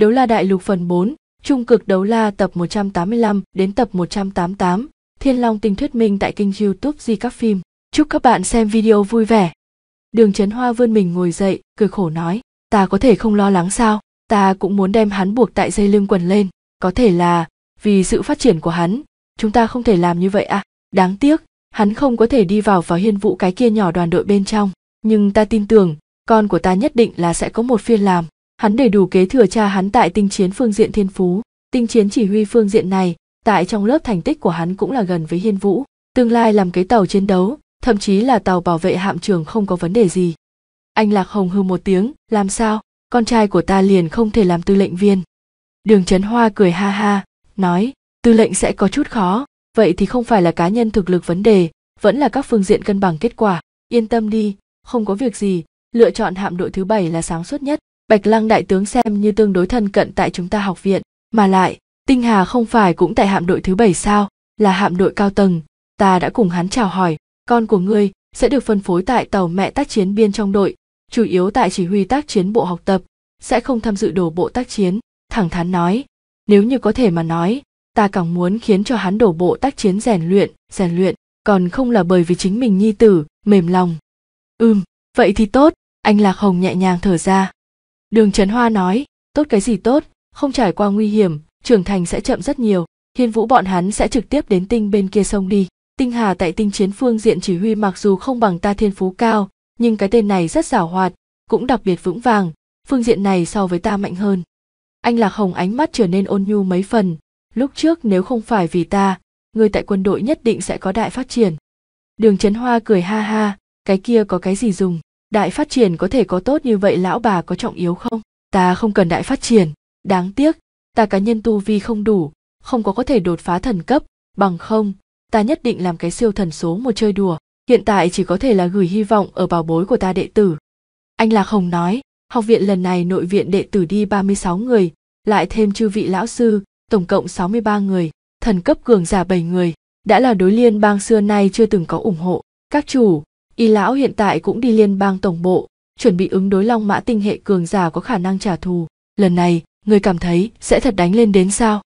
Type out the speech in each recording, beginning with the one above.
Đấu La Đại Lục phần 4, Trung cực Đấu La tập 185 đến tập 188, Thiên Long tinh thuyết minh tại kênh YouTube Di các phim. Chúc các bạn xem video vui vẻ. Đường chấn Hoa vươn mình ngồi dậy, cười khổ nói, ta có thể không lo lắng sao, ta cũng muốn đem hắn buộc tại dây lưng quần lên, có thể là vì sự phát triển của hắn, chúng ta không thể làm như vậy à, đáng tiếc, hắn không có thể đi vào vào hiên vụ cái kia nhỏ đoàn đội bên trong, nhưng ta tin tưởng, con của ta nhất định là sẽ có một phiên làm hắn đầy đủ kế thừa cha hắn tại tinh chiến phương diện thiên phú tinh chiến chỉ huy phương diện này tại trong lớp thành tích của hắn cũng là gần với hiên vũ tương lai làm cái tàu chiến đấu thậm chí là tàu bảo vệ hạm trường không có vấn đề gì anh lạc hồng hư một tiếng làm sao con trai của ta liền không thể làm tư lệnh viên đường trấn hoa cười ha ha nói tư lệnh sẽ có chút khó vậy thì không phải là cá nhân thực lực vấn đề vẫn là các phương diện cân bằng kết quả yên tâm đi không có việc gì lựa chọn hạm đội thứ bảy là sáng suốt nhất Bạch Lăng đại tướng xem như tương đối thân cận tại chúng ta học viện, mà lại, Tinh Hà không phải cũng tại hạm đội thứ bảy sao, là hạm đội cao tầng, ta đã cùng hắn chào hỏi, con của ngươi sẽ được phân phối tại tàu mẹ tác chiến biên trong đội, chủ yếu tại chỉ huy tác chiến bộ học tập, sẽ không tham dự đổ bộ tác chiến, thẳng thắn nói, nếu như có thể mà nói, ta càng muốn khiến cho hắn đổ bộ tác chiến rèn luyện, rèn luyện, còn không là bởi vì chính mình nhi tử, mềm lòng. Ừm, vậy thì tốt, anh Lạc Hồng nhẹ nhàng thở ra. Đường Trấn Hoa nói, tốt cái gì tốt, không trải qua nguy hiểm, trưởng thành sẽ chậm rất nhiều, Hiên Vũ bọn hắn sẽ trực tiếp đến tinh bên kia sông đi. Tinh Hà tại tinh chiến phương diện chỉ huy mặc dù không bằng ta thiên phú cao, nhưng cái tên này rất giảo hoạt, cũng đặc biệt vững vàng, phương diện này so với ta mạnh hơn. Anh Lạc Hồng ánh mắt trở nên ôn nhu mấy phần, lúc trước nếu không phải vì ta, người tại quân đội nhất định sẽ có đại phát triển. Đường Trấn Hoa cười ha ha, cái kia có cái gì dùng đại phát triển có thể có tốt như vậy lão bà có trọng yếu không ta không cần đại phát triển đáng tiếc ta cá nhân tu vi không đủ không có có thể đột phá thần cấp bằng không ta nhất định làm cái siêu thần số một chơi đùa hiện tại chỉ có thể là gửi hy vọng ở bảo bối của ta đệ tử anh lạc hồng nói học viện lần này nội viện đệ tử đi 36 người lại thêm chư vị lão sư tổng cộng 63 người thần cấp cường giả 7 người đã là đối liên bang xưa nay chưa từng có ủng hộ các chủ y lão hiện tại cũng đi liên bang tổng bộ chuẩn bị ứng đối long mã tinh hệ cường giả có khả năng trả thù lần này người cảm thấy sẽ thật đánh lên đến sao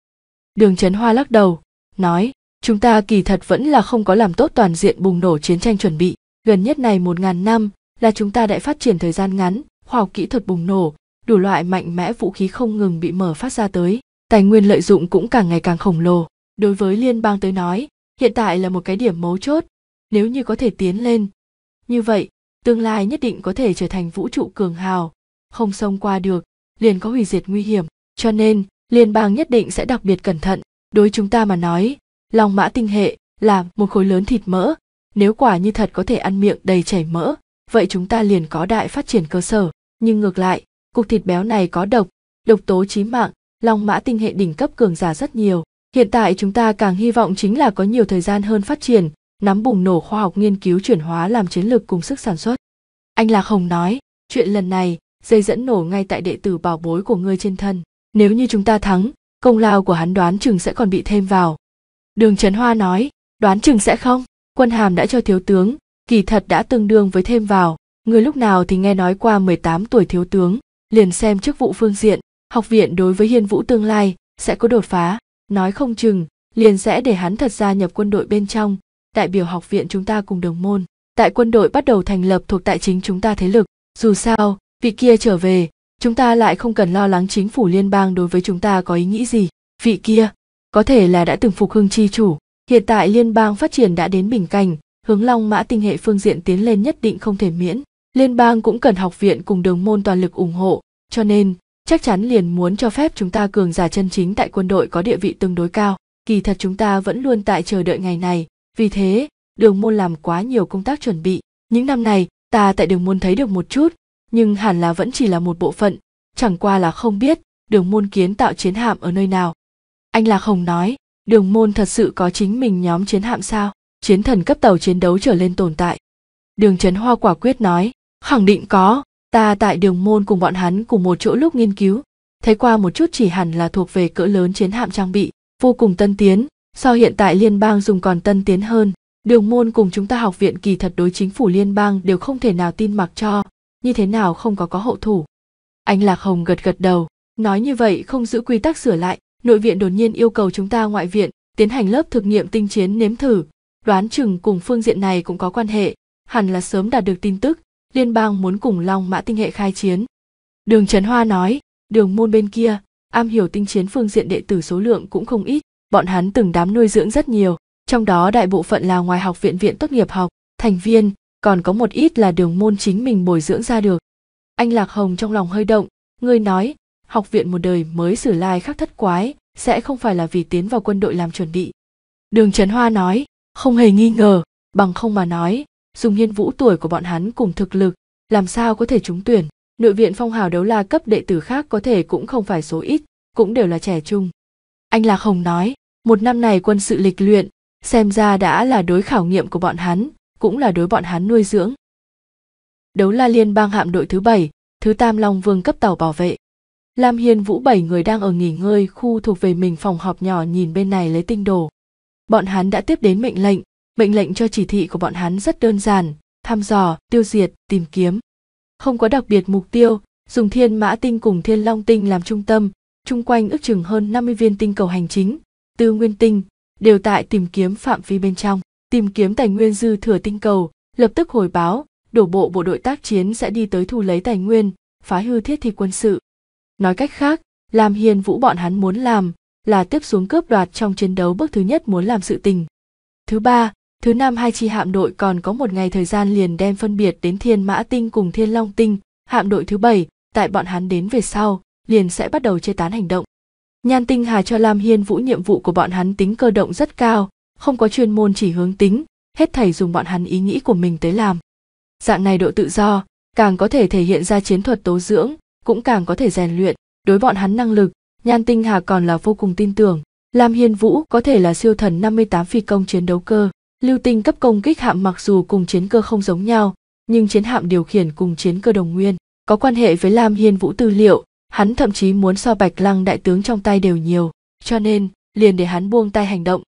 đường trấn hoa lắc đầu nói chúng ta kỳ thật vẫn là không có làm tốt toàn diện bùng nổ chiến tranh chuẩn bị gần nhất này một ngàn năm là chúng ta đã phát triển thời gian ngắn khoa học kỹ thuật bùng nổ đủ loại mạnh mẽ vũ khí không ngừng bị mở phát ra tới tài nguyên lợi dụng cũng càng ngày càng khổng lồ đối với liên bang tới nói hiện tại là một cái điểm mấu chốt nếu như có thể tiến lên như vậy tương lai nhất định có thể trở thành vũ trụ cường hào không xông qua được liền có hủy diệt nguy hiểm cho nên liên bang nhất định sẽ đặc biệt cẩn thận đối chúng ta mà nói long mã tinh hệ là một khối lớn thịt mỡ nếu quả như thật có thể ăn miệng đầy chảy mỡ vậy chúng ta liền có đại phát triển cơ sở nhưng ngược lại cục thịt béo này có độc độc tố chí mạng long mã tinh hệ đỉnh cấp cường giả rất nhiều hiện tại chúng ta càng hy vọng chính là có nhiều thời gian hơn phát triển nắm bùng nổ khoa học nghiên cứu chuyển hóa làm chiến lược cùng sức sản xuất. Anh Lạc Hồng nói, chuyện lần này, dây dẫn nổ ngay tại đệ tử bảo bối của ngươi trên thân. Nếu như chúng ta thắng, công lao của hắn đoán chừng sẽ còn bị thêm vào. Đường Trấn Hoa nói, đoán chừng sẽ không, quân hàm đã cho thiếu tướng, kỳ thật đã tương đương với thêm vào. Người lúc nào thì nghe nói qua 18 tuổi thiếu tướng, liền xem chức vụ phương diện, học viện đối với hiên vũ tương lai sẽ có đột phá, nói không chừng, liền sẽ để hắn thật ra nhập quân đội bên trong, đại biểu học viện chúng ta cùng đồng môn tại quân đội bắt đầu thành lập thuộc tại chính chúng ta thế lực dù sao vị kia trở về chúng ta lại không cần lo lắng chính phủ liên bang đối với chúng ta có ý nghĩ gì vị kia có thể là đã từng phục hưng chi chủ hiện tại liên bang phát triển đã đến bình cảnh hướng long mã tinh hệ phương diện tiến lên nhất định không thể miễn liên bang cũng cần học viện cùng đồng môn toàn lực ủng hộ cho nên chắc chắn liền muốn cho phép chúng ta cường giả chân chính tại quân đội có địa vị tương đối cao kỳ thật chúng ta vẫn luôn tại chờ đợi ngày này vì thế đường môn làm quá nhiều công tác chuẩn bị những năm này ta tại đường môn thấy được một chút nhưng hẳn là vẫn chỉ là một bộ phận chẳng qua là không biết đường môn kiến tạo chiến hạm ở nơi nào anh là hồng nói đường môn thật sự có chính mình nhóm chiến hạm sao chiến thần cấp tàu chiến đấu trở lên tồn tại đường trấn hoa quả quyết nói khẳng định có ta tại đường môn cùng bọn hắn cùng một chỗ lúc nghiên cứu thấy qua một chút chỉ hẳn là thuộc về cỡ lớn chiến hạm trang bị vô cùng tân tiến so hiện tại liên bang dùng còn tân tiến hơn, đường môn cùng chúng ta học viện kỳ thật đối chính phủ liên bang đều không thể nào tin mặc cho, như thế nào không có có hậu thủ. Anh Lạc Hồng gật gật đầu, nói như vậy không giữ quy tắc sửa lại, nội viện đột nhiên yêu cầu chúng ta ngoại viện tiến hành lớp thực nghiệm tinh chiến nếm thử, đoán chừng cùng phương diện này cũng có quan hệ, hẳn là sớm đạt được tin tức, liên bang muốn cùng Long Mã tinh hệ khai chiến. Đường Trấn Hoa nói, đường môn bên kia, am hiểu tinh chiến phương diện đệ tử số lượng cũng không ít, bọn hắn từng đám nuôi dưỡng rất nhiều trong đó đại bộ phận là ngoài học viện viện tốt nghiệp học thành viên còn có một ít là đường môn chính mình bồi dưỡng ra được anh lạc hồng trong lòng hơi động ngươi nói học viện một đời mới sử lai khắc thất quái sẽ không phải là vì tiến vào quân đội làm chuẩn bị đường trấn hoa nói không hề nghi ngờ bằng không mà nói dùng nhiên vũ tuổi của bọn hắn cùng thực lực làm sao có thể trúng tuyển nội viện phong hào đấu la cấp đệ tử khác có thể cũng không phải số ít cũng đều là trẻ trung anh lạc hồng nói một năm này quân sự lịch luyện, xem ra đã là đối khảo nghiệm của bọn hắn, cũng là đối bọn hắn nuôi dưỡng. Đấu la liên bang hạm đội thứ bảy, thứ tam long vương cấp tàu bảo vệ. Lam Hiên Vũ bảy người đang ở nghỉ ngơi khu thuộc về mình phòng họp nhỏ nhìn bên này lấy tinh đồ. Bọn hắn đã tiếp đến mệnh lệnh, mệnh lệnh cho chỉ thị của bọn hắn rất đơn giản, thăm dò, tiêu diệt, tìm kiếm. Không có đặc biệt mục tiêu, dùng thiên mã tinh cùng thiên long tinh làm trung tâm, chung quanh ước chừng hơn 50 viên tinh cầu hành chính, tư nguyên tinh đều tại tìm kiếm phạm vi bên trong tìm kiếm tài nguyên dư thừa tinh cầu lập tức hồi báo đổ bộ bộ đội tác chiến sẽ đi tới thu lấy tài nguyên phá hư thiết thi quân sự nói cách khác làm hiền vũ bọn hắn muốn làm là tiếp xuống cướp đoạt trong chiến đấu bước thứ nhất muốn làm sự tình thứ ba thứ năm hai chi hạm đội còn có một ngày thời gian liền đem phân biệt đến thiên mã tinh cùng thiên long tinh hạm đội thứ bảy tại bọn hắn đến về sau liền sẽ bắt đầu chế tán hành động Nhan Tinh Hà cho Lam Hiên Vũ nhiệm vụ của bọn hắn tính cơ động rất cao, không có chuyên môn chỉ hướng tính, hết thảy dùng bọn hắn ý nghĩ của mình tới làm. Dạng này độ tự do, càng có thể thể hiện ra chiến thuật tố dưỡng, cũng càng có thể rèn luyện, đối bọn hắn năng lực, Nhan Tinh Hà còn là vô cùng tin tưởng. Lam Hiên Vũ có thể là siêu thần 58 phi công chiến đấu cơ, lưu tinh cấp công kích hạm mặc dù cùng chiến cơ không giống nhau, nhưng chiến hạm điều khiển cùng chiến cơ đồng nguyên, có quan hệ với Lam Hiên Vũ tư liệu, hắn thậm chí muốn so bạch lăng đại tướng trong tay đều nhiều cho nên liền để hắn buông tay hành động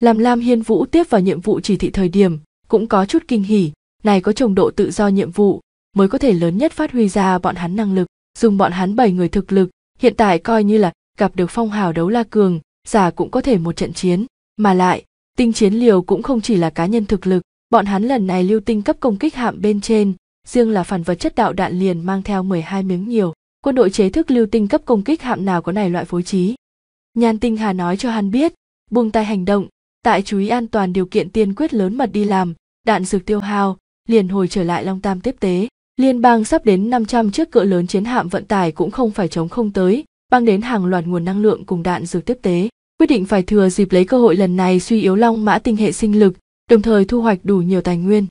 làm lam hiên vũ tiếp vào nhiệm vụ chỉ thị thời điểm cũng có chút kinh hỉ này có trồng độ tự do nhiệm vụ mới có thể lớn nhất phát huy ra bọn hắn năng lực dùng bọn hắn bảy người thực lực hiện tại coi như là gặp được phong hào đấu la cường giả cũng có thể một trận chiến mà lại tinh chiến liều cũng không chỉ là cá nhân thực lực bọn hắn lần này lưu tinh cấp công kích hạm bên trên riêng là phản vật chất đạo đạn liền mang theo 12 miếng nhiều quân đội chế thức lưu tinh cấp công kích hạm nào có này loại phối trí. Nhan Tinh Hà nói cho hắn biết, buông tay hành động, tại chú ý an toàn điều kiện tiên quyết lớn mật đi làm, đạn dược tiêu hao, liền hồi trở lại Long Tam tiếp tế. Liên bang sắp đến 500 chiếc cỡ lớn chiến hạm vận tải cũng không phải chống không tới, bang đến hàng loạt nguồn năng lượng cùng đạn dược tiếp tế. Quyết định phải thừa dịp lấy cơ hội lần này suy yếu Long Mã tinh hệ sinh lực, đồng thời thu hoạch đủ nhiều tài nguyên.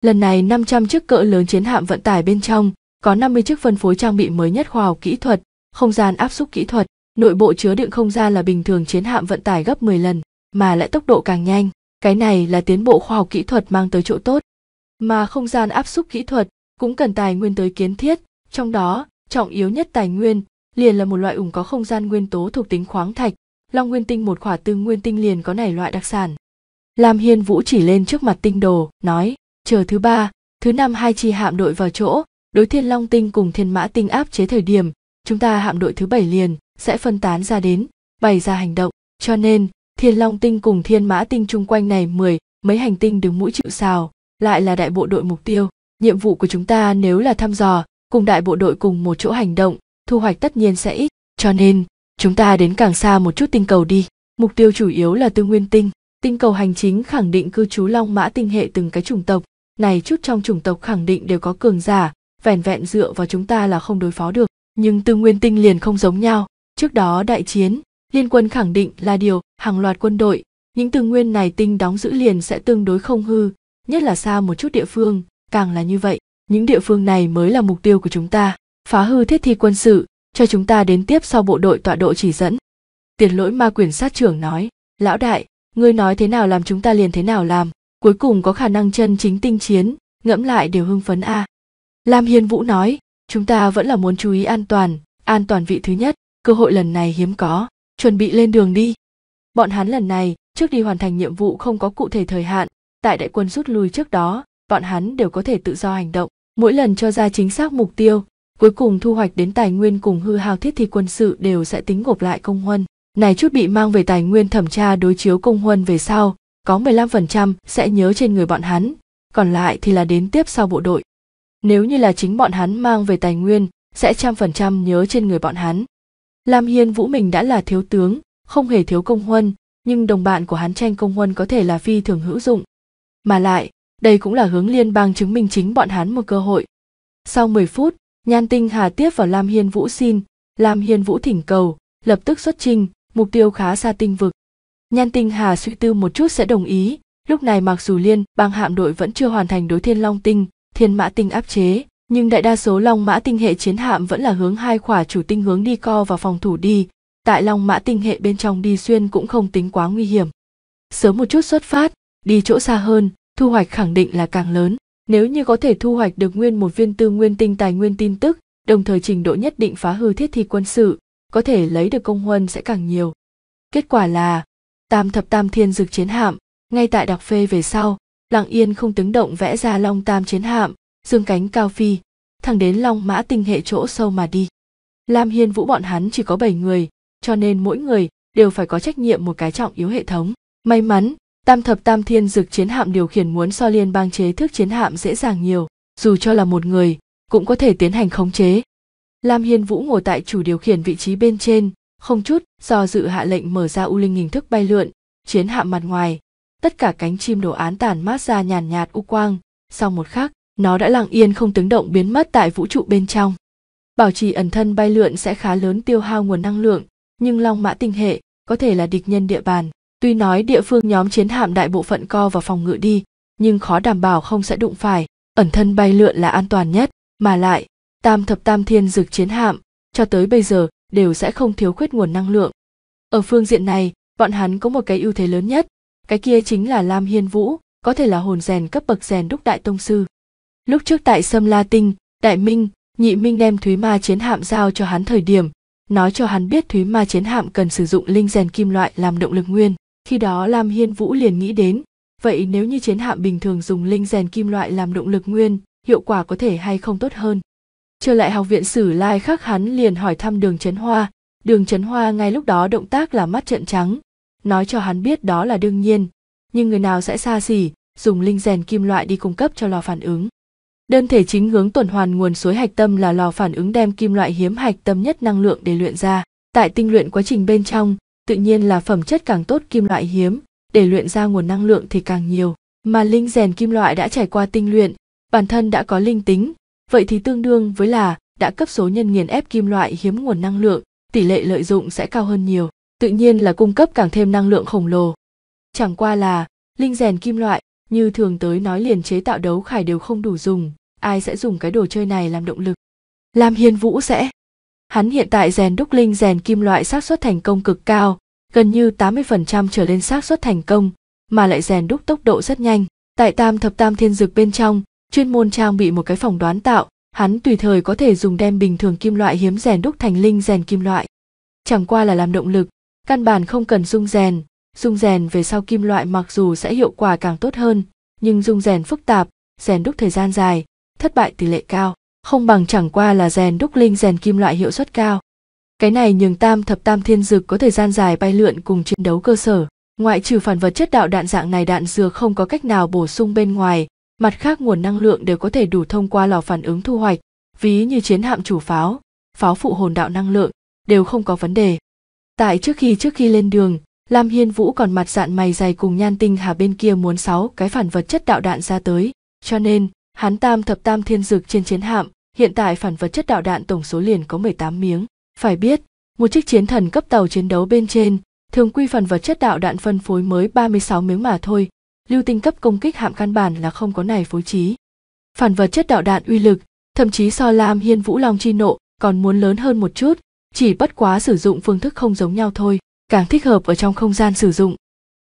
Lần này 500 chiếc cỡ lớn chiến hạm vận tải bên trong, có 50 chiếc phân phối trang bị mới nhất khoa học kỹ thuật, không gian áp suất kỹ thuật, nội bộ chứa đựng không gian là bình thường chiến hạm vận tải gấp 10 lần, mà lại tốc độ càng nhanh. Cái này là tiến bộ khoa học kỹ thuật mang tới chỗ tốt. Mà không gian áp suất kỹ thuật cũng cần tài nguyên tới kiến thiết, trong đó trọng yếu nhất tài nguyên liền là một loại ủng có không gian nguyên tố thuộc tính khoáng thạch, long nguyên tinh một khỏa tương nguyên tinh liền có này loại đặc sản. Lam Hiên Vũ chỉ lên trước mặt tinh đồ, nói, chờ thứ ba, thứ năm hai chi hạm đội vào chỗ, đối thiên long tinh cùng thiên mã tinh áp chế thời điểm chúng ta hạm đội thứ bảy liền sẽ phân tán ra đến bày ra hành động cho nên thiên long tinh cùng thiên mã tinh chung quanh này mười mấy hành tinh đứng mũi chịu sào lại là đại bộ đội mục tiêu nhiệm vụ của chúng ta nếu là thăm dò cùng đại bộ đội cùng một chỗ hành động thu hoạch tất nhiên sẽ ít cho nên chúng ta đến càng xa một chút tinh cầu đi mục tiêu chủ yếu là tư nguyên tinh tinh cầu hành chính khẳng định cư trú long mã tinh hệ từng cái chủng tộc này chút trong chủng tộc khẳng định đều có cường giả vẻn vẹn dựa vào chúng ta là không đối phó được nhưng tư nguyên tinh liền không giống nhau trước đó đại chiến liên quân khẳng định là điều hàng loạt quân đội những tư nguyên này tinh đóng giữ liền sẽ tương đối không hư nhất là xa một chút địa phương càng là như vậy những địa phương này mới là mục tiêu của chúng ta phá hư thiết thi quân sự cho chúng ta đến tiếp sau bộ đội tọa độ chỉ dẫn tiền lỗi ma quyền sát trưởng nói lão đại ngươi nói thế nào làm chúng ta liền thế nào làm cuối cùng có khả năng chân chính tinh chiến ngẫm lại đều hưng phấn a à. Lam Hiên Vũ nói, chúng ta vẫn là muốn chú ý an toàn, an toàn vị thứ nhất, cơ hội lần này hiếm có, chuẩn bị lên đường đi. Bọn hắn lần này, trước đi hoàn thành nhiệm vụ không có cụ thể thời hạn, tại đại quân rút lui trước đó, bọn hắn đều có thể tự do hành động, mỗi lần cho ra chính xác mục tiêu, cuối cùng thu hoạch đến tài nguyên cùng hư hao thiết thì quân sự đều sẽ tính gộp lại công huân. Này chút bị mang về tài nguyên thẩm tra đối chiếu công huân về sau, có 15% sẽ nhớ trên người bọn hắn, còn lại thì là đến tiếp sau bộ đội nếu như là chính bọn hắn mang về tài nguyên sẽ trăm phần trăm nhớ trên người bọn hắn lam hiên vũ mình đã là thiếu tướng không hề thiếu công huân nhưng đồng bạn của hắn tranh công huân có thể là phi thường hữu dụng mà lại đây cũng là hướng liên bang chứng minh chính bọn hắn một cơ hội sau 10 phút nhan tinh hà tiếp vào lam hiên vũ xin lam hiên vũ thỉnh cầu lập tức xuất trình mục tiêu khá xa tinh vực nhan tinh hà suy tư một chút sẽ đồng ý lúc này mặc dù liên bang hạm đội vẫn chưa hoàn thành đối thiên long tinh thiên mã tinh áp chế nhưng đại đa số long mã tinh hệ chiến hạm vẫn là hướng hai khỏa chủ tinh hướng đi co và phòng thủ đi tại long mã tinh hệ bên trong đi xuyên cũng không tính quá nguy hiểm sớm một chút xuất phát đi chỗ xa hơn thu hoạch khẳng định là càng lớn nếu như có thể thu hoạch được nguyên một viên tư nguyên tinh tài nguyên tin tức đồng thời trình độ nhất định phá hư thiết thi quân sự có thể lấy được công huân sẽ càng nhiều kết quả là tam thập tam thiên dực chiến hạm ngay tại đặc phê về sau lặng yên không tiếng động vẽ ra long tam chiến hạm dương cánh cao phi thẳng đến long mã tinh hệ chỗ sâu mà đi lam hiên vũ bọn hắn chỉ có bảy người cho nên mỗi người đều phải có trách nhiệm một cái trọng yếu hệ thống may mắn tam thập tam thiên dực chiến hạm điều khiển muốn so liên bang chế thức chiến hạm dễ dàng nhiều dù cho là một người cũng có thể tiến hành khống chế lam hiên vũ ngồi tại chủ điều khiển vị trí bên trên không chút do dự hạ lệnh mở ra u linh hình thức bay lượn chiến hạm mặt ngoài tất cả cánh chim đồ án tàn mát ra nhàn nhạt u quang sau một khắc nó đã lặng yên không tiếng động biến mất tại vũ trụ bên trong bảo trì ẩn thân bay lượn sẽ khá lớn tiêu hao nguồn năng lượng nhưng long mã tinh hệ có thể là địch nhân địa bàn tuy nói địa phương nhóm chiến hạm đại bộ phận co vào phòng ngự đi nhưng khó đảm bảo không sẽ đụng phải ẩn thân bay lượn là an toàn nhất mà lại tam thập tam thiên dực chiến hạm cho tới bây giờ đều sẽ không thiếu khuyết nguồn năng lượng ở phương diện này bọn hắn có một cái ưu thế lớn nhất cái kia chính là lam hiên vũ có thể là hồn rèn cấp bậc rèn đúc đại tông sư lúc trước tại sâm la tinh đại minh nhị minh đem thúy ma chiến hạm giao cho hắn thời điểm nói cho hắn biết thúy ma chiến hạm cần sử dụng linh rèn kim loại làm động lực nguyên khi đó lam hiên vũ liền nghĩ đến vậy nếu như chiến hạm bình thường dùng linh rèn kim loại làm động lực nguyên hiệu quả có thể hay không tốt hơn trở lại học viện sử lai khắc hắn liền hỏi thăm đường trấn hoa đường trấn hoa ngay lúc đó động tác là mắt trận trắng nói cho hắn biết đó là đương nhiên nhưng người nào sẽ xa xỉ dùng linh rèn kim loại đi cung cấp cho lò phản ứng đơn thể chính hướng tuần hoàn nguồn suối hạch tâm là lò phản ứng đem kim loại hiếm hạch tâm nhất năng lượng để luyện ra tại tinh luyện quá trình bên trong tự nhiên là phẩm chất càng tốt kim loại hiếm để luyện ra nguồn năng lượng thì càng nhiều mà linh rèn kim loại đã trải qua tinh luyện bản thân đã có linh tính vậy thì tương đương với là đã cấp số nhân nghiền ép kim loại hiếm nguồn năng lượng tỷ lệ lợi dụng sẽ cao hơn nhiều tự nhiên là cung cấp càng thêm năng lượng khổng lồ. Chẳng qua là, linh rèn kim loại, như thường tới nói liền chế tạo đấu khải đều không đủ dùng, ai sẽ dùng cái đồ chơi này làm động lực. Lam Hiên Vũ sẽ. Hắn hiện tại rèn đúc linh rèn kim loại xác suất thành công cực cao, gần như 80% trở lên xác suất thành công, mà lại rèn đúc tốc độ rất nhanh. Tại Tam thập Tam Thiên Dực bên trong, chuyên môn trang bị một cái phòng đoán tạo, hắn tùy thời có thể dùng đem bình thường kim loại hiếm rèn đúc thành linh rèn kim loại. Chẳng qua là làm động lực, căn bản không cần dung rèn dung rèn về sau kim loại mặc dù sẽ hiệu quả càng tốt hơn nhưng dung rèn phức tạp rèn đúc thời gian dài thất bại tỷ lệ cao không bằng chẳng qua là rèn đúc linh rèn kim loại hiệu suất cao cái này nhường tam thập tam thiên dực có thời gian dài bay lượn cùng chiến đấu cơ sở ngoại trừ phản vật chất đạo đạn dạng này đạn dừa không có cách nào bổ sung bên ngoài mặt khác nguồn năng lượng đều có thể đủ thông qua lò phản ứng thu hoạch ví như chiến hạm chủ pháo pháo phụ hồn đạo năng lượng đều không có vấn đề Tại trước khi trước khi lên đường, Lam Hiên Vũ còn mặt dạn mày dày cùng Nhan Tinh Hà bên kia muốn sáu cái phản vật chất đạo đạn ra tới, cho nên, hắn tam thập tam thiên dực trên chiến hạm, hiện tại phản vật chất đạo đạn tổng số liền có 18 miếng. Phải biết, một chiếc chiến thần cấp tàu chiến đấu bên trên, thường quy phản vật chất đạo đạn phân phối mới 36 miếng mà thôi, lưu tinh cấp công kích hạm căn bản là không có này phối trí. Phản vật chất đạo đạn uy lực, thậm chí so Lam Hiên Vũ Long chi nộ còn muốn lớn hơn một chút, chỉ bất quá sử dụng phương thức không giống nhau thôi càng thích hợp ở trong không gian sử dụng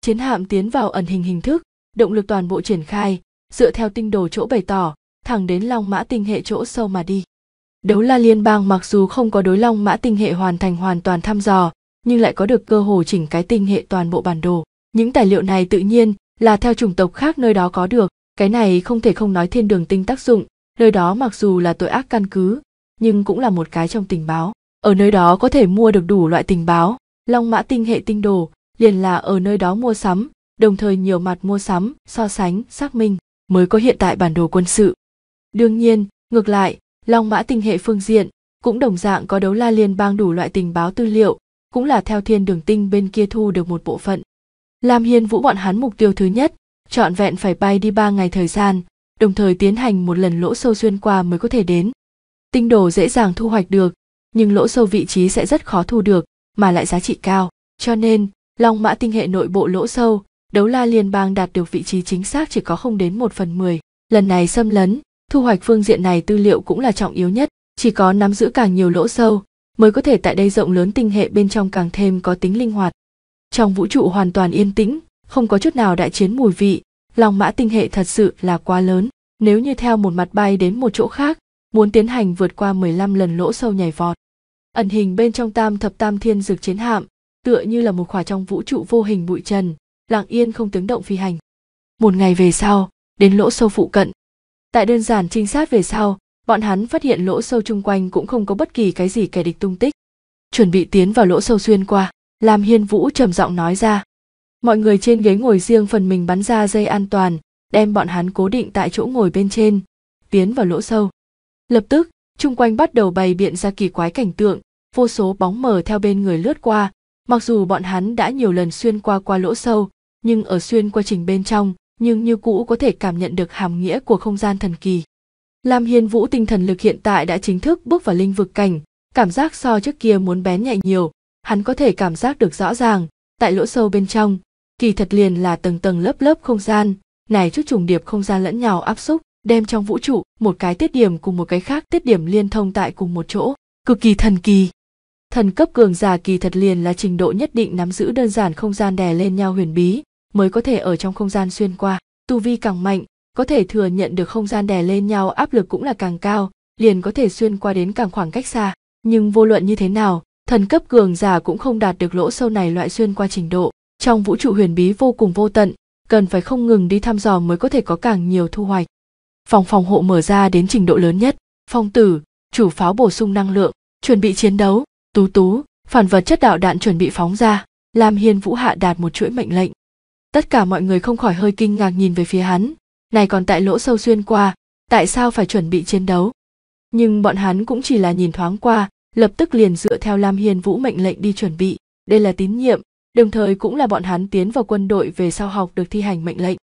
chiến hạm tiến vào ẩn hình hình thức động lực toàn bộ triển khai dựa theo tinh đồ chỗ bày tỏ thẳng đến long mã tinh hệ chỗ sâu mà đi đấu la liên bang mặc dù không có đối long mã tinh hệ hoàn thành hoàn toàn thăm dò nhưng lại có được cơ hồ chỉnh cái tinh hệ toàn bộ bản đồ những tài liệu này tự nhiên là theo chủng tộc khác nơi đó có được cái này không thể không nói thiên đường tinh tác dụng nơi đó mặc dù là tội ác căn cứ nhưng cũng là một cái trong tình báo ở nơi đó có thể mua được đủ loại tình báo long mã tinh hệ tinh đồ liền là ở nơi đó mua sắm đồng thời nhiều mặt mua sắm so sánh xác minh mới có hiện tại bản đồ quân sự đương nhiên ngược lại long mã tinh hệ phương diện cũng đồng dạng có đấu la liên bang đủ loại tình báo tư liệu cũng là theo thiên đường tinh bên kia thu được một bộ phận lam hiên vũ bọn hắn mục tiêu thứ nhất trọn vẹn phải bay đi ba ngày thời gian đồng thời tiến hành một lần lỗ sâu xuyên qua mới có thể đến tinh đồ dễ dàng thu hoạch được nhưng lỗ sâu vị trí sẽ rất khó thu được mà lại giá trị cao cho nên long mã tinh hệ nội bộ lỗ sâu đấu la liên bang đạt được vị trí chính xác chỉ có không đến một phần mười lần này xâm lấn thu hoạch phương diện này tư liệu cũng là trọng yếu nhất chỉ có nắm giữ càng nhiều lỗ sâu mới có thể tại đây rộng lớn tinh hệ bên trong càng thêm có tính linh hoạt trong vũ trụ hoàn toàn yên tĩnh không có chút nào đại chiến mùi vị long mã tinh hệ thật sự là quá lớn nếu như theo một mặt bay đến một chỗ khác muốn tiến hành vượt qua 15 lần lỗ sâu nhảy vọt. Ẩn hình bên trong tam thập tam thiên dược chiến hạm, tựa như là một khỏa trong vũ trụ vô hình bụi trần, lặng yên không tiếng động phi hành. Một ngày về sau, đến lỗ sâu phụ cận. Tại đơn giản trinh sát về sau, bọn hắn phát hiện lỗ sâu chung quanh cũng không có bất kỳ cái gì kẻ địch tung tích. Chuẩn bị tiến vào lỗ sâu xuyên qua, làm hiên vũ trầm giọng nói ra. Mọi người trên ghế ngồi riêng phần mình bắn ra dây an toàn, đem bọn hắn cố định tại chỗ ngồi bên trên, tiến vào lỗ sâu lập tức chung quanh bắt đầu bày biện ra kỳ quái cảnh tượng vô số bóng mờ theo bên người lướt qua mặc dù bọn hắn đã nhiều lần xuyên qua qua lỗ sâu nhưng ở xuyên qua trình bên trong nhưng như cũ có thể cảm nhận được hàm nghĩa của không gian thần kỳ lam hiên vũ tinh thần lực hiện tại đã chính thức bước vào linh vực cảnh cảm giác so trước kia muốn bén nhạy nhiều hắn có thể cảm giác được rõ ràng tại lỗ sâu bên trong kỳ thật liền là tầng tầng lớp lớp không gian này chút trùng điệp không gian lẫn nhau áp xúc đem trong vũ trụ một cái tiết điểm cùng một cái khác tiết điểm liên thông tại cùng một chỗ cực kỳ thần kỳ thần cấp cường giả kỳ thật liền là trình độ nhất định nắm giữ đơn giản không gian đè lên nhau huyền bí mới có thể ở trong không gian xuyên qua tu vi càng mạnh có thể thừa nhận được không gian đè lên nhau áp lực cũng là càng cao liền có thể xuyên qua đến càng khoảng cách xa nhưng vô luận như thế nào thần cấp cường giả cũng không đạt được lỗ sâu này loại xuyên qua trình độ trong vũ trụ huyền bí vô cùng vô tận cần phải không ngừng đi thăm dò mới có thể có càng nhiều thu hoạch phòng phòng hộ mở ra đến trình độ lớn nhất phong tử chủ pháo bổ sung năng lượng chuẩn bị chiến đấu tú tú phản vật chất đạo đạn chuẩn bị phóng ra lam hiên vũ hạ đạt một chuỗi mệnh lệnh tất cả mọi người không khỏi hơi kinh ngạc nhìn về phía hắn này còn tại lỗ sâu xuyên qua tại sao phải chuẩn bị chiến đấu nhưng bọn hắn cũng chỉ là nhìn thoáng qua lập tức liền dựa theo lam hiên vũ mệnh lệnh đi chuẩn bị đây là tín nhiệm đồng thời cũng là bọn hắn tiến vào quân đội về sau học được thi hành mệnh lệnh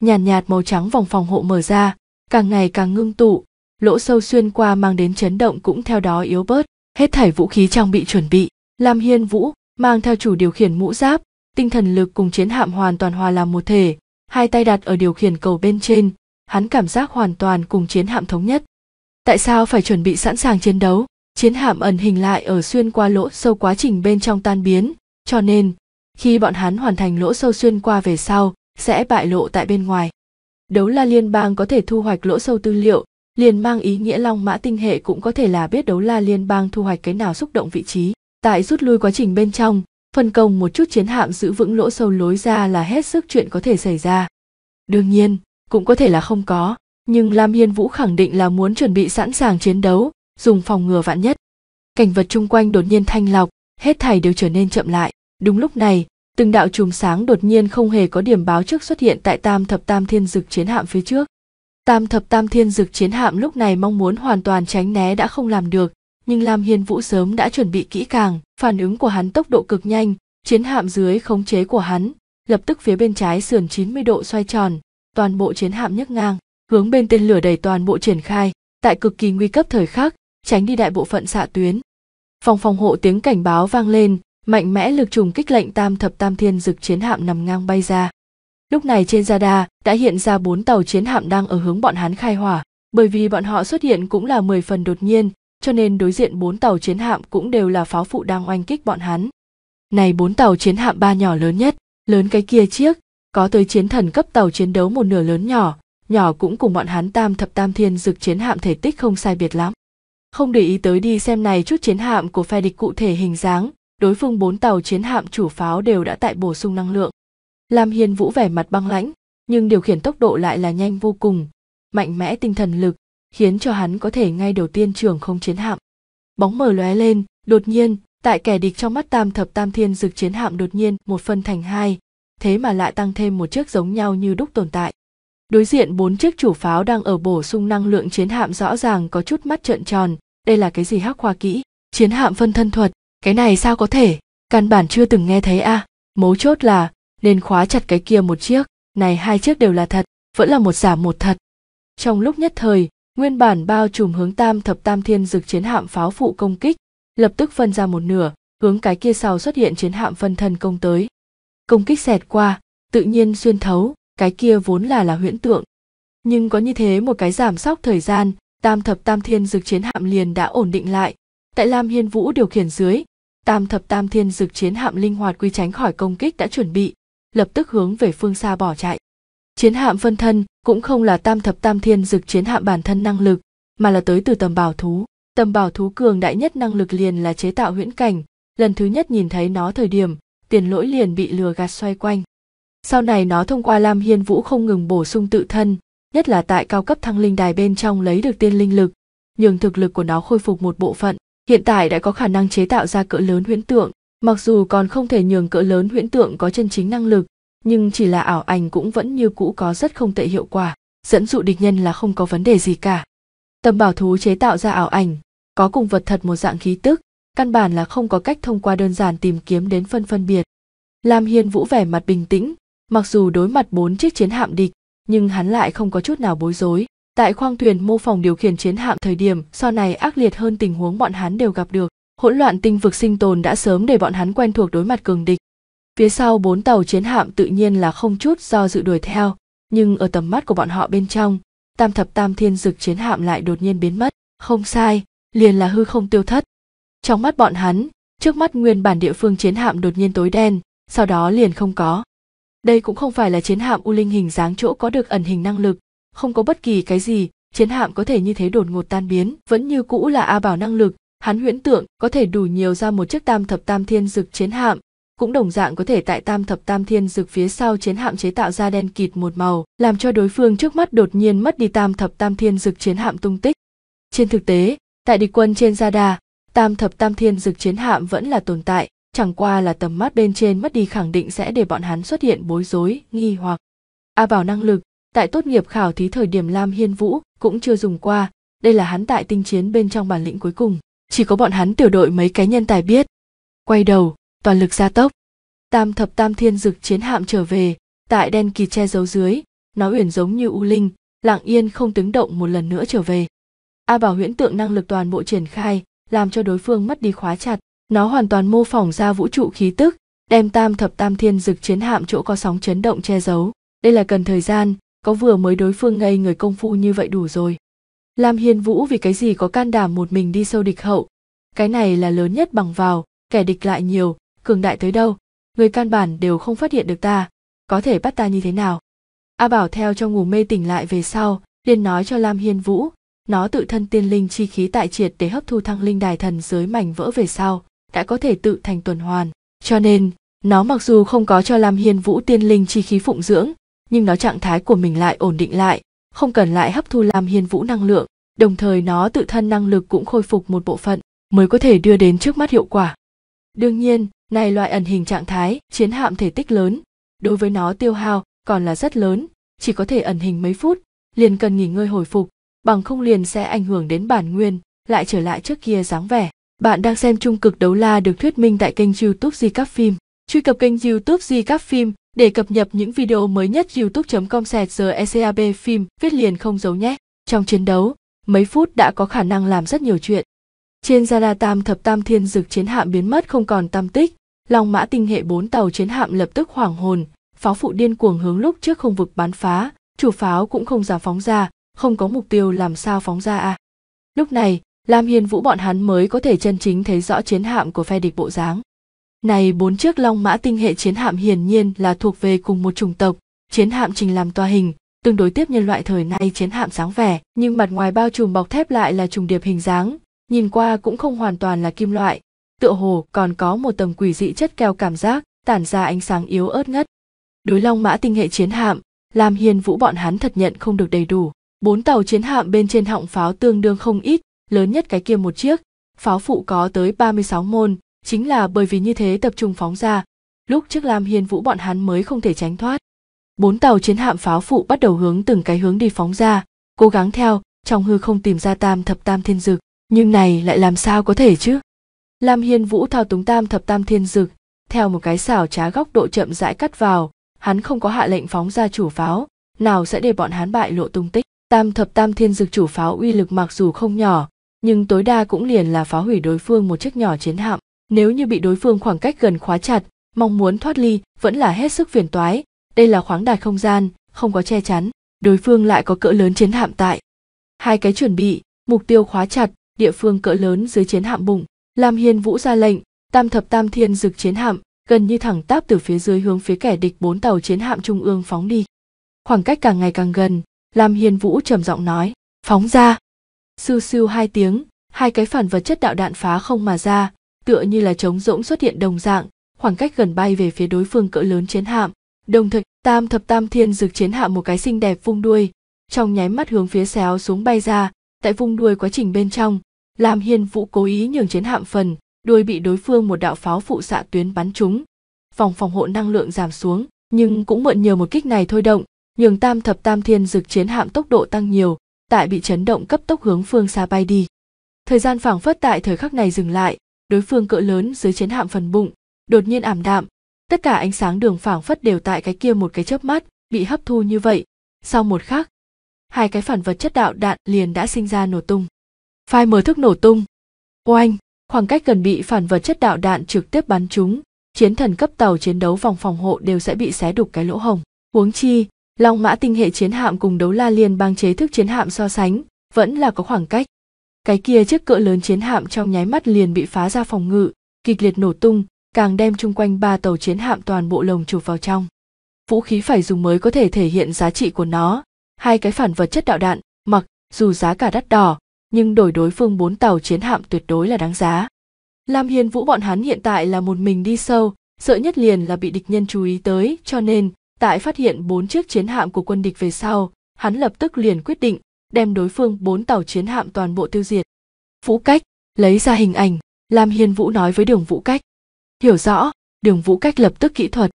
nhàn nhạt, nhạt màu trắng vòng phòng hộ mở ra càng ngày càng ngưng tụ lỗ sâu xuyên qua mang đến chấn động cũng theo đó yếu bớt hết thảy vũ khí trang bị chuẩn bị lam hiên vũ mang theo chủ điều khiển mũ giáp tinh thần lực cùng chiến hạm hoàn toàn hòa làm một thể hai tay đặt ở điều khiển cầu bên trên hắn cảm giác hoàn toàn cùng chiến hạm thống nhất tại sao phải chuẩn bị sẵn sàng chiến đấu chiến hạm ẩn hình lại ở xuyên qua lỗ sâu quá trình bên trong tan biến cho nên khi bọn hắn hoàn thành lỗ sâu xuyên qua về sau sẽ bại lộ tại bên ngoài Đấu la liên bang có thể thu hoạch lỗ sâu tư liệu, liền mang ý nghĩa long mã tinh hệ cũng có thể là biết đấu la liên bang thu hoạch cái nào xúc động vị trí. Tại rút lui quá trình bên trong, phân công một chút chiến hạm giữ vững lỗ sâu lối ra là hết sức chuyện có thể xảy ra. Đương nhiên, cũng có thể là không có, nhưng Lam Hiên Vũ khẳng định là muốn chuẩn bị sẵn sàng chiến đấu, dùng phòng ngừa vạn nhất. Cảnh vật chung quanh đột nhiên thanh lọc, hết thảy đều trở nên chậm lại. Đúng lúc này, từng đạo chùm sáng đột nhiên không hề có điểm báo trước xuất hiện tại tam thập tam thiên dực chiến hạm phía trước tam thập tam thiên dực chiến hạm lúc này mong muốn hoàn toàn tránh né đã không làm được nhưng lam hiên vũ sớm đã chuẩn bị kỹ càng phản ứng của hắn tốc độ cực nhanh chiến hạm dưới khống chế của hắn lập tức phía bên trái sườn 90 độ xoay tròn toàn bộ chiến hạm nhấc ngang hướng bên tên lửa đẩy toàn bộ triển khai tại cực kỳ nguy cấp thời khắc tránh đi đại bộ phận xạ tuyến phòng phòng hộ tiếng cảnh báo vang lên mạnh mẽ lực trùng kích lệnh tam thập tam thiên dực chiến hạm nằm ngang bay ra lúc này trên radar đã hiện ra bốn tàu chiến hạm đang ở hướng bọn hắn khai hỏa bởi vì bọn họ xuất hiện cũng là 10 phần đột nhiên cho nên đối diện bốn tàu chiến hạm cũng đều là pháo phụ đang oanh kích bọn hắn này bốn tàu chiến hạm ba nhỏ lớn nhất lớn cái kia chiếc có tới chiến thần cấp tàu chiến đấu một nửa lớn nhỏ nhỏ cũng cùng bọn hắn tam thập tam thiên dực chiến hạm thể tích không sai biệt lắm không để ý tới đi xem này chút chiến hạm của phe địch cụ thể hình dáng đối phương bốn tàu chiến hạm chủ pháo đều đã tại bổ sung năng lượng. Lam Hiên Vũ vẻ mặt băng lãnh, nhưng điều khiển tốc độ lại là nhanh vô cùng, mạnh mẽ tinh thần lực, khiến cho hắn có thể ngay đầu tiên trưởng không chiến hạm. Bóng mờ lóe lên, đột nhiên, tại kẻ địch trong mắt tam thập tam thiên dực chiến hạm đột nhiên một phân thành hai, thế mà lại tăng thêm một chiếc giống nhau như đúc tồn tại. Đối diện bốn chiếc chủ pháo đang ở bổ sung năng lượng chiến hạm rõ ràng có chút mắt trợn tròn, đây là cái gì hắc khoa kỹ? Chiến hạm phân thân thuật, cái này sao có thể căn bản chưa từng nghe thấy a à. mấu chốt là nên khóa chặt cái kia một chiếc này hai chiếc đều là thật vẫn là một giả một thật trong lúc nhất thời nguyên bản bao trùm hướng tam thập tam thiên dực chiến hạm pháo phụ công kích lập tức phân ra một nửa hướng cái kia sau xuất hiện chiến hạm phân thân công tới công kích xẹt qua tự nhiên xuyên thấu cái kia vốn là là huyễn tượng nhưng có như thế một cái giảm sóc thời gian tam thập tam thiên dực chiến hạm liền đã ổn định lại tại lam hiên vũ điều khiển dưới tam thập tam thiên dực chiến hạm linh hoạt quy tránh khỏi công kích đã chuẩn bị lập tức hướng về phương xa bỏ chạy chiến hạm phân thân cũng không là tam thập tam thiên dực chiến hạm bản thân năng lực mà là tới từ tầm bảo thú tầm bảo thú cường đại nhất năng lực liền là chế tạo huyễn cảnh lần thứ nhất nhìn thấy nó thời điểm tiền lỗi liền bị lừa gạt xoay quanh sau này nó thông qua lam hiên vũ không ngừng bổ sung tự thân nhất là tại cao cấp thăng linh đài bên trong lấy được tiên linh lực nhường thực lực của nó khôi phục một bộ phận hiện tại đã có khả năng chế tạo ra cỡ lớn huyễn tượng mặc dù còn không thể nhường cỡ lớn huyễn tượng có chân chính năng lực nhưng chỉ là ảo ảnh cũng vẫn như cũ có rất không tệ hiệu quả dẫn dụ địch nhân là không có vấn đề gì cả tầm bảo thú chế tạo ra ảo ảnh có cùng vật thật một dạng khí tức căn bản là không có cách thông qua đơn giản tìm kiếm đến phân phân biệt lam hiên vũ vẻ mặt bình tĩnh mặc dù đối mặt bốn chiếc chiến hạm địch nhưng hắn lại không có chút nào bối rối Tại khoang thuyền mô phỏng điều khiển chiến hạm thời điểm sau này ác liệt hơn tình huống bọn hắn đều gặp được. Hỗn loạn tinh vực sinh tồn đã sớm để bọn hắn quen thuộc đối mặt cường địch. Phía sau bốn tàu chiến hạm tự nhiên là không chút do dự đuổi theo, nhưng ở tầm mắt của bọn họ bên trong, tam thập tam thiên dực chiến hạm lại đột nhiên biến mất, không sai, liền là hư không tiêu thất. Trong mắt bọn hắn, trước mắt nguyên bản địa phương chiến hạm đột nhiên tối đen, sau đó liền không có. Đây cũng không phải là chiến hạm U Linh hình dáng chỗ có được ẩn hình năng lực, không có bất kỳ cái gì chiến hạm có thể như thế đột ngột tan biến vẫn như cũ là a bảo năng lực hắn huyễn tượng có thể đủ nhiều ra một chiếc tam thập tam thiên dực chiến hạm cũng đồng dạng có thể tại tam thập tam thiên dực phía sau chiến hạm chế tạo ra đen kịt một màu làm cho đối phương trước mắt đột nhiên mất đi tam thập tam thiên dực chiến hạm tung tích trên thực tế tại địch quân trên gia radar tam thập tam thiên dực chiến hạm vẫn là tồn tại chẳng qua là tầm mắt bên trên mất đi khẳng định sẽ để bọn hắn xuất hiện bối rối nghi hoặc a bảo năng lực tại tốt nghiệp khảo thí thời điểm Lam Hiên Vũ cũng chưa dùng qua, đây là hắn tại tinh chiến bên trong bản lĩnh cuối cùng. Chỉ có bọn hắn tiểu đội mấy cái nhân tài biết. Quay đầu, toàn lực gia tốc. Tam thập tam thiên dực chiến hạm trở về, tại đen kỳ che giấu dưới, nó uyển giống như u linh, lặng yên không tiếng động một lần nữa trở về. A bảo huyễn tượng năng lực toàn bộ triển khai, làm cho đối phương mất đi khóa chặt, nó hoàn toàn mô phỏng ra vũ trụ khí tức, đem tam thập tam thiên dực chiến hạm chỗ có sóng chấn động che giấu. Đây là cần thời gian, có vừa mới đối phương ngây người công phu như vậy đủ rồi lam hiên vũ vì cái gì có can đảm một mình đi sâu địch hậu cái này là lớn nhất bằng vào kẻ địch lại nhiều cường đại tới đâu người can bản đều không phát hiện được ta có thể bắt ta như thế nào a bảo theo cho ngủ mê tỉnh lại về sau liền nói cho lam hiên vũ nó tự thân tiên linh chi khí tại triệt để hấp thu thăng linh đài thần giới mảnh vỡ về sau đã có thể tự thành tuần hoàn cho nên nó mặc dù không có cho lam hiên vũ tiên linh chi khí phụng dưỡng nhưng nó trạng thái của mình lại ổn định lại không cần lại hấp thu làm hiên vũ năng lượng đồng thời nó tự thân năng lực cũng khôi phục một bộ phận mới có thể đưa đến trước mắt hiệu quả đương nhiên này loại ẩn hình trạng thái chiến hạm thể tích lớn đối với nó tiêu hao còn là rất lớn chỉ có thể ẩn hình mấy phút liền cần nghỉ ngơi hồi phục bằng không liền sẽ ảnh hưởng đến bản nguyên lại trở lại trước kia dáng vẻ bạn đang xem trung cực đấu la được thuyết minh tại kênh youtube di các phim truy cập kênh youtube di các phim để cập nhật những video mới nhất youtube.com sẹt giờ ECAB phim viết liền không giấu nhé. Trong chiến đấu, mấy phút đã có khả năng làm rất nhiều chuyện. Trên Gia La Tam thập tam thiên dực chiến hạm biến mất không còn tam tích, Long mã tinh hệ bốn tàu chiến hạm lập tức hoảng hồn, pháo phụ điên cuồng hướng lúc trước không vực bắn phá, chủ pháo cũng không dám phóng ra, không có mục tiêu làm sao phóng ra à. Lúc này, Lam Hiền Vũ bọn hắn mới có thể chân chính thấy rõ chiến hạm của phe địch bộ dáng. Này bốn chiếc long mã tinh hệ chiến hạm hiển nhiên là thuộc về cùng một chủng tộc, chiến hạm trình làm toa hình, tương đối tiếp nhân loại thời nay chiến hạm sáng vẻ, nhưng mặt ngoài bao trùm bọc thép lại là trùng điệp hình dáng, nhìn qua cũng không hoàn toàn là kim loại, tựa hồ còn có một tầng quỷ dị chất keo cảm giác, tản ra ánh sáng yếu ớt ngất. Đối long mã tinh hệ chiến hạm, làm hiền vũ bọn hắn thật nhận không được đầy đủ. Bốn tàu chiến hạm bên trên họng pháo tương đương không ít, lớn nhất cái kia một chiếc, pháo phụ có tới 36 môn, chính là bởi vì như thế tập trung phóng ra lúc trước lam hiên vũ bọn hắn mới không thể tránh thoát bốn tàu chiến hạm pháo phụ bắt đầu hướng từng cái hướng đi phóng ra cố gắng theo trong hư không tìm ra tam thập tam thiên dực nhưng này lại làm sao có thể chứ lam hiên vũ thao túng tam thập tam thiên dực theo một cái xảo trá góc độ chậm rãi cắt vào hắn không có hạ lệnh phóng ra chủ pháo nào sẽ để bọn hắn bại lộ tung tích tam thập tam thiên dực chủ pháo uy lực mặc dù không nhỏ nhưng tối đa cũng liền là phá hủy đối phương một chiếc nhỏ chiến hạm nếu như bị đối phương khoảng cách gần khóa chặt, mong muốn thoát ly vẫn là hết sức phiền toái, đây là khoáng đạt không gian, không có che chắn, đối phương lại có cỡ lớn chiến hạm tại. Hai cái chuẩn bị, mục tiêu khóa chặt, địa phương cỡ lớn dưới chiến hạm bụng, Lam Hiên Vũ ra lệnh, tam thập tam thiên dực chiến hạm, gần như thẳng táp từ phía dưới hướng phía kẻ địch bốn tàu chiến hạm trung ương phóng đi. Khoảng cách càng ngày càng gần, Lam Hiên Vũ trầm giọng nói, phóng ra. Sưu sưu hai tiếng, hai cái phản vật chất đạo đạn phá không mà ra, tựa như là trống rỗng xuất hiện đồng dạng khoảng cách gần bay về phía đối phương cỡ lớn chiến hạm đồng thời tam thập tam thiên dực chiến hạm một cái xinh đẹp vung đuôi trong nháy mắt hướng phía xéo xuống bay ra tại vung đuôi quá trình bên trong làm hiền vũ cố ý nhường chiến hạm phần đuôi bị đối phương một đạo pháo phụ xạ tuyến bắn trúng vòng phòng hộ năng lượng giảm xuống nhưng cũng mượn nhờ một kích này thôi động nhường tam thập tam thiên dực chiến hạm tốc độ tăng nhiều tại bị chấn động cấp tốc hướng phương xa bay đi thời gian phảng phất tại thời khắc này dừng lại đối phương cỡ lớn dưới chiến hạm phần bụng đột nhiên ảm đạm tất cả ánh sáng đường phảng phất đều tại cái kia một cái chớp mắt bị hấp thu như vậy sau một khắc hai cái phản vật chất đạo đạn liền đã sinh ra nổ tung phai mở thức nổ tung oanh khoảng cách gần bị phản vật chất đạo đạn trực tiếp bắn chúng chiến thần cấp tàu chiến đấu vòng phòng hộ đều sẽ bị xé đục cái lỗ hồng huống chi long mã tinh hệ chiến hạm cùng đấu la liên bang chế thức chiến hạm so sánh vẫn là có khoảng cách cái kia chiếc cỡ lớn chiến hạm trong nháy mắt liền bị phá ra phòng ngự kịch liệt nổ tung càng đem chung quanh ba tàu chiến hạm toàn bộ lồng chụp vào trong vũ khí phải dùng mới có thể thể hiện giá trị của nó hai cái phản vật chất đạo đạn mặc dù giá cả đắt đỏ nhưng đổi đối phương bốn tàu chiến hạm tuyệt đối là đáng giá lam hiên vũ bọn hắn hiện tại là một mình đi sâu sợ nhất liền là bị địch nhân chú ý tới cho nên tại phát hiện bốn chiếc chiến hạm của quân địch về sau hắn lập tức liền quyết định đem đối phương bốn tàu chiến hạm toàn bộ tiêu diệt. Vũ Cách lấy ra hình ảnh, Lam Hiên Vũ nói với Đường Vũ Cách. Hiểu rõ, Đường Vũ Cách lập tức kỹ thuật.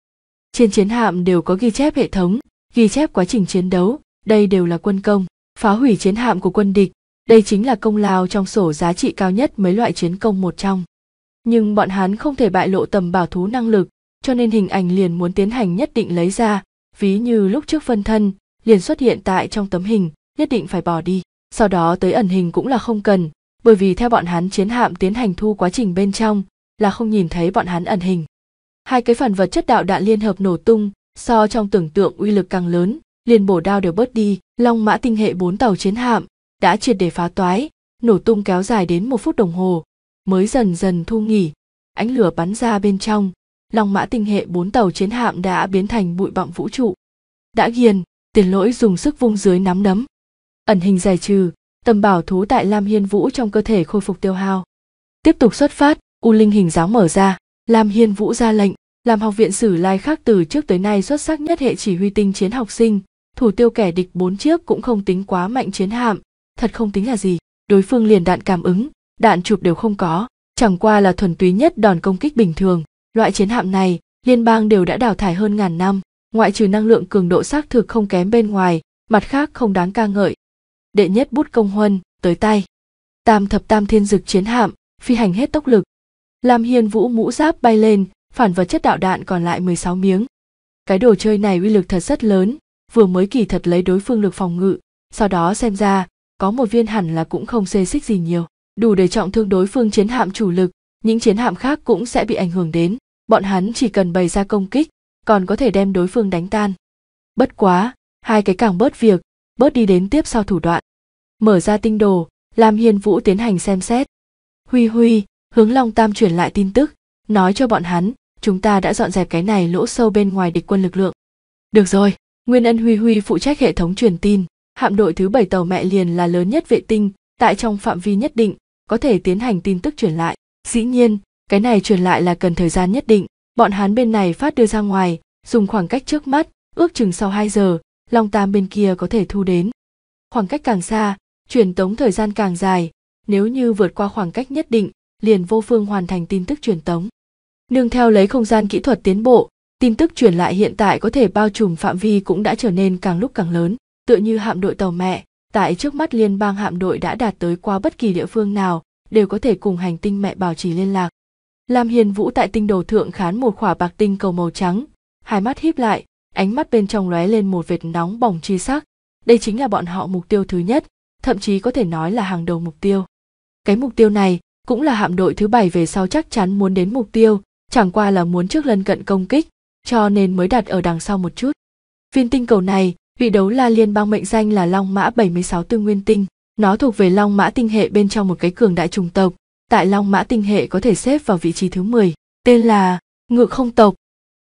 Trên chiến hạm đều có ghi chép hệ thống, ghi chép quá trình chiến đấu, đây đều là quân công, phá hủy chiến hạm của quân địch, đây chính là công lao trong sổ giá trị cao nhất mấy loại chiến công một trong. Nhưng bọn hắn không thể bại lộ tầm bảo thú năng lực, cho nên hình ảnh liền muốn tiến hành nhất định lấy ra, ví như lúc trước phân thân, liền xuất hiện tại trong tấm hình, nhất định phải bỏ đi sau đó tới ẩn hình cũng là không cần bởi vì theo bọn hắn chiến hạm tiến hành thu quá trình bên trong là không nhìn thấy bọn hắn ẩn hình hai cái phần vật chất đạo đạn liên hợp nổ tung so trong tưởng tượng uy lực càng lớn liền bổ đao đều bớt đi long mã tinh hệ bốn tàu chiến hạm đã triệt để phá toái nổ tung kéo dài đến một phút đồng hồ mới dần dần thu nghỉ ánh lửa bắn ra bên trong long mã tinh hệ bốn tàu chiến hạm đã biến thành bụi bặm vũ trụ đã ghiền tiền lỗi dùng sức vung dưới nắm đấm ẩn hình giải trừ tâm bảo thú tại lam hiên vũ trong cơ thể khôi phục tiêu hao tiếp tục xuất phát u linh hình giáo mở ra lam hiên vũ ra lệnh làm học viện sử lai khác từ trước tới nay xuất sắc nhất hệ chỉ huy tinh chiến học sinh thủ tiêu kẻ địch bốn chiếc cũng không tính quá mạnh chiến hạm thật không tính là gì đối phương liền đạn cảm ứng đạn chụp đều không có chẳng qua là thuần túy nhất đòn công kích bình thường loại chiến hạm này liên bang đều đã đào thải hơn ngàn năm ngoại trừ năng lượng cường độ xác thực không kém bên ngoài mặt khác không đáng ca ngợi đệ nhất bút công huân tới tay tam thập tam thiên dực chiến hạm phi hành hết tốc lực làm hiên vũ mũ giáp bay lên phản vật chất đạo đạn còn lại 16 miếng cái đồ chơi này uy lực thật rất lớn vừa mới kỳ thật lấy đối phương lực phòng ngự sau đó xem ra có một viên hẳn là cũng không xê xích gì nhiều đủ để trọng thương đối phương chiến hạm chủ lực những chiến hạm khác cũng sẽ bị ảnh hưởng đến bọn hắn chỉ cần bày ra công kích còn có thể đem đối phương đánh tan bất quá hai cái càng bớt việc bớt đi đến tiếp sau thủ đoạn mở ra tinh đồ làm hiền vũ tiến hành xem xét huy huy hướng long tam truyền lại tin tức nói cho bọn hắn chúng ta đã dọn dẹp cái này lỗ sâu bên ngoài địch quân lực lượng được rồi nguyên ân huy huy phụ trách hệ thống truyền tin hạm đội thứ bảy tàu mẹ liền là lớn nhất vệ tinh tại trong phạm vi nhất định có thể tiến hành tin tức truyền lại dĩ nhiên cái này truyền lại là cần thời gian nhất định bọn hắn bên này phát đưa ra ngoài dùng khoảng cách trước mắt ước chừng sau 2 giờ long tam bên kia có thể thu đến khoảng cách càng xa truyền tống thời gian càng dài nếu như vượt qua khoảng cách nhất định liền vô phương hoàn thành tin tức truyền tống nương theo lấy không gian kỹ thuật tiến bộ tin tức truyền lại hiện tại có thể bao trùm phạm vi cũng đã trở nên càng lúc càng lớn tựa như hạm đội tàu mẹ tại trước mắt liên bang hạm đội đã đạt tới qua bất kỳ địa phương nào đều có thể cùng hành tinh mẹ bảo trì liên lạc lam hiền vũ tại tinh đồ thượng khán một khỏa bạc tinh cầu màu trắng hai mắt híp lại ánh mắt bên trong lóe lên một vệt nóng bỏng chi sắc đây chính là bọn họ mục tiêu thứ nhất thậm chí có thể nói là hàng đầu mục tiêu. Cái mục tiêu này cũng là hạm đội thứ bảy về sau chắc chắn muốn đến mục tiêu, chẳng qua là muốn trước lân cận công kích, cho nên mới đặt ở đằng sau một chút. Viên tinh cầu này vị đấu la liên bang mệnh danh là Long Mã 76 Tư Nguyên Tinh. Nó thuộc về Long Mã tinh hệ bên trong một cái cường đại trùng tộc. Tại Long Mã tinh hệ có thể xếp vào vị trí thứ 10, tên là Ngự Không Tộc.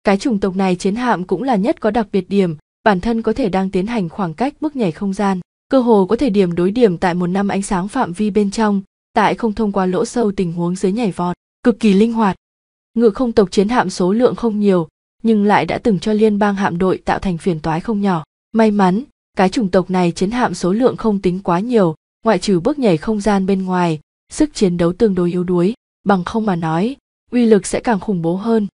Cái trùng tộc này chiến hạm cũng là nhất có đặc biệt điểm, bản thân có thể đang tiến hành khoảng cách bước nhảy không gian cơ hồ có thể điểm đối điểm tại một năm ánh sáng phạm vi bên trong tại không thông qua lỗ sâu tình huống dưới nhảy vọt cực kỳ linh hoạt ngự không tộc chiến hạm số lượng không nhiều nhưng lại đã từng cho liên bang hạm đội tạo thành phiền toái không nhỏ may mắn cái chủng tộc này chiến hạm số lượng không tính quá nhiều ngoại trừ bước nhảy không gian bên ngoài sức chiến đấu tương đối yếu đuối bằng không mà nói uy lực sẽ càng khủng bố hơn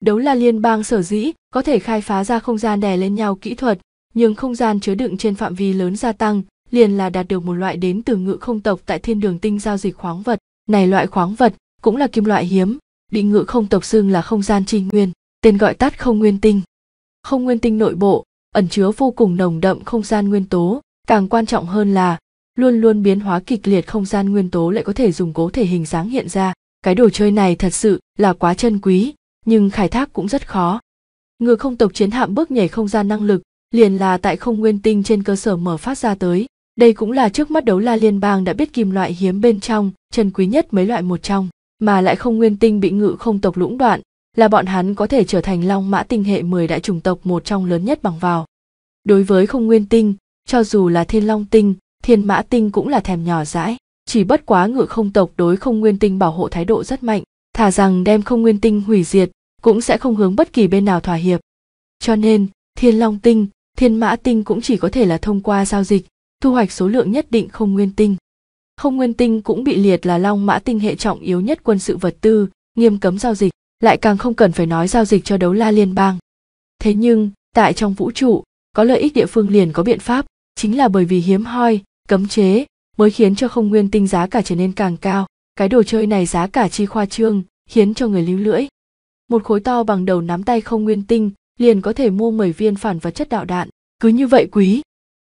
đấu là liên bang sở dĩ có thể khai phá ra không gian đè lên nhau kỹ thuật nhưng không gian chứa đựng trên phạm vi lớn gia tăng liền là đạt được một loại đến từ ngự không tộc tại thiên đường tinh giao dịch khoáng vật này loại khoáng vật cũng là kim loại hiếm bị ngự không tộc xưng là không gian tri nguyên tên gọi tắt không nguyên tinh không nguyên tinh nội bộ ẩn chứa vô cùng nồng đậm không gian nguyên tố càng quan trọng hơn là luôn luôn biến hóa kịch liệt không gian nguyên tố lại có thể dùng cố thể hình dáng hiện ra cái đồ chơi này thật sự là quá chân quý nhưng khai thác cũng rất khó ngự không tộc chiến hạm bước nhảy không gian năng lực liền là tại không nguyên tinh trên cơ sở mở phát ra tới. Đây cũng là trước mắt đấu la liên bang đã biết kim loại hiếm bên trong, chân quý nhất mấy loại một trong, mà lại không nguyên tinh bị ngự không tộc lũng đoạn, là bọn hắn có thể trở thành long mã tinh hệ 10 đại chủng tộc một trong lớn nhất bằng vào. Đối với không nguyên tinh, cho dù là thiên long tinh, thiên mã tinh cũng là thèm nhỏ dãi, chỉ bất quá ngự không tộc đối không nguyên tinh bảo hộ thái độ rất mạnh, thà rằng đem không nguyên tinh hủy diệt, cũng sẽ không hướng bất kỳ bên nào thỏa hiệp. Cho nên, thiên long tinh, thiên mã tinh cũng chỉ có thể là thông qua giao dịch thu hoạch số lượng nhất định không nguyên tinh không nguyên tinh cũng bị liệt là long mã tinh hệ trọng yếu nhất quân sự vật tư nghiêm cấm giao dịch lại càng không cần phải nói giao dịch cho đấu la liên bang thế nhưng tại trong vũ trụ có lợi ích địa phương liền có biện pháp chính là bởi vì hiếm hoi cấm chế mới khiến cho không nguyên tinh giá cả trở nên càng cao cái đồ chơi này giá cả chi khoa trương khiến cho người lưu lưỡi một khối to bằng đầu nắm tay không nguyên tinh liền có thể mua 10 viên phản vật chất đạo đạn, cứ như vậy quý.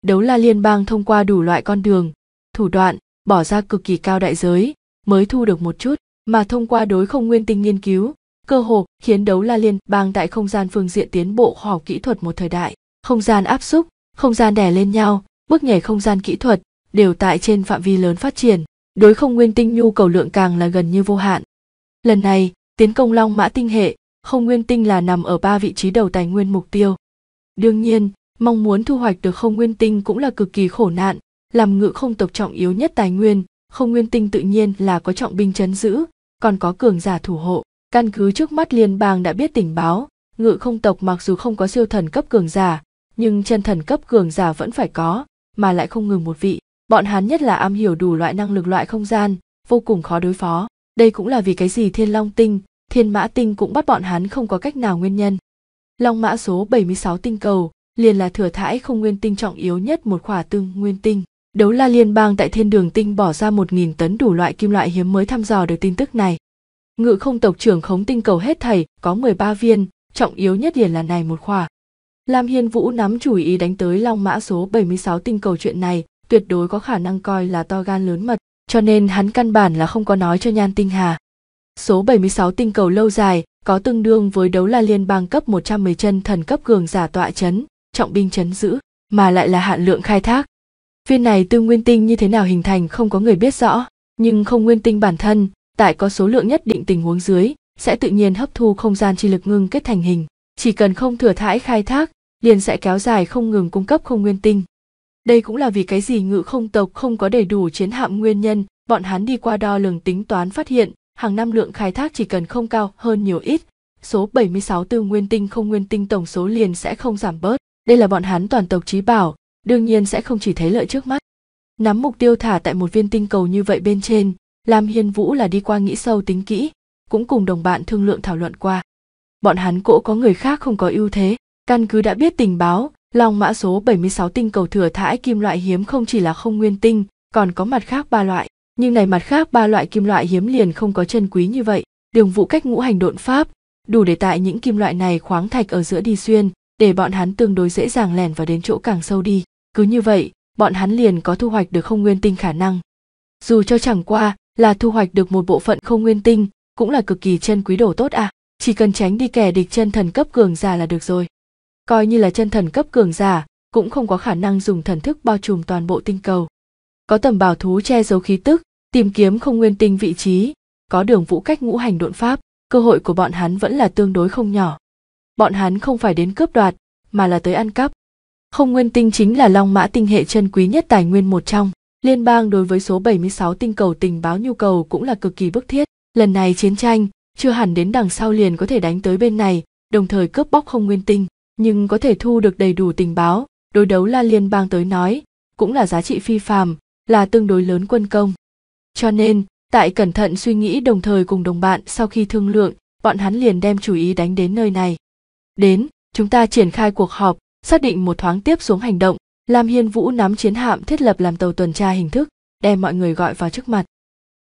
Đấu la liên bang thông qua đủ loại con đường, thủ đoạn, bỏ ra cực kỳ cao đại giới, mới thu được một chút, mà thông qua đối không nguyên tinh nghiên cứu, cơ hồ khiến đấu la liên bang tại không gian phương diện tiến bộ khoa học kỹ thuật một thời đại, không gian áp xúc, không gian đè lên nhau, bước nhảy không gian kỹ thuật đều tại trên phạm vi lớn phát triển, đối không nguyên tinh nhu cầu lượng càng là gần như vô hạn. Lần này, tiến công long mã tinh hệ không nguyên tinh là nằm ở ba vị trí đầu tài nguyên mục tiêu. Đương nhiên, mong muốn thu hoạch được không nguyên tinh cũng là cực kỳ khổ nạn, làm ngự không tộc trọng yếu nhất tài nguyên, không nguyên tinh tự nhiên là có trọng binh chấn giữ, còn có cường giả thủ hộ. Căn cứ trước mắt liên bang đã biết tình báo, ngự không tộc mặc dù không có siêu thần cấp cường giả, nhưng chân thần cấp cường giả vẫn phải có, mà lại không ngừng một vị. Bọn hắn nhất là am hiểu đủ loại năng lực loại không gian, vô cùng khó đối phó. Đây cũng là vì cái gì thiên long tinh, thiên mã tinh cũng bắt bọn hắn không có cách nào nguyên nhân. Long mã số 76 tinh cầu, liền là thừa thãi không nguyên tinh trọng yếu nhất một khỏa tương nguyên tinh. Đấu la liên bang tại thiên đường tinh bỏ ra 1.000 tấn đủ loại kim loại hiếm mới thăm dò được tin tức này. Ngự không tộc trưởng khống tinh cầu hết thảy có 13 viên, trọng yếu nhất liền là này một khỏa. Lam Hiên Vũ nắm chủ ý đánh tới long mã số 76 tinh cầu chuyện này, tuyệt đối có khả năng coi là to gan lớn mật, cho nên hắn căn bản là không có nói cho Nhan Tinh Hà. Số 76 tinh cầu lâu dài có tương đương với đấu la liên bang cấp 110 chân thần cấp cường giả tọa chấn, trọng binh chấn giữ, mà lại là hạn lượng khai thác. Viên này tư nguyên tinh như thế nào hình thành không có người biết rõ, nhưng không nguyên tinh bản thân, tại có số lượng nhất định tình huống dưới, sẽ tự nhiên hấp thu không gian chi lực ngưng kết thành hình. Chỉ cần không thừa thãi khai thác, liền sẽ kéo dài không ngừng cung cấp không nguyên tinh. Đây cũng là vì cái gì ngự không tộc không có đầy đủ chiến hạm nguyên nhân, bọn hắn đi qua đo lường tính toán phát hiện, hàng năm lượng khai thác chỉ cần không cao hơn nhiều ít, số 76 tư nguyên tinh không nguyên tinh tổng số liền sẽ không giảm bớt. Đây là bọn hắn toàn tộc trí bảo, đương nhiên sẽ không chỉ thấy lợi trước mắt. Nắm mục tiêu thả tại một viên tinh cầu như vậy bên trên, làm Hiên Vũ là đi qua nghĩ sâu tính kỹ, cũng cùng đồng bạn thương lượng thảo luận qua. Bọn hắn cỗ có người khác không có ưu thế, căn cứ đã biết tình báo, long mã số 76 tinh cầu thừa thãi kim loại hiếm không chỉ là không nguyên tinh, còn có mặt khác ba loại nhưng này mặt khác ba loại kim loại hiếm liền không có chân quý như vậy đường vũ cách ngũ hành độn pháp đủ để tại những kim loại này khoáng thạch ở giữa đi xuyên để bọn hắn tương đối dễ dàng lẻn vào đến chỗ càng sâu đi cứ như vậy bọn hắn liền có thu hoạch được không nguyên tinh khả năng dù cho chẳng qua là thu hoạch được một bộ phận không nguyên tinh cũng là cực kỳ chân quý đồ tốt à chỉ cần tránh đi kẻ địch chân thần cấp cường giả là được rồi coi như là chân thần cấp cường giả cũng không có khả năng dùng thần thức bao trùm toàn bộ tinh cầu có tầm bảo thú che giấu khí tức tìm kiếm không nguyên tinh vị trí có đường vũ cách ngũ hành độn pháp cơ hội của bọn hắn vẫn là tương đối không nhỏ bọn hắn không phải đến cướp đoạt mà là tới ăn cắp không nguyên tinh chính là long mã tinh hệ chân quý nhất tài nguyên một trong liên bang đối với số 76 tinh cầu tình báo nhu cầu cũng là cực kỳ bức thiết lần này chiến tranh chưa hẳn đến đằng sau liền có thể đánh tới bên này đồng thời cướp bóc không nguyên tinh nhưng có thể thu được đầy đủ tình báo đối đấu la liên bang tới nói cũng là giá trị phi phàm là tương đối lớn quân công. Cho nên, tại cẩn thận suy nghĩ đồng thời cùng đồng bạn sau khi thương lượng, bọn hắn liền đem chủ ý đánh đến nơi này. Đến, chúng ta triển khai cuộc họp, xác định một thoáng tiếp xuống hành động, Lam Hiên Vũ nắm chiến hạm thiết lập làm tàu tuần tra hình thức, đem mọi người gọi vào trước mặt.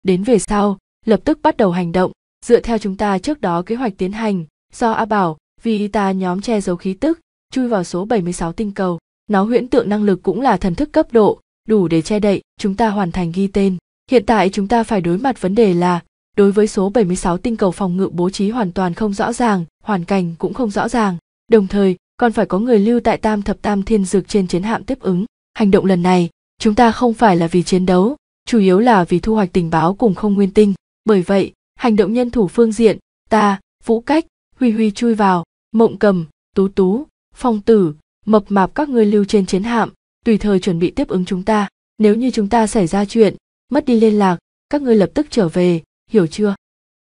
Đến về sau, lập tức bắt đầu hành động, dựa theo chúng ta trước đó kế hoạch tiến hành, do A Bảo, vì ta nhóm che giấu khí tức, chui vào số 76 tinh cầu. Nó huyễn tượng năng lực cũng là thần thức cấp độ, đủ để che đậy chúng ta hoàn thành ghi tên. Hiện tại chúng ta phải đối mặt vấn đề là đối với số 76 tinh cầu phòng ngự bố trí hoàn toàn không rõ ràng, hoàn cảnh cũng không rõ ràng. Đồng thời, còn phải có người lưu tại Tam thập Tam Thiên Dược trên chiến hạm tiếp ứng. Hành động lần này, chúng ta không phải là vì chiến đấu, chủ yếu là vì thu hoạch tình báo cùng không nguyên tinh. Bởi vậy, hành động nhân thủ phương diện, ta, Vũ Cách, Huy Huy chui vào, Mộng Cầm, Tú Tú, Phong Tử, Mập Mạp các người lưu trên chiến hạm, tùy thời chuẩn bị tiếp ứng chúng ta nếu như chúng ta xảy ra chuyện mất đi liên lạc các ngươi lập tức trở về hiểu chưa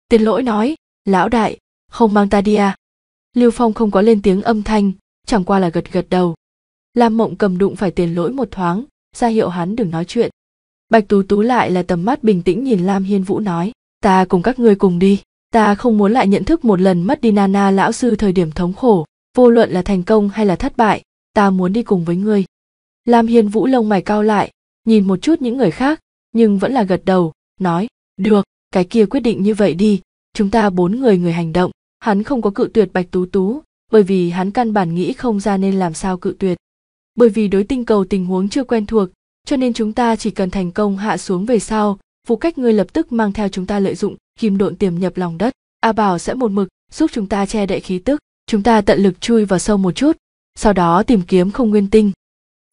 tiến lỗi nói lão đại không mang ta đi à lưu phong không có lên tiếng âm thanh chẳng qua là gật gật đầu lam mộng cầm đụng phải tiền lỗi một thoáng ra hiệu hắn đừng nói chuyện bạch tú tú lại là tầm mắt bình tĩnh nhìn lam hiên vũ nói ta cùng các ngươi cùng đi ta không muốn lại nhận thức một lần mất đi nana lão sư thời điểm thống khổ vô luận là thành công hay là thất bại ta muốn đi cùng với ngươi Lam Hiên Vũ lông mày cao lại, nhìn một chút những người khác, nhưng vẫn là gật đầu, nói, được, cái kia quyết định như vậy đi, chúng ta bốn người người hành động, hắn không có cự tuyệt Bạch Tú Tú, bởi vì hắn căn bản nghĩ không ra nên làm sao cự tuyệt. Bởi vì đối tinh cầu tình huống chưa quen thuộc, cho nên chúng ta chỉ cần thành công hạ xuống về sau, vụ cách ngươi lập tức mang theo chúng ta lợi dụng, kim độn tiềm nhập lòng đất, A Bảo sẽ một mực giúp chúng ta che đậy khí tức, chúng ta tận lực chui vào sâu một chút, sau đó tìm kiếm không nguyên tinh,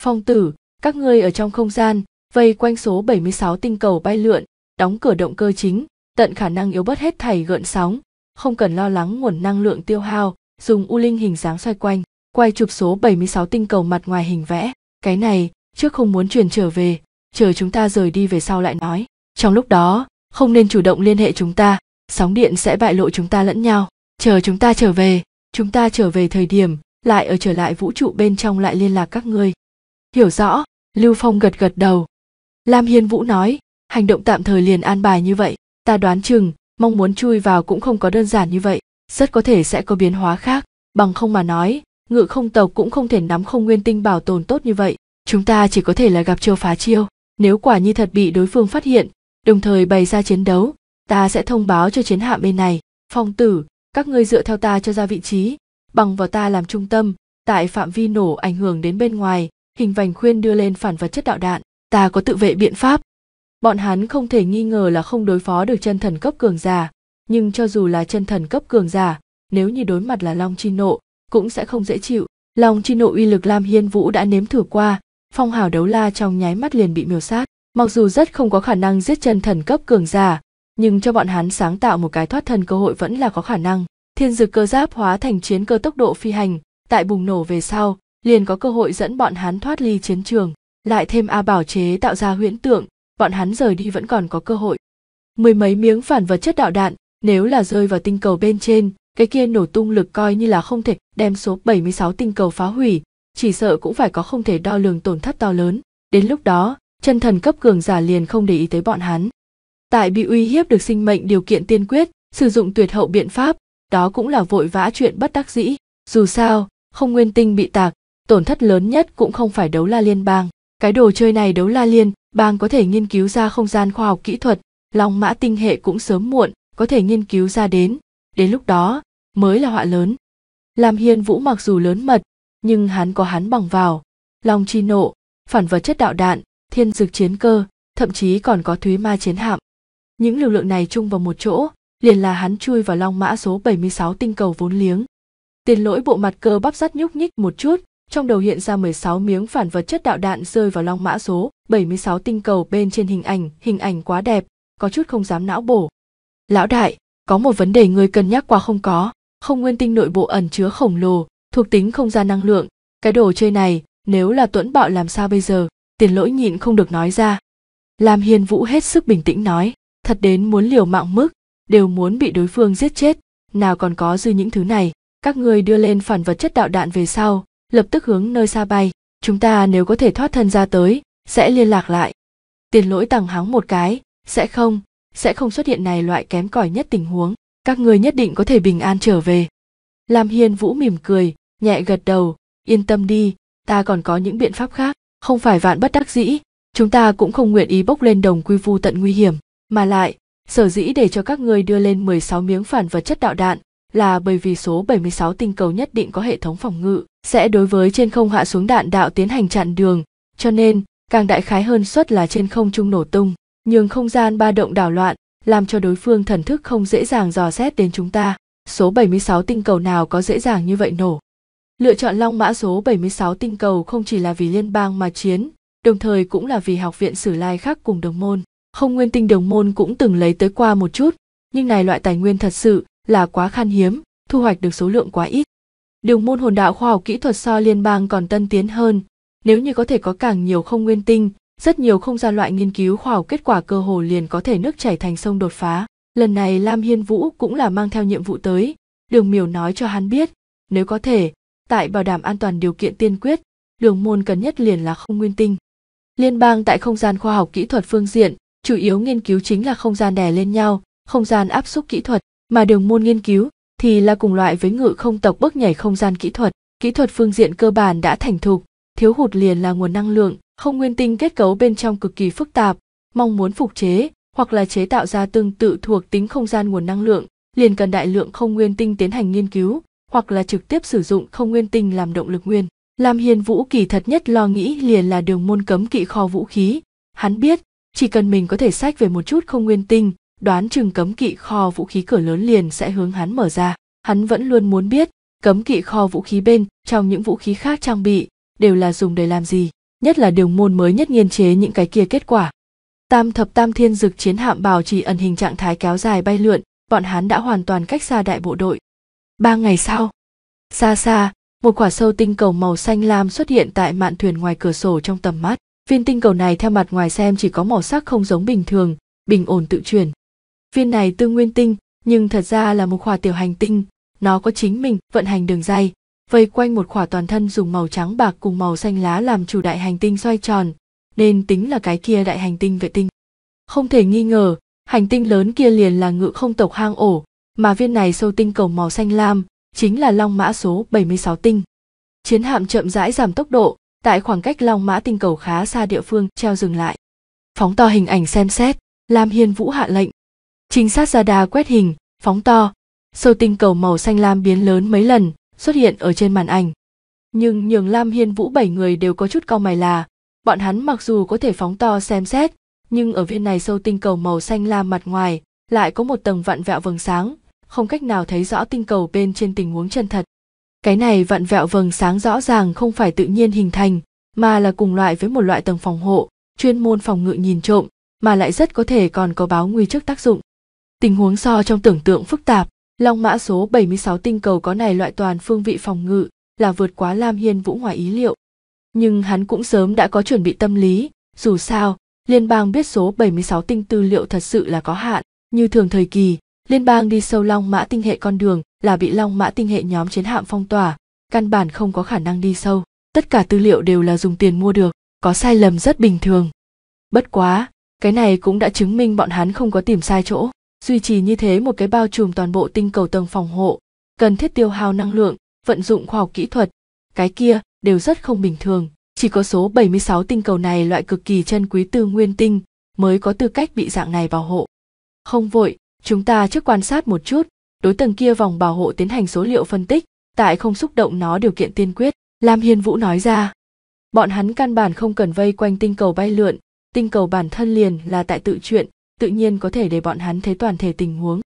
Phong tử, các ngươi ở trong không gian, vây quanh số 76 tinh cầu bay lượn, đóng cửa động cơ chính, tận khả năng yếu bớt hết thảy gợn sóng, không cần lo lắng nguồn năng lượng tiêu hao, dùng u linh hình dáng xoay quanh, quay chụp số 76 tinh cầu mặt ngoài hình vẽ, cái này trước không muốn truyền trở về, chờ chúng ta rời đi về sau lại nói. Trong lúc đó, không nên chủ động liên hệ chúng ta, sóng điện sẽ bại lộ chúng ta lẫn nhau. Chờ chúng ta trở về, chúng ta trở về thời điểm, lại ở trở lại vũ trụ bên trong lại liên lạc các ngươi hiểu rõ lưu phong gật gật đầu lam hiên vũ nói hành động tạm thời liền an bài như vậy ta đoán chừng mong muốn chui vào cũng không có đơn giản như vậy rất có thể sẽ có biến hóa khác bằng không mà nói ngự không tộc cũng không thể nắm không nguyên tinh bảo tồn tốt như vậy chúng ta chỉ có thể là gặp chiêu phá chiêu nếu quả như thật bị đối phương phát hiện đồng thời bày ra chiến đấu ta sẽ thông báo cho chiến hạm bên này phong tử các ngươi dựa theo ta cho ra vị trí bằng vào ta làm trung tâm tại phạm vi nổ ảnh hưởng đến bên ngoài hình vành khuyên đưa lên phản vật chất đạo đạn ta có tự vệ biện pháp bọn hắn không thể nghi ngờ là không đối phó được chân thần cấp cường giả nhưng cho dù là chân thần cấp cường giả nếu như đối mặt là long chi nộ cũng sẽ không dễ chịu long chi nộ uy lực lam hiên vũ đã nếm thử qua phong hào đấu la trong nháy mắt liền bị miêu sát mặc dù rất không có khả năng giết chân thần cấp cường giả nhưng cho bọn hắn sáng tạo một cái thoát thân cơ hội vẫn là có khả năng thiên dực cơ giáp hóa thành chiến cơ tốc độ phi hành tại bùng nổ về sau liền có cơ hội dẫn bọn hắn thoát ly chiến trường lại thêm a bảo chế tạo ra huyễn tượng bọn hắn rời đi vẫn còn có cơ hội mười mấy miếng phản vật chất đạo đạn nếu là rơi vào tinh cầu bên trên cái kia nổ tung lực coi như là không thể đem số 76 tinh cầu phá hủy chỉ sợ cũng phải có không thể đo lường tổn thất to lớn đến lúc đó chân thần cấp cường giả liền không để ý tới bọn hắn tại bị uy hiếp được sinh mệnh điều kiện tiên quyết sử dụng tuyệt hậu biện pháp đó cũng là vội vã chuyện bất đắc dĩ dù sao không nguyên tinh bị tạc tổn thất lớn nhất cũng không phải đấu la liên bang cái đồ chơi này đấu la liên bang có thể nghiên cứu ra không gian khoa học kỹ thuật long mã tinh hệ cũng sớm muộn có thể nghiên cứu ra đến đến lúc đó mới là họa lớn làm hiền vũ mặc dù lớn mật nhưng hắn có hắn bằng vào long chi nộ phản vật chất đạo đạn thiên dực chiến cơ thậm chí còn có thúy ma chiến hạm những lực lượng này chung vào một chỗ liền là hắn chui vào long mã số 76 tinh cầu vốn liếng tiền lỗi bộ mặt cơ bắp sắt nhúc nhích một chút trong đầu hiện ra 16 miếng phản vật chất đạo đạn rơi vào long mã số 76 tinh cầu bên trên hình ảnh, hình ảnh quá đẹp, có chút không dám não bổ. Lão đại, có một vấn đề người cần nhắc qua không có, không nguyên tinh nội bộ ẩn chứa khổng lồ, thuộc tính không gian năng lượng, cái đồ chơi này, nếu là tuẫn bạo làm sao bây giờ, tiền lỗi nhịn không được nói ra. làm hiền Vũ hết sức bình tĩnh nói, thật đến muốn liều mạng mức, đều muốn bị đối phương giết chết, nào còn có dư những thứ này, các ngươi đưa lên phản vật chất đạo đạn về sau, lập tức hướng nơi xa bay chúng ta nếu có thể thoát thân ra tới sẽ liên lạc lại tiền lỗi tằng hắng một cái sẽ không sẽ không xuất hiện này loại kém cỏi nhất tình huống các ngươi nhất định có thể bình an trở về lam hiên vũ mỉm cười nhẹ gật đầu yên tâm đi ta còn có những biện pháp khác không phải vạn bất đắc dĩ chúng ta cũng không nguyện ý bốc lên đồng quy vu tận nguy hiểm mà lại sở dĩ để cho các ngươi đưa lên 16 miếng phản vật chất đạo đạn là bởi vì số 76 tinh cầu nhất định có hệ thống phòng ngự, sẽ đối với trên không hạ xuống đạn đạo tiến hành chặn đường, cho nên càng đại khái hơn suất là trên không trung nổ tung, nhường không gian ba động đảo loạn, làm cho đối phương thần thức không dễ dàng dò xét đến chúng ta. Số 76 tinh cầu nào có dễ dàng như vậy nổ. Lựa chọn long mã số 76 tinh cầu không chỉ là vì liên bang mà chiến, đồng thời cũng là vì học viện sử lai khác cùng đồng môn. Không nguyên tinh đồng môn cũng từng lấy tới qua một chút, nhưng này loại tài nguyên thật sự là quá khan hiếm thu hoạch được số lượng quá ít đường môn hồn đạo khoa học kỹ thuật so liên bang còn tân tiến hơn nếu như có thể có càng nhiều không nguyên tinh rất nhiều không gian loại nghiên cứu khoa học kết quả cơ hồ liền có thể nước chảy thành sông đột phá lần này lam hiên vũ cũng là mang theo nhiệm vụ tới đường miểu nói cho hắn biết nếu có thể tại bảo đảm an toàn điều kiện tiên quyết đường môn cần nhất liền là không nguyên tinh liên bang tại không gian khoa học kỹ thuật phương diện chủ yếu nghiên cứu chính là không gian đè lên nhau không gian áp xúc kỹ thuật mà đường môn nghiên cứu thì là cùng loại với ngự không tộc bước nhảy không gian kỹ thuật kỹ thuật phương diện cơ bản đã thành thục thiếu hụt liền là nguồn năng lượng không nguyên tinh kết cấu bên trong cực kỳ phức tạp mong muốn phục chế hoặc là chế tạo ra tương tự thuộc tính không gian nguồn năng lượng liền cần đại lượng không nguyên tinh tiến hành nghiên cứu hoặc là trực tiếp sử dụng không nguyên tinh làm động lực nguyên làm hiền vũ kỳ thật nhất lo nghĩ liền là đường môn cấm kỵ kho vũ khí hắn biết chỉ cần mình có thể sách về một chút không nguyên tinh đoán chừng cấm kỵ kho vũ khí cửa lớn liền sẽ hướng hắn mở ra. Hắn vẫn luôn muốn biết, cấm kỵ kho vũ khí bên trong những vũ khí khác trang bị đều là dùng để làm gì, nhất là đường môn mới nhất nghiên chế những cái kia kết quả. Tam thập tam thiên dực chiến hạm bảo trì ẩn hình trạng thái kéo dài bay lượn, bọn hắn đã hoàn toàn cách xa đại bộ đội. Ba ngày sau, xa xa, một quả sâu tinh cầu màu xanh lam xuất hiện tại mạn thuyền ngoài cửa sổ trong tầm mắt. Viên tinh cầu này theo mặt ngoài xem chỉ có màu sắc không giống bình thường, bình ổn tự chuyển, viên này tương nguyên tinh nhưng thật ra là một khỏa tiểu hành tinh nó có chính mình vận hành đường dây vây quanh một khỏa toàn thân dùng màu trắng bạc cùng màu xanh lá làm chủ đại hành tinh xoay tròn nên tính là cái kia đại hành tinh vệ tinh không thể nghi ngờ hành tinh lớn kia liền là ngự không tộc hang ổ mà viên này sâu tinh cầu màu xanh lam chính là long mã số 76 tinh chiến hạm chậm rãi giảm tốc độ tại khoảng cách long mã tinh cầu khá xa địa phương treo dừng lại phóng to hình ảnh xem xét lam hiên vũ hạ lệnh Trinh sát radar quét hình, phóng to, sâu tinh cầu màu xanh lam biến lớn mấy lần, xuất hiện ở trên màn ảnh. Nhưng nhường Lam Hiên Vũ bảy người đều có chút cau mày là, bọn hắn mặc dù có thể phóng to xem xét, nhưng ở viên này sâu tinh cầu màu xanh lam mặt ngoài, lại có một tầng vặn vẹo vầng sáng, không cách nào thấy rõ tinh cầu bên trên tình huống chân thật. Cái này vặn vẹo vầng sáng rõ ràng không phải tự nhiên hình thành, mà là cùng loại với một loại tầng phòng hộ, chuyên môn phòng ngự nhìn trộm, mà lại rất có thể còn có báo nguy trước tác dụng. Tình huống so trong tưởng tượng phức tạp, Long mã số 76 tinh cầu có này loại toàn phương vị phòng ngự là vượt quá Lam Hiên Vũ ngoài ý liệu. Nhưng hắn cũng sớm đã có chuẩn bị tâm lý, dù sao, liên bang biết số 76 tinh tư liệu thật sự là có hạn, như thường thời kỳ, liên bang đi sâu long mã tinh hệ con đường là bị long mã tinh hệ nhóm chiến hạm phong tỏa, căn bản không có khả năng đi sâu, tất cả tư liệu đều là dùng tiền mua được, có sai lầm rất bình thường. Bất quá, cái này cũng đã chứng minh bọn hắn không có tìm sai chỗ duy trì như thế một cái bao trùm toàn bộ tinh cầu tầng phòng hộ cần thiết tiêu hao năng lượng vận dụng khoa học kỹ thuật cái kia đều rất không bình thường chỉ có số 76 tinh cầu này loại cực kỳ chân quý tư nguyên tinh mới có tư cách bị dạng này bảo hộ không vội chúng ta trước quan sát một chút đối tầng kia vòng bảo hộ tiến hành số liệu phân tích tại không xúc động nó điều kiện tiên quyết lam hiên vũ nói ra bọn hắn căn bản không cần vây quanh tinh cầu bay lượn tinh cầu bản thân liền là tại tự chuyện tự nhiên có thể để bọn hắn thấy toàn thể tình huống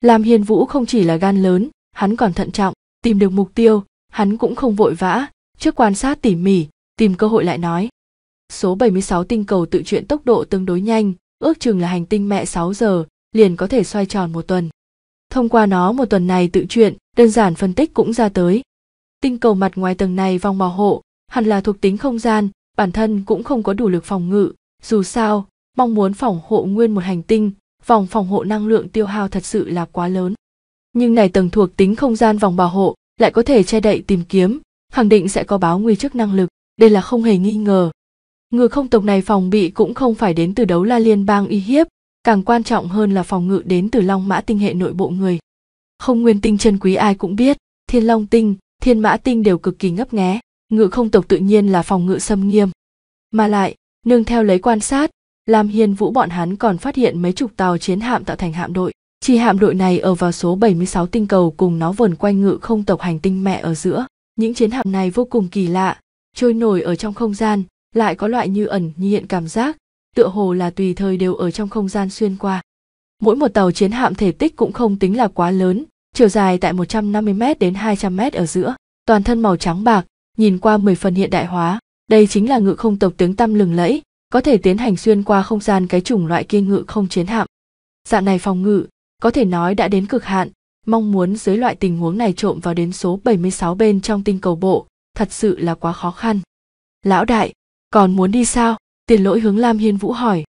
làm hiền vũ không chỉ là gan lớn hắn còn thận trọng tìm được mục tiêu hắn cũng không vội vã trước quan sát tỉ mỉ tìm cơ hội lại nói số 76 tinh cầu tự chuyển tốc độ tương đối nhanh ước chừng là hành tinh mẹ 6 giờ liền có thể xoay tròn một tuần thông qua nó một tuần này tự chuyển đơn giản phân tích cũng ra tới tinh cầu mặt ngoài tầng này vòng bảo hộ hẳn là thuộc tính không gian bản thân cũng không có đủ lực phòng ngự dù sao mong muốn phòng hộ nguyên một hành tinh vòng phòng hộ năng lượng tiêu hao thật sự là quá lớn nhưng này tầng thuộc tính không gian vòng bảo hộ lại có thể che đậy tìm kiếm khẳng định sẽ có báo nguy trước năng lực đây là không hề nghi ngờ ngừa không tộc này phòng bị cũng không phải đến từ đấu la liên bang uy hiếp càng quan trọng hơn là phòng ngự đến từ long mã tinh hệ nội bộ người không nguyên tinh chân quý ai cũng biết thiên long tinh thiên mã tinh đều cực kỳ ngấp nghé ngự không tộc tự nhiên là phòng ngự xâm nghiêm mà lại nương theo lấy quan sát Lam Hiên Vũ bọn hắn còn phát hiện mấy chục tàu chiến hạm tạo thành hạm đội. Chỉ hạm đội này ở vào số 76 tinh cầu cùng nó vần quanh ngự không tộc hành tinh mẹ ở giữa. Những chiến hạm này vô cùng kỳ lạ, trôi nổi ở trong không gian, lại có loại như ẩn như hiện cảm giác, tựa hồ là tùy thời đều ở trong không gian xuyên qua. Mỗi một tàu chiến hạm thể tích cũng không tính là quá lớn, chiều dài tại 150m đến 200m ở giữa, toàn thân màu trắng bạc, nhìn qua mười phần hiện đại hóa, đây chính là ngự không tộc tiếng tăm lừng lẫy, có thể tiến hành xuyên qua không gian cái chủng loại kia ngự không chiến hạm. Dạng này phòng ngự, có thể nói đã đến cực hạn, mong muốn dưới loại tình huống này trộm vào đến số 76 bên trong tinh cầu bộ, thật sự là quá khó khăn. Lão đại, còn muốn đi sao? Tiền lỗi hướng Lam Hiên Vũ hỏi.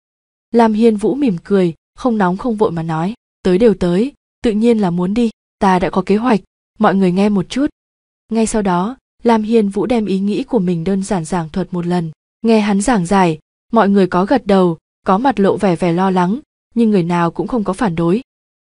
Lam Hiên Vũ mỉm cười, không nóng không vội mà nói, tới đều tới, tự nhiên là muốn đi, ta đã có kế hoạch, mọi người nghe một chút. Ngay sau đó, Lam Hiên Vũ đem ý nghĩ của mình đơn giản giảng thuật một lần, nghe hắn giảng giải, mọi người có gật đầu có mặt lộ vẻ vẻ lo lắng nhưng người nào cũng không có phản đối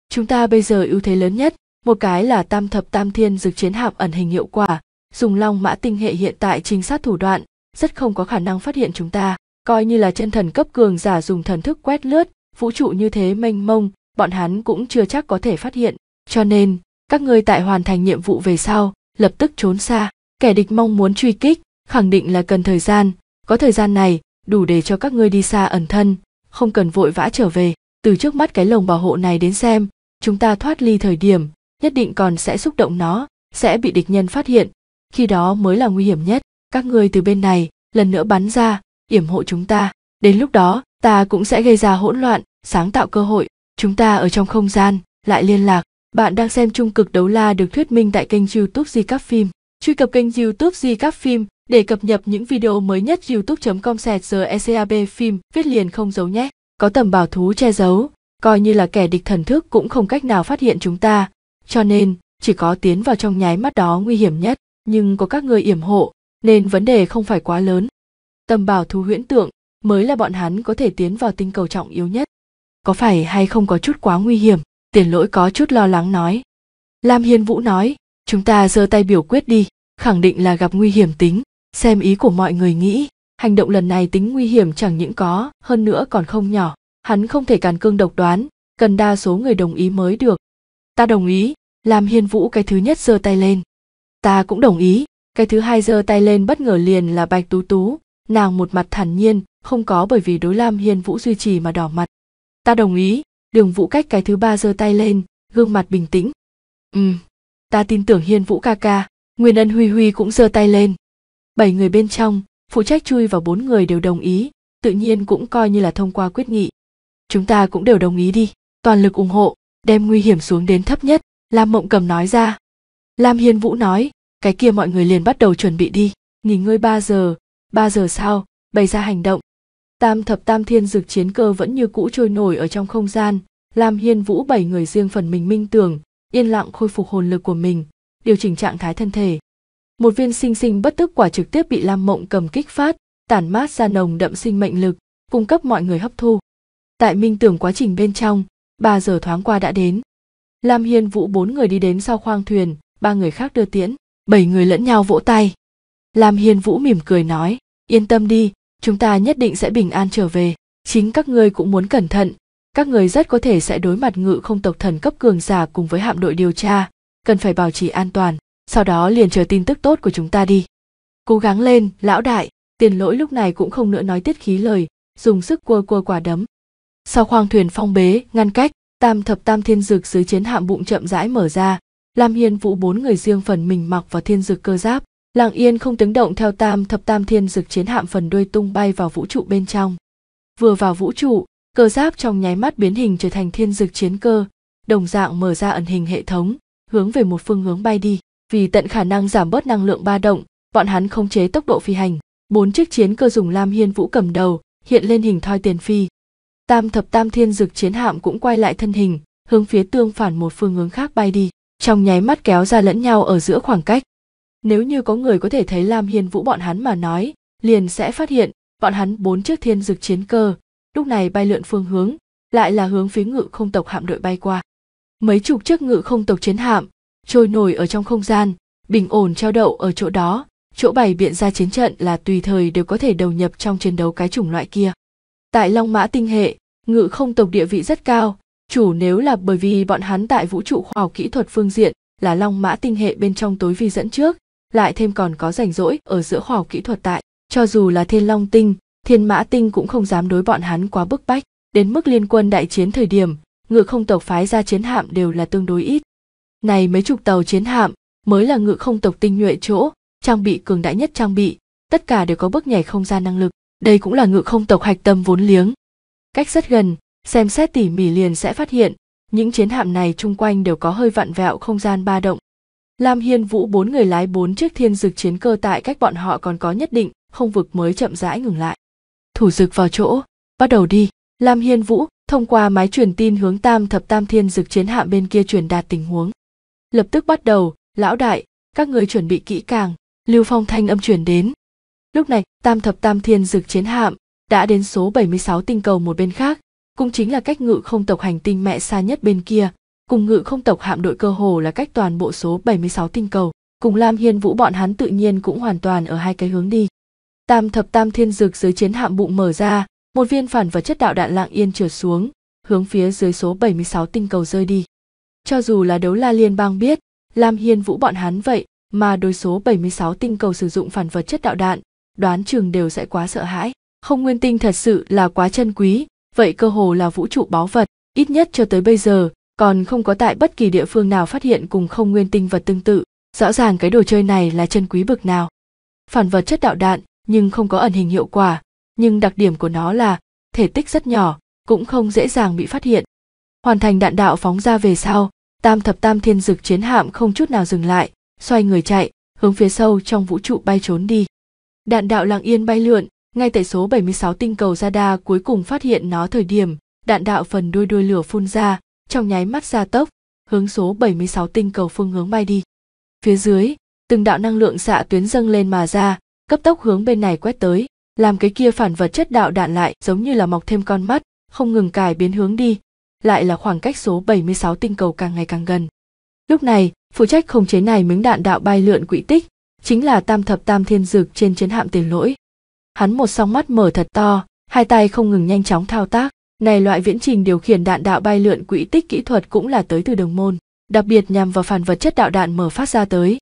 chúng ta bây giờ ưu thế lớn nhất một cái là tam thập tam thiên dực chiến hạm ẩn hình hiệu quả dùng long mã tinh hệ hiện tại trinh sát thủ đoạn rất không có khả năng phát hiện chúng ta coi như là chân thần cấp cường giả dùng thần thức quét lướt vũ trụ như thế mênh mông bọn hắn cũng chưa chắc có thể phát hiện cho nên các ngươi tại hoàn thành nhiệm vụ về sau lập tức trốn xa kẻ địch mong muốn truy kích khẳng định là cần thời gian có thời gian này đủ để cho các ngươi đi xa ẩn thân không cần vội vã trở về từ trước mắt cái lồng bảo hộ này đến xem chúng ta thoát ly thời điểm nhất định còn sẽ xúc động nó sẽ bị địch nhân phát hiện khi đó mới là nguy hiểm nhất các ngươi từ bên này lần nữa bắn ra yểm hộ chúng ta đến lúc đó ta cũng sẽ gây ra hỗn loạn sáng tạo cơ hội chúng ta ở trong không gian lại liên lạc bạn đang xem trung cực đấu la được thuyết minh tại kênh youtube di các phim truy cập kênh youtube di các phim để cập nhật những video mới nhất youtube.com sẹt ECAB phim viết liền không giấu nhé. Có tầm bảo thú che giấu, coi như là kẻ địch thần thức cũng không cách nào phát hiện chúng ta. Cho nên, chỉ có tiến vào trong nháy mắt đó nguy hiểm nhất, nhưng có các người yểm hộ, nên vấn đề không phải quá lớn. Tầm bảo thú huyễn tượng mới là bọn hắn có thể tiến vào tinh cầu trọng yếu nhất. Có phải hay không có chút quá nguy hiểm? Tiền lỗi có chút lo lắng nói. Lam Hiên Vũ nói, chúng ta giơ tay biểu quyết đi, khẳng định là gặp nguy hiểm tính, xem ý của mọi người nghĩ hành động lần này tính nguy hiểm chẳng những có hơn nữa còn không nhỏ hắn không thể càn cương độc đoán cần đa số người đồng ý mới được ta đồng ý làm hiên vũ cái thứ nhất giơ tay lên ta cũng đồng ý cái thứ hai giơ tay lên bất ngờ liền là bạch tú tú nàng một mặt thản nhiên không có bởi vì đối lam hiên vũ duy trì mà đỏ mặt ta đồng ý đường vũ cách cái thứ ba giơ tay lên gương mặt bình tĩnh ừ ta tin tưởng hiên vũ ca ca nguyên ân huy huy cũng giơ tay lên bảy người bên trong phụ trách chui vào bốn người đều đồng ý tự nhiên cũng coi như là thông qua quyết nghị chúng ta cũng đều đồng ý đi toàn lực ủng hộ đem nguy hiểm xuống đến thấp nhất lam mộng cầm nói ra lam hiên vũ nói cái kia mọi người liền bắt đầu chuẩn bị đi nghỉ ngơi ba giờ ba giờ sau bày ra hành động tam thập tam thiên dực chiến cơ vẫn như cũ trôi nổi ở trong không gian lam hiên vũ bảy người riêng phần mình minh tưởng yên lặng khôi phục hồn lực của mình điều chỉnh trạng thái thân thể một viên sinh sinh bất tức quả trực tiếp bị lam mộng cầm kích phát tản mát ra nồng đậm sinh mệnh lực cung cấp mọi người hấp thu tại minh tưởng quá trình bên trong ba giờ thoáng qua đã đến lam hiên vũ bốn người đi đến sau khoang thuyền ba người khác đưa tiễn bảy người lẫn nhau vỗ tay lam hiên vũ mỉm cười nói yên tâm đi chúng ta nhất định sẽ bình an trở về chính các ngươi cũng muốn cẩn thận các người rất có thể sẽ đối mặt ngự không tộc thần cấp cường giả cùng với hạm đội điều tra cần phải bảo trì an toàn sau đó liền chờ tin tức tốt của chúng ta đi cố gắng lên lão đại tiền lỗi lúc này cũng không nữa nói tiết khí lời dùng sức cua cua quả đấm sau khoang thuyền phong bế ngăn cách tam thập tam thiên dực dưới chiến hạm bụng chậm rãi mở ra lam hiên vũ bốn người riêng phần mình mặc vào thiên dực cơ giáp lặng yên không tiếng động theo tam thập tam thiên dực chiến hạm phần đuôi tung bay vào vũ trụ bên trong vừa vào vũ trụ cơ giáp trong nháy mắt biến hình trở thành thiên dực chiến cơ đồng dạng mở ra ẩn hình hệ thống hướng về một phương hướng bay đi vì tận khả năng giảm bớt năng lượng ba động bọn hắn không chế tốc độ phi hành bốn chiếc chiến cơ dùng lam hiên vũ cầm đầu hiện lên hình thoi tiền phi tam thập tam thiên dực chiến hạm cũng quay lại thân hình hướng phía tương phản một phương hướng khác bay đi trong nháy mắt kéo ra lẫn nhau ở giữa khoảng cách nếu như có người có thể thấy lam hiên vũ bọn hắn mà nói liền sẽ phát hiện bọn hắn bốn chiếc thiên dực chiến cơ lúc này bay lượn phương hướng lại là hướng phía ngự không tộc hạm đội bay qua mấy chục chiếc ngự không tộc chiến hạm trôi nổi ở trong không gian bình ổn treo đậu ở chỗ đó chỗ bày biện ra chiến trận là tùy thời đều có thể đầu nhập trong chiến đấu cái chủng loại kia tại long mã tinh hệ ngự không tộc địa vị rất cao chủ nếu là bởi vì bọn hắn tại vũ trụ khoa học kỹ thuật phương diện là long mã tinh hệ bên trong tối vi dẫn trước lại thêm còn có rảnh rỗi ở giữa khoa học kỹ thuật tại cho dù là thiên long tinh thiên mã tinh cũng không dám đối bọn hắn quá bức bách đến mức liên quân đại chiến thời điểm ngự không tộc phái ra chiến hạm đều là tương đối ít này mấy chục tàu chiến hạm, mới là ngự không tộc tinh nhuệ chỗ, trang bị cường đại nhất trang bị, tất cả đều có bước nhảy không gian năng lực, đây cũng là ngự không tộc hạch tâm vốn liếng. Cách rất gần, xem xét tỉ mỉ liền sẽ phát hiện, những chiến hạm này chung quanh đều có hơi vặn vẹo không gian ba động. Lam Hiên Vũ bốn người lái bốn chiếc thiên dực chiến cơ tại cách bọn họ còn có nhất định, không vực mới chậm rãi ngừng lại. Thủ dực vào chỗ, bắt đầu đi. Lam Hiên Vũ thông qua máy truyền tin hướng tam thập tam thiên dực chiến hạm bên kia truyền đạt tình huống lập tức bắt đầu lão đại các người chuẩn bị kỹ càng lưu phong thanh âm chuyển đến lúc này tam thập tam thiên dực chiến hạm đã đến số 76 tinh cầu một bên khác cũng chính là cách ngự không tộc hành tinh mẹ xa nhất bên kia cùng ngự không tộc hạm đội cơ hồ là cách toàn bộ số 76 tinh cầu cùng lam hiên vũ bọn hắn tự nhiên cũng hoàn toàn ở hai cái hướng đi tam thập tam thiên dực dưới chiến hạm bụng mở ra một viên phản vật chất đạo đạn lạng yên trượt xuống hướng phía dưới số 76 tinh cầu rơi đi cho dù là đấu la liên bang biết, Lam Hiên Vũ bọn hắn vậy mà đối số 76 tinh cầu sử dụng phản vật chất đạo đạn, đoán chừng đều sẽ quá sợ hãi. Không nguyên tinh thật sự là quá chân quý, vậy cơ hồ là vũ trụ báu vật, ít nhất cho tới bây giờ còn không có tại bất kỳ địa phương nào phát hiện cùng không nguyên tinh vật tương tự. Rõ ràng cái đồ chơi này là chân quý bực nào. Phản vật chất đạo đạn nhưng không có ẩn hình hiệu quả, nhưng đặc điểm của nó là thể tích rất nhỏ, cũng không dễ dàng bị phát hiện, hoàn thành đạn đạo phóng ra về sau tam thập tam thiên dực chiến hạm không chút nào dừng lại xoay người chạy hướng phía sâu trong vũ trụ bay trốn đi đạn đạo lặng yên bay lượn ngay tại số 76 tinh cầu Zada cuối cùng phát hiện nó thời điểm đạn đạo phần đuôi đuôi lửa phun ra trong nháy mắt gia tốc hướng số 76 tinh cầu phương hướng bay đi phía dưới từng đạo năng lượng xạ tuyến dâng lên mà ra cấp tốc hướng bên này quét tới làm cái kia phản vật chất đạo đạn lại giống như là mọc thêm con mắt không ngừng cải biến hướng đi lại là khoảng cách số 76 tinh cầu càng ngày càng gần. Lúc này, phụ trách khống chế này miếng đạn đạo bay lượn quỹ tích, chính là tam thập tam thiên dược trên chiến hạm tiền lỗi. Hắn một song mắt mở thật to, hai tay không ngừng nhanh chóng thao tác. Này loại viễn trình điều khiển đạn đạo bay lượn quỹ tích kỹ thuật cũng là tới từ đường môn, đặc biệt nhằm vào phản vật chất đạo đạn mở phát ra tới.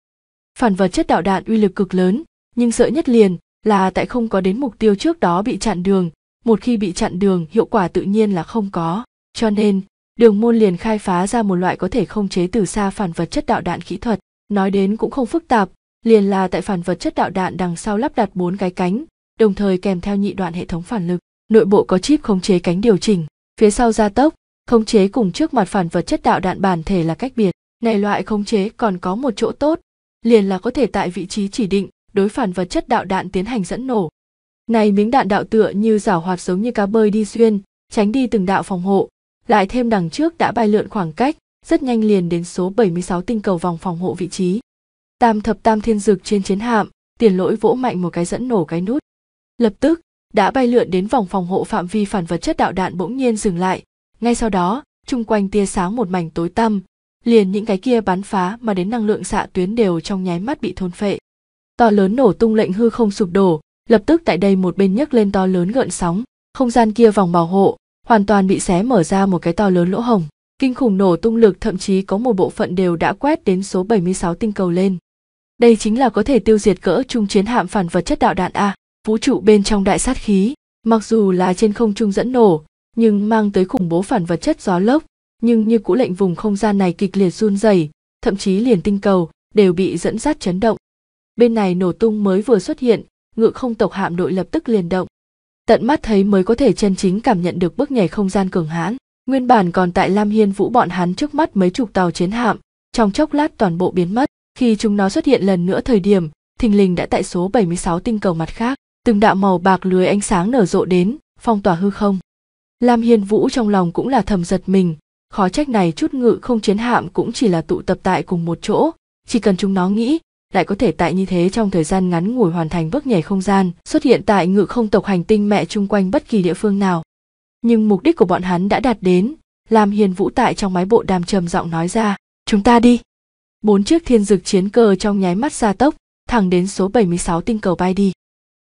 Phản vật chất đạo đạn uy lực cực lớn, nhưng sợ nhất liền là tại không có đến mục tiêu trước đó bị chặn đường, một khi bị chặn đường hiệu quả tự nhiên là không có. Cho nên, đường môn liền khai phá ra một loại có thể khống chế từ xa phản vật chất đạo đạn kỹ thuật, nói đến cũng không phức tạp, liền là tại phản vật chất đạo đạn đằng sau lắp đặt bốn cái cánh, đồng thời kèm theo nhị đoạn hệ thống phản lực, nội bộ có chip khống chế cánh điều chỉnh, phía sau gia tốc, khống chế cùng trước mặt phản vật chất đạo đạn bản thể là cách biệt. Này loại khống chế còn có một chỗ tốt, liền là có thể tại vị trí chỉ định đối phản vật chất đạo đạn tiến hành dẫn nổ. Này miếng đạn đạo tựa như rảo hoạt giống như cá bơi đi xuyên, tránh đi từng đạo phòng hộ, lại thêm đằng trước đã bay lượn khoảng cách, rất nhanh liền đến số 76 tinh cầu vòng phòng hộ vị trí. Tam thập tam thiên dực trên chiến hạm, tiền lỗi vỗ mạnh một cái dẫn nổ cái nút. Lập tức, đã bay lượn đến vòng phòng hộ phạm vi phản vật chất đạo đạn bỗng nhiên dừng lại. Ngay sau đó, chung quanh tia sáng một mảnh tối tăm, liền những cái kia bắn phá mà đến năng lượng xạ tuyến đều trong nháy mắt bị thôn phệ. To lớn nổ tung lệnh hư không sụp đổ, lập tức tại đây một bên nhấc lên to lớn gợn sóng, không gian kia vòng bảo hộ, hoàn toàn bị xé mở ra một cái to lớn lỗ hồng. Kinh khủng nổ tung lực thậm chí có một bộ phận đều đã quét đến số 76 tinh cầu lên. Đây chính là có thể tiêu diệt cỡ trung chiến hạm phản vật chất đạo đạn A, vũ trụ bên trong đại sát khí. Mặc dù là trên không trung dẫn nổ, nhưng mang tới khủng bố phản vật chất gió lốc, nhưng như cũ lệnh vùng không gian này kịch liệt run rẩy, thậm chí liền tinh cầu đều bị dẫn dắt chấn động. Bên này nổ tung mới vừa xuất hiện, ngự không tộc hạm đội lập tức liền động, tận mắt thấy mới có thể chân chính cảm nhận được bước nhảy không gian cường hãn nguyên bản còn tại lam hiên vũ bọn hắn trước mắt mấy chục tàu chiến hạm trong chốc lát toàn bộ biến mất khi chúng nó xuất hiện lần nữa thời điểm thình lình đã tại số 76 tinh cầu mặt khác từng đạo màu bạc lưới ánh sáng nở rộ đến phong tỏa hư không lam hiên vũ trong lòng cũng là thầm giật mình khó trách này chút ngự không chiến hạm cũng chỉ là tụ tập tại cùng một chỗ chỉ cần chúng nó nghĩ lại có thể tại như thế trong thời gian ngắn ngủi hoàn thành bước nhảy không gian, xuất hiện tại ngự không tộc hành tinh mẹ chung quanh bất kỳ địa phương nào. Nhưng mục đích của bọn hắn đã đạt đến, làm hiền vũ tại trong máy bộ đàm trầm giọng nói ra, chúng ta đi. Bốn chiếc thiên dực chiến cơ trong nháy mắt gia tốc, thẳng đến số 76 tinh cầu bay đi.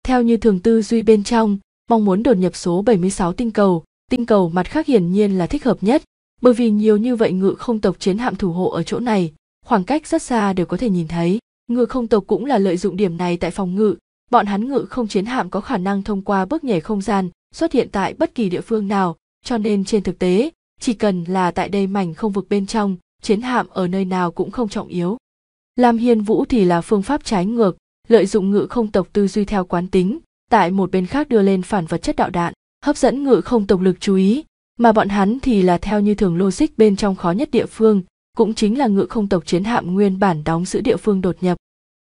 Theo như thường tư duy bên trong, mong muốn đột nhập số 76 tinh cầu, tinh cầu mặt khác hiển nhiên là thích hợp nhất, bởi vì nhiều như vậy ngự không tộc chiến hạm thủ hộ ở chỗ này, khoảng cách rất xa đều có thể nhìn thấy ngư không tộc cũng là lợi dụng điểm này tại phòng ngự bọn hắn ngự không chiến hạm có khả năng thông qua bước nhảy không gian xuất hiện tại bất kỳ địa phương nào cho nên trên thực tế chỉ cần là tại đây mảnh không vực bên trong chiến hạm ở nơi nào cũng không trọng yếu làm hiên vũ thì là phương pháp trái ngược lợi dụng ngự không tộc tư duy theo quán tính tại một bên khác đưa lên phản vật chất đạo đạn hấp dẫn ngự không tộc lực chú ý mà bọn hắn thì là theo như thường logic bên trong khó nhất địa phương cũng chính là ngự không tộc chiến hạm nguyên bản đóng giữ địa phương đột nhập.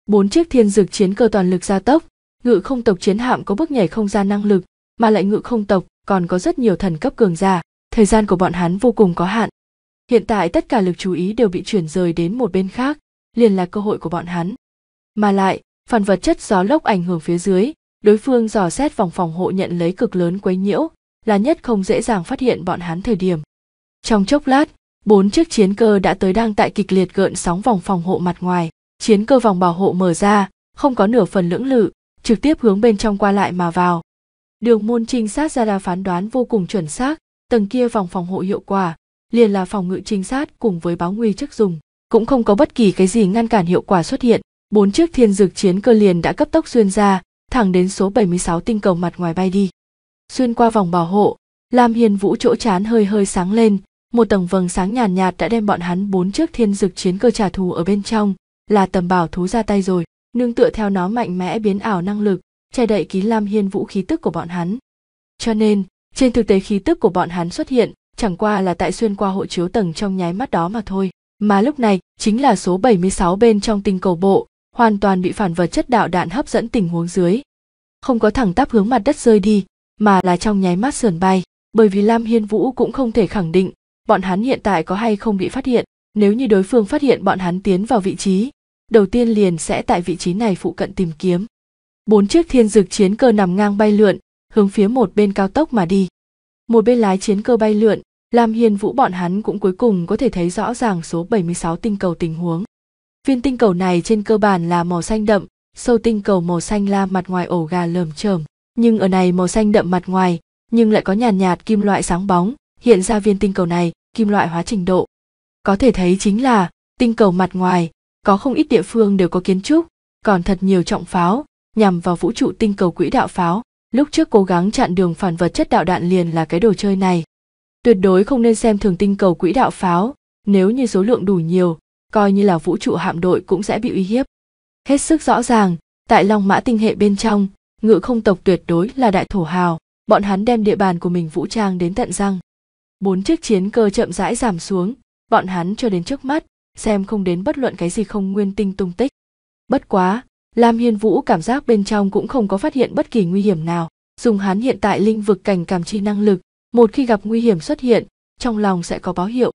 Bốn chiếc thiên dực chiến cơ toàn lực gia tốc, ngự không tộc chiến hạm có bước nhảy không gian năng lực, mà lại ngự không tộc còn có rất nhiều thần cấp cường giả, thời gian của bọn hắn vô cùng có hạn. Hiện tại tất cả lực chú ý đều bị chuyển rời đến một bên khác, liền là cơ hội của bọn hắn. Mà lại, phản vật chất gió lốc ảnh hưởng phía dưới, đối phương dò xét vòng phòng hộ nhận lấy cực lớn quấy nhiễu, là nhất không dễ dàng phát hiện bọn hắn thời điểm. Trong chốc lát, bốn chiếc chiến cơ đã tới đang tại kịch liệt gợn sóng vòng phòng hộ mặt ngoài chiến cơ vòng bảo hộ mở ra không có nửa phần lưỡng lự trực tiếp hướng bên trong qua lại mà vào đường môn trinh sát ra đa phán đoán vô cùng chuẩn xác tầng kia vòng phòng hộ hiệu quả liền là phòng ngự trinh sát cùng với báo nguy trước dùng cũng không có bất kỳ cái gì ngăn cản hiệu quả xuất hiện bốn chiếc thiên dược chiến cơ liền đã cấp tốc xuyên ra thẳng đến số 76 tinh cầu mặt ngoài bay đi xuyên qua vòng bảo hộ lam hiền vũ chỗ chán hơi hơi sáng lên một tầng vầng sáng nhàn nhạt, nhạt đã đem bọn hắn bốn chiếc thiên dực chiến cơ trả thù ở bên trong là tầm bảo thú ra tay rồi nương tựa theo nó mạnh mẽ biến ảo năng lực che đậy ký lam hiên vũ khí tức của bọn hắn cho nên trên thực tế khí tức của bọn hắn xuất hiện chẳng qua là tại xuyên qua hộ chiếu tầng trong nháy mắt đó mà thôi mà lúc này chính là số 76 bên trong tinh cầu bộ hoàn toàn bị phản vật chất đạo đạn hấp dẫn tình huống dưới không có thẳng tắp hướng mặt đất rơi đi mà là trong nháy mắt sườn bay bởi vì lam hiên vũ cũng không thể khẳng định bọn hắn hiện tại có hay không bị phát hiện nếu như đối phương phát hiện bọn hắn tiến vào vị trí đầu tiên liền sẽ tại vị trí này phụ cận tìm kiếm bốn chiếc thiên dực chiến cơ nằm ngang bay lượn hướng phía một bên cao tốc mà đi một bên lái chiến cơ bay lượn làm hiền vũ bọn hắn cũng cuối cùng có thể thấy rõ ràng số 76 tinh cầu tình huống viên tinh cầu này trên cơ bản là màu xanh đậm sâu tinh cầu màu xanh la mặt ngoài ổ gà lởm chởm nhưng ở này màu xanh đậm mặt ngoài nhưng lại có nhàn nhạt, nhạt kim loại sáng bóng hiện ra viên tinh cầu này kim loại hóa trình độ có thể thấy chính là tinh cầu mặt ngoài có không ít địa phương đều có kiến trúc còn thật nhiều trọng pháo nhằm vào vũ trụ tinh cầu quỹ đạo pháo lúc trước cố gắng chặn đường phản vật chất đạo đạn liền là cái đồ chơi này tuyệt đối không nên xem thường tinh cầu quỹ đạo pháo nếu như số lượng đủ nhiều coi như là vũ trụ hạm đội cũng sẽ bị uy hiếp hết sức rõ ràng tại long mã tinh hệ bên trong ngự không tộc tuyệt đối là đại thổ hào bọn hắn đem địa bàn của mình vũ trang đến tận răng bốn chiếc chiến cơ chậm rãi giảm xuống bọn hắn cho đến trước mắt xem không đến bất luận cái gì không nguyên tinh tung tích bất quá lam hiên vũ cảm giác bên trong cũng không có phát hiện bất kỳ nguy hiểm nào dùng hắn hiện tại linh vực cảnh cảm chi năng lực một khi gặp nguy hiểm xuất hiện trong lòng sẽ có báo hiệu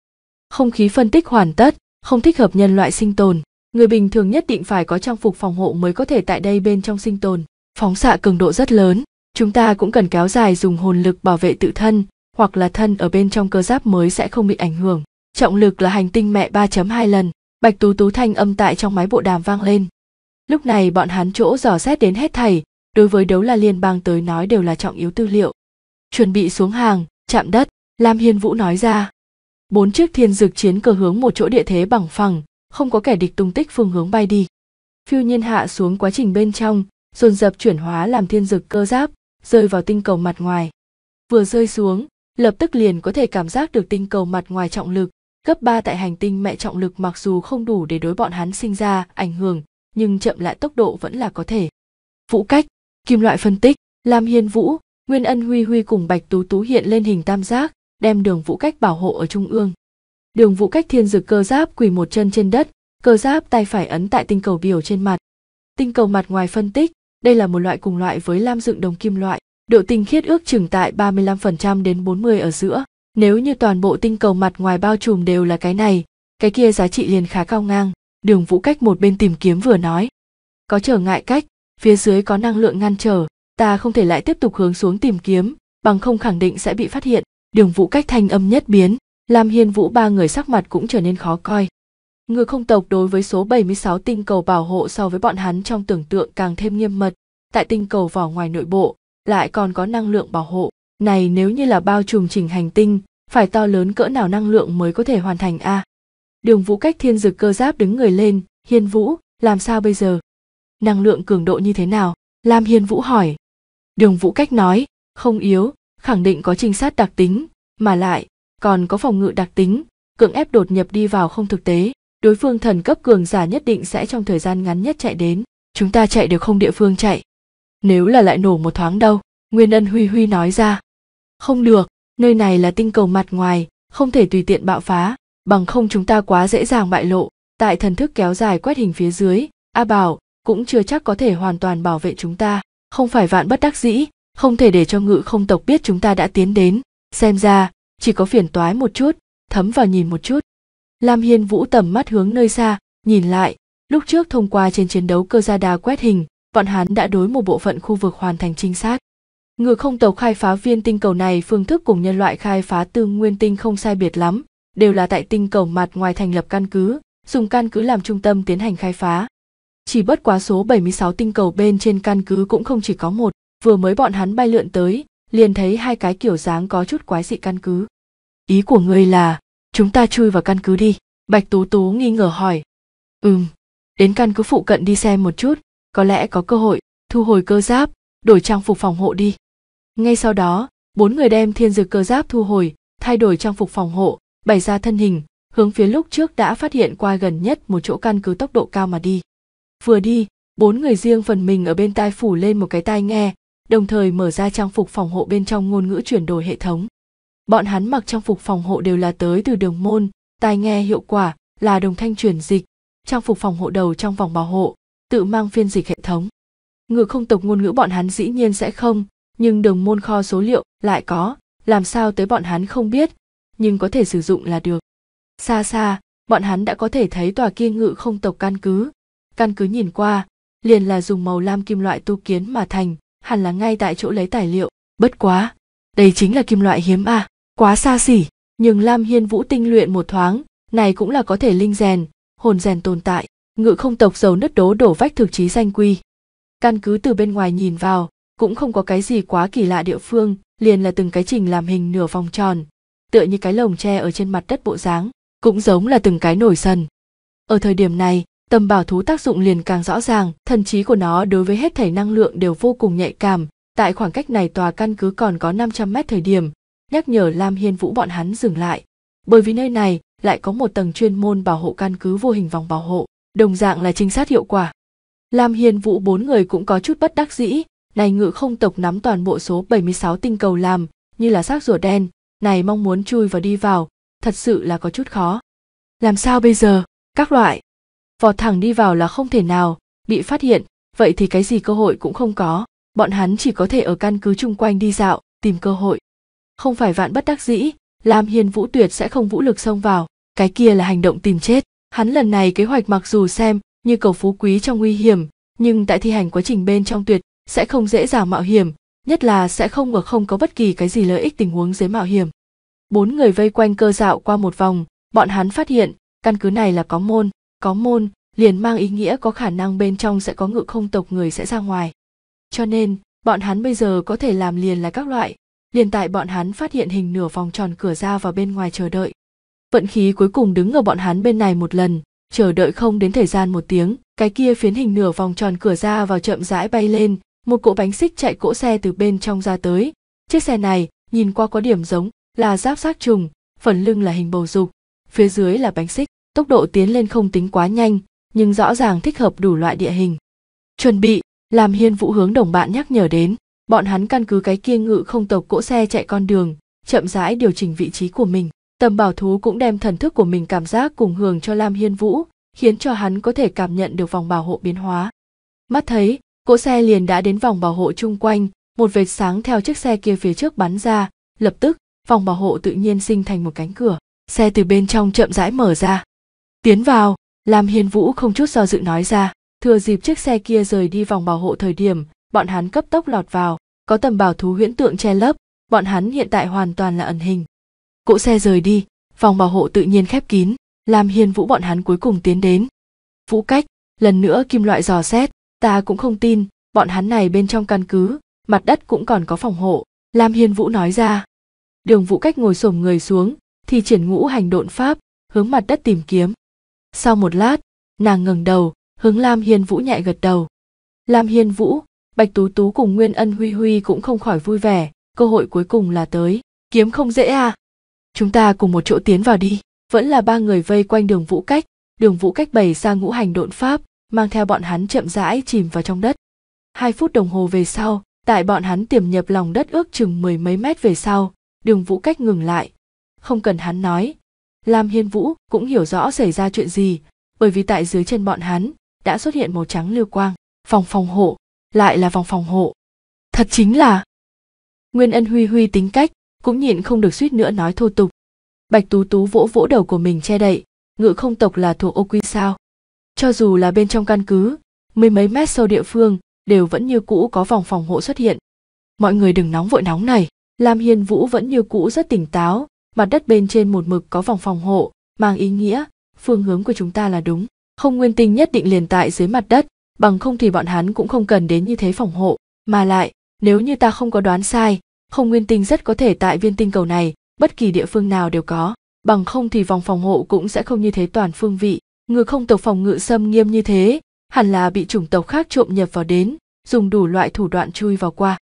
không khí phân tích hoàn tất không thích hợp nhân loại sinh tồn người bình thường nhất định phải có trang phục phòng hộ mới có thể tại đây bên trong sinh tồn phóng xạ cường độ rất lớn chúng ta cũng cần kéo dài dùng hồn lực bảo vệ tự thân hoặc là thân ở bên trong cơ giáp mới sẽ không bị ảnh hưởng. Trọng lực là hành tinh mẹ 3.2 lần, Bạch Tú Tú thanh âm tại trong máy bộ đàm vang lên. Lúc này bọn hắn chỗ dò xét đến hết thảy, đối với đấu la liên bang tới nói đều là trọng yếu tư liệu. Chuẩn bị xuống hàng, chạm đất, Lam Hiên Vũ nói ra. Bốn chiếc thiên dực chiến cơ hướng một chỗ địa thế bằng phẳng, không có kẻ địch tung tích phương hướng bay đi. Phiêu nhiên hạ xuống quá trình bên trong, dồn dập chuyển hóa làm thiên dực cơ giáp, rơi vào tinh cầu mặt ngoài. Vừa rơi xuống, lập tức liền có thể cảm giác được tinh cầu mặt ngoài trọng lực cấp 3 tại hành tinh mẹ trọng lực mặc dù không đủ để đối bọn hắn sinh ra ảnh hưởng nhưng chậm lại tốc độ vẫn là có thể vũ cách kim loại phân tích lam hiên vũ nguyên ân huy huy cùng bạch tú tú hiện lên hình tam giác đem đường vũ cách bảo hộ ở trung ương đường vũ cách thiên dực cơ giáp quỳ một chân trên đất cơ giáp tay phải ấn tại tinh cầu biểu trên mặt tinh cầu mặt ngoài phân tích đây là một loại cùng loại với lam dựng đồng kim loại độ tinh khiết ước chừng tại 35% đến 40 ở giữa. Nếu như toàn bộ tinh cầu mặt ngoài bao trùm đều là cái này, cái kia giá trị liền khá cao ngang, đường vũ cách một bên tìm kiếm vừa nói. Có trở ngại cách, phía dưới có năng lượng ngăn trở, ta không thể lại tiếp tục hướng xuống tìm kiếm, bằng không khẳng định sẽ bị phát hiện. Đường vũ cách thanh âm nhất biến, làm hiên vũ ba người sắc mặt cũng trở nên khó coi. Người không tộc đối với số 76 tinh cầu bảo hộ so với bọn hắn trong tưởng tượng càng thêm nghiêm mật. Tại tinh cầu vỏ ngoài nội bộ, lại còn có năng lượng bảo hộ này nếu như là bao trùm chỉnh hành tinh phải to lớn cỡ nào năng lượng mới có thể hoàn thành a à? đường vũ cách thiên dực cơ giáp đứng người lên hiên vũ làm sao bây giờ năng lượng cường độ như thế nào lam hiên vũ hỏi đường vũ cách nói không yếu khẳng định có trinh sát đặc tính mà lại còn có phòng ngự đặc tính cưỡng ép đột nhập đi vào không thực tế đối phương thần cấp cường giả nhất định sẽ trong thời gian ngắn nhất chạy đến chúng ta chạy đều không địa phương chạy nếu là lại nổ một thoáng đâu nguyên ân huy huy nói ra không được nơi này là tinh cầu mặt ngoài không thể tùy tiện bạo phá bằng không chúng ta quá dễ dàng bại lộ tại thần thức kéo dài quét hình phía dưới a bảo cũng chưa chắc có thể hoàn toàn bảo vệ chúng ta không phải vạn bất đắc dĩ không thể để cho ngự không tộc biết chúng ta đã tiến đến xem ra chỉ có phiền toái một chút thấm vào nhìn một chút lam hiên vũ tầm mắt hướng nơi xa nhìn lại lúc trước thông qua trên chiến đấu cơ gia đa quét hình bọn hắn đã đối một bộ phận khu vực hoàn thành trinh sát. Ngược không tàu khai phá viên tinh cầu này phương thức cùng nhân loại khai phá tư nguyên tinh không sai biệt lắm, đều là tại tinh cầu mặt ngoài thành lập căn cứ, dùng căn cứ làm trung tâm tiến hành khai phá. Chỉ bất quá số 76 tinh cầu bên trên căn cứ cũng không chỉ có một, vừa mới bọn hắn bay lượn tới, liền thấy hai cái kiểu dáng có chút quái dị căn cứ. Ý của người là, chúng ta chui vào căn cứ đi, Bạch Tú Tú nghi ngờ hỏi. Ừm, đến căn cứ phụ cận đi xem một chút, có lẽ có cơ hội thu hồi cơ giáp đổi trang phục phòng hộ đi ngay sau đó bốn người đem thiên dược cơ giáp thu hồi thay đổi trang phục phòng hộ bày ra thân hình hướng phía lúc trước đã phát hiện qua gần nhất một chỗ căn cứ tốc độ cao mà đi vừa đi bốn người riêng phần mình ở bên tai phủ lên một cái tai nghe đồng thời mở ra trang phục phòng hộ bên trong ngôn ngữ chuyển đổi hệ thống bọn hắn mặc trang phục phòng hộ đều là tới từ đường môn tai nghe hiệu quả là đồng thanh chuyển dịch trang phục phòng hộ đầu trong vòng bảo hộ tự mang phiên dịch hệ thống ngược không tộc ngôn ngữ bọn hắn dĩ nhiên sẽ không nhưng đồng môn kho số liệu lại có làm sao tới bọn hắn không biết nhưng có thể sử dụng là được xa xa bọn hắn đã có thể thấy tòa kia ngự không tộc căn cứ căn cứ nhìn qua liền là dùng màu lam kim loại tu kiến mà thành hẳn là ngay tại chỗ lấy tài liệu bất quá đây chính là kim loại hiếm a à. quá xa xỉ nhưng lam hiên vũ tinh luyện một thoáng này cũng là có thể linh rèn hồn rèn tồn tại ngự không tộc dầu nứt đố đổ vách thực chí danh quy căn cứ từ bên ngoài nhìn vào cũng không có cái gì quá kỳ lạ địa phương liền là từng cái trình làm hình nửa vòng tròn tựa như cái lồng tre ở trên mặt đất bộ dáng cũng giống là từng cái nổi sần ở thời điểm này tầm bảo thú tác dụng liền càng rõ ràng thần trí của nó đối với hết thảy năng lượng đều vô cùng nhạy cảm tại khoảng cách này tòa căn cứ còn có 500 mét thời điểm nhắc nhở lam hiên vũ bọn hắn dừng lại bởi vì nơi này lại có một tầng chuyên môn bảo hộ căn cứ vô hình vòng bảo hộ đồng dạng là trinh sát hiệu quả. Lam hiền Vũ bốn người cũng có chút bất đắc dĩ, này ngự không tộc nắm toàn bộ số 76 tinh cầu làm, như là xác rùa đen, này mong muốn chui vào đi vào, thật sự là có chút khó. Làm sao bây giờ, các loại? Vọt thẳng đi vào là không thể nào, bị phát hiện, vậy thì cái gì cơ hội cũng không có, bọn hắn chỉ có thể ở căn cứ chung quanh đi dạo, tìm cơ hội. Không phải vạn bất đắc dĩ, Lam hiền Vũ tuyệt sẽ không vũ lực xông vào, cái kia là hành động tìm chết. Hắn lần này kế hoạch mặc dù xem như cầu phú quý trong nguy hiểm, nhưng tại thi hành quá trình bên trong tuyệt sẽ không dễ dàng mạo hiểm, nhất là sẽ không ở không có bất kỳ cái gì lợi ích tình huống dưới mạo hiểm. Bốn người vây quanh cơ dạo qua một vòng, bọn hắn phát hiện căn cứ này là có môn, có môn liền mang ý nghĩa có khả năng bên trong sẽ có ngự không tộc người sẽ ra ngoài. Cho nên, bọn hắn bây giờ có thể làm liền là các loại, liền tại bọn hắn phát hiện hình nửa vòng tròn cửa ra vào bên ngoài chờ đợi vận khí cuối cùng đứng ở bọn hắn bên này một lần chờ đợi không đến thời gian một tiếng cái kia phiến hình nửa vòng tròn cửa ra vào chậm rãi bay lên một cỗ bánh xích chạy cỗ xe từ bên trong ra tới chiếc xe này nhìn qua có điểm giống là giáp sát trùng phần lưng là hình bầu dục phía dưới là bánh xích tốc độ tiến lên không tính quá nhanh nhưng rõ ràng thích hợp đủ loại địa hình chuẩn bị làm hiên vũ hướng đồng bạn nhắc nhở đến bọn hắn căn cứ cái kia ngự không tộc cỗ xe chạy con đường chậm rãi điều chỉnh vị trí của mình Tầm bảo thú cũng đem thần thức của mình cảm giác cùng hưởng cho Lam Hiên Vũ, khiến cho hắn có thể cảm nhận được vòng bảo hộ biến hóa. Mắt thấy, cỗ xe liền đã đến vòng bảo hộ chung quanh, một vệt sáng theo chiếc xe kia phía trước bắn ra, lập tức, vòng bảo hộ tự nhiên sinh thành một cánh cửa, xe từ bên trong chậm rãi mở ra. Tiến vào, Lam Hiên Vũ không chút do dự nói ra, thừa dịp chiếc xe kia rời đi vòng bảo hộ thời điểm, bọn hắn cấp tốc lọt vào, có tầm bảo thú huyễn tượng che lấp, bọn hắn hiện tại hoàn toàn là ẩn hình cỗ xe rời đi vòng bảo hộ tự nhiên khép kín làm hiền vũ bọn hắn cuối cùng tiến đến vũ cách lần nữa kim loại dò xét ta cũng không tin bọn hắn này bên trong căn cứ mặt đất cũng còn có phòng hộ lam hiên vũ nói ra đường vũ cách ngồi xổm người xuống thì triển ngũ hành độn pháp hướng mặt đất tìm kiếm sau một lát nàng ngẩng đầu hướng lam hiên vũ nhẹ gật đầu lam hiên vũ bạch tú tú cùng nguyên ân huy huy cũng không khỏi vui vẻ cơ hội cuối cùng là tới kiếm không dễ à chúng ta cùng một chỗ tiến vào đi vẫn là ba người vây quanh đường vũ cách đường vũ cách bày ra ngũ hành độn pháp mang theo bọn hắn chậm rãi chìm vào trong đất hai phút đồng hồ về sau tại bọn hắn tiềm nhập lòng đất ước chừng mười mấy mét về sau đường vũ cách ngừng lại không cần hắn nói lam hiên vũ cũng hiểu rõ xảy ra chuyện gì bởi vì tại dưới chân bọn hắn đã xuất hiện màu trắng lưu quang phòng phòng hộ lại là vòng phòng hộ thật chính là nguyên ân huy huy tính cách cũng nhịn không được suýt nữa nói thô tục bạch tú tú vỗ vỗ đầu của mình che đậy ngự không tộc là thuộc ô quy sao cho dù là bên trong căn cứ mười mấy mét sâu địa phương đều vẫn như cũ có vòng phòng hộ xuất hiện mọi người đừng nóng vội nóng này lam hiên vũ vẫn như cũ rất tỉnh táo mặt đất bên trên một mực có vòng phòng hộ mang ý nghĩa phương hướng của chúng ta là đúng không nguyên tinh nhất định liền tại dưới mặt đất bằng không thì bọn hắn cũng không cần đến như thế phòng hộ mà lại nếu như ta không có đoán sai không nguyên tinh rất có thể tại viên tinh cầu này bất kỳ địa phương nào đều có bằng không thì vòng phòng hộ cũng sẽ không như thế toàn phương vị ngừa không tộc phòng ngự xâm nghiêm như thế hẳn là bị chủng tộc khác trộm nhập vào đến dùng đủ loại thủ đoạn chui vào qua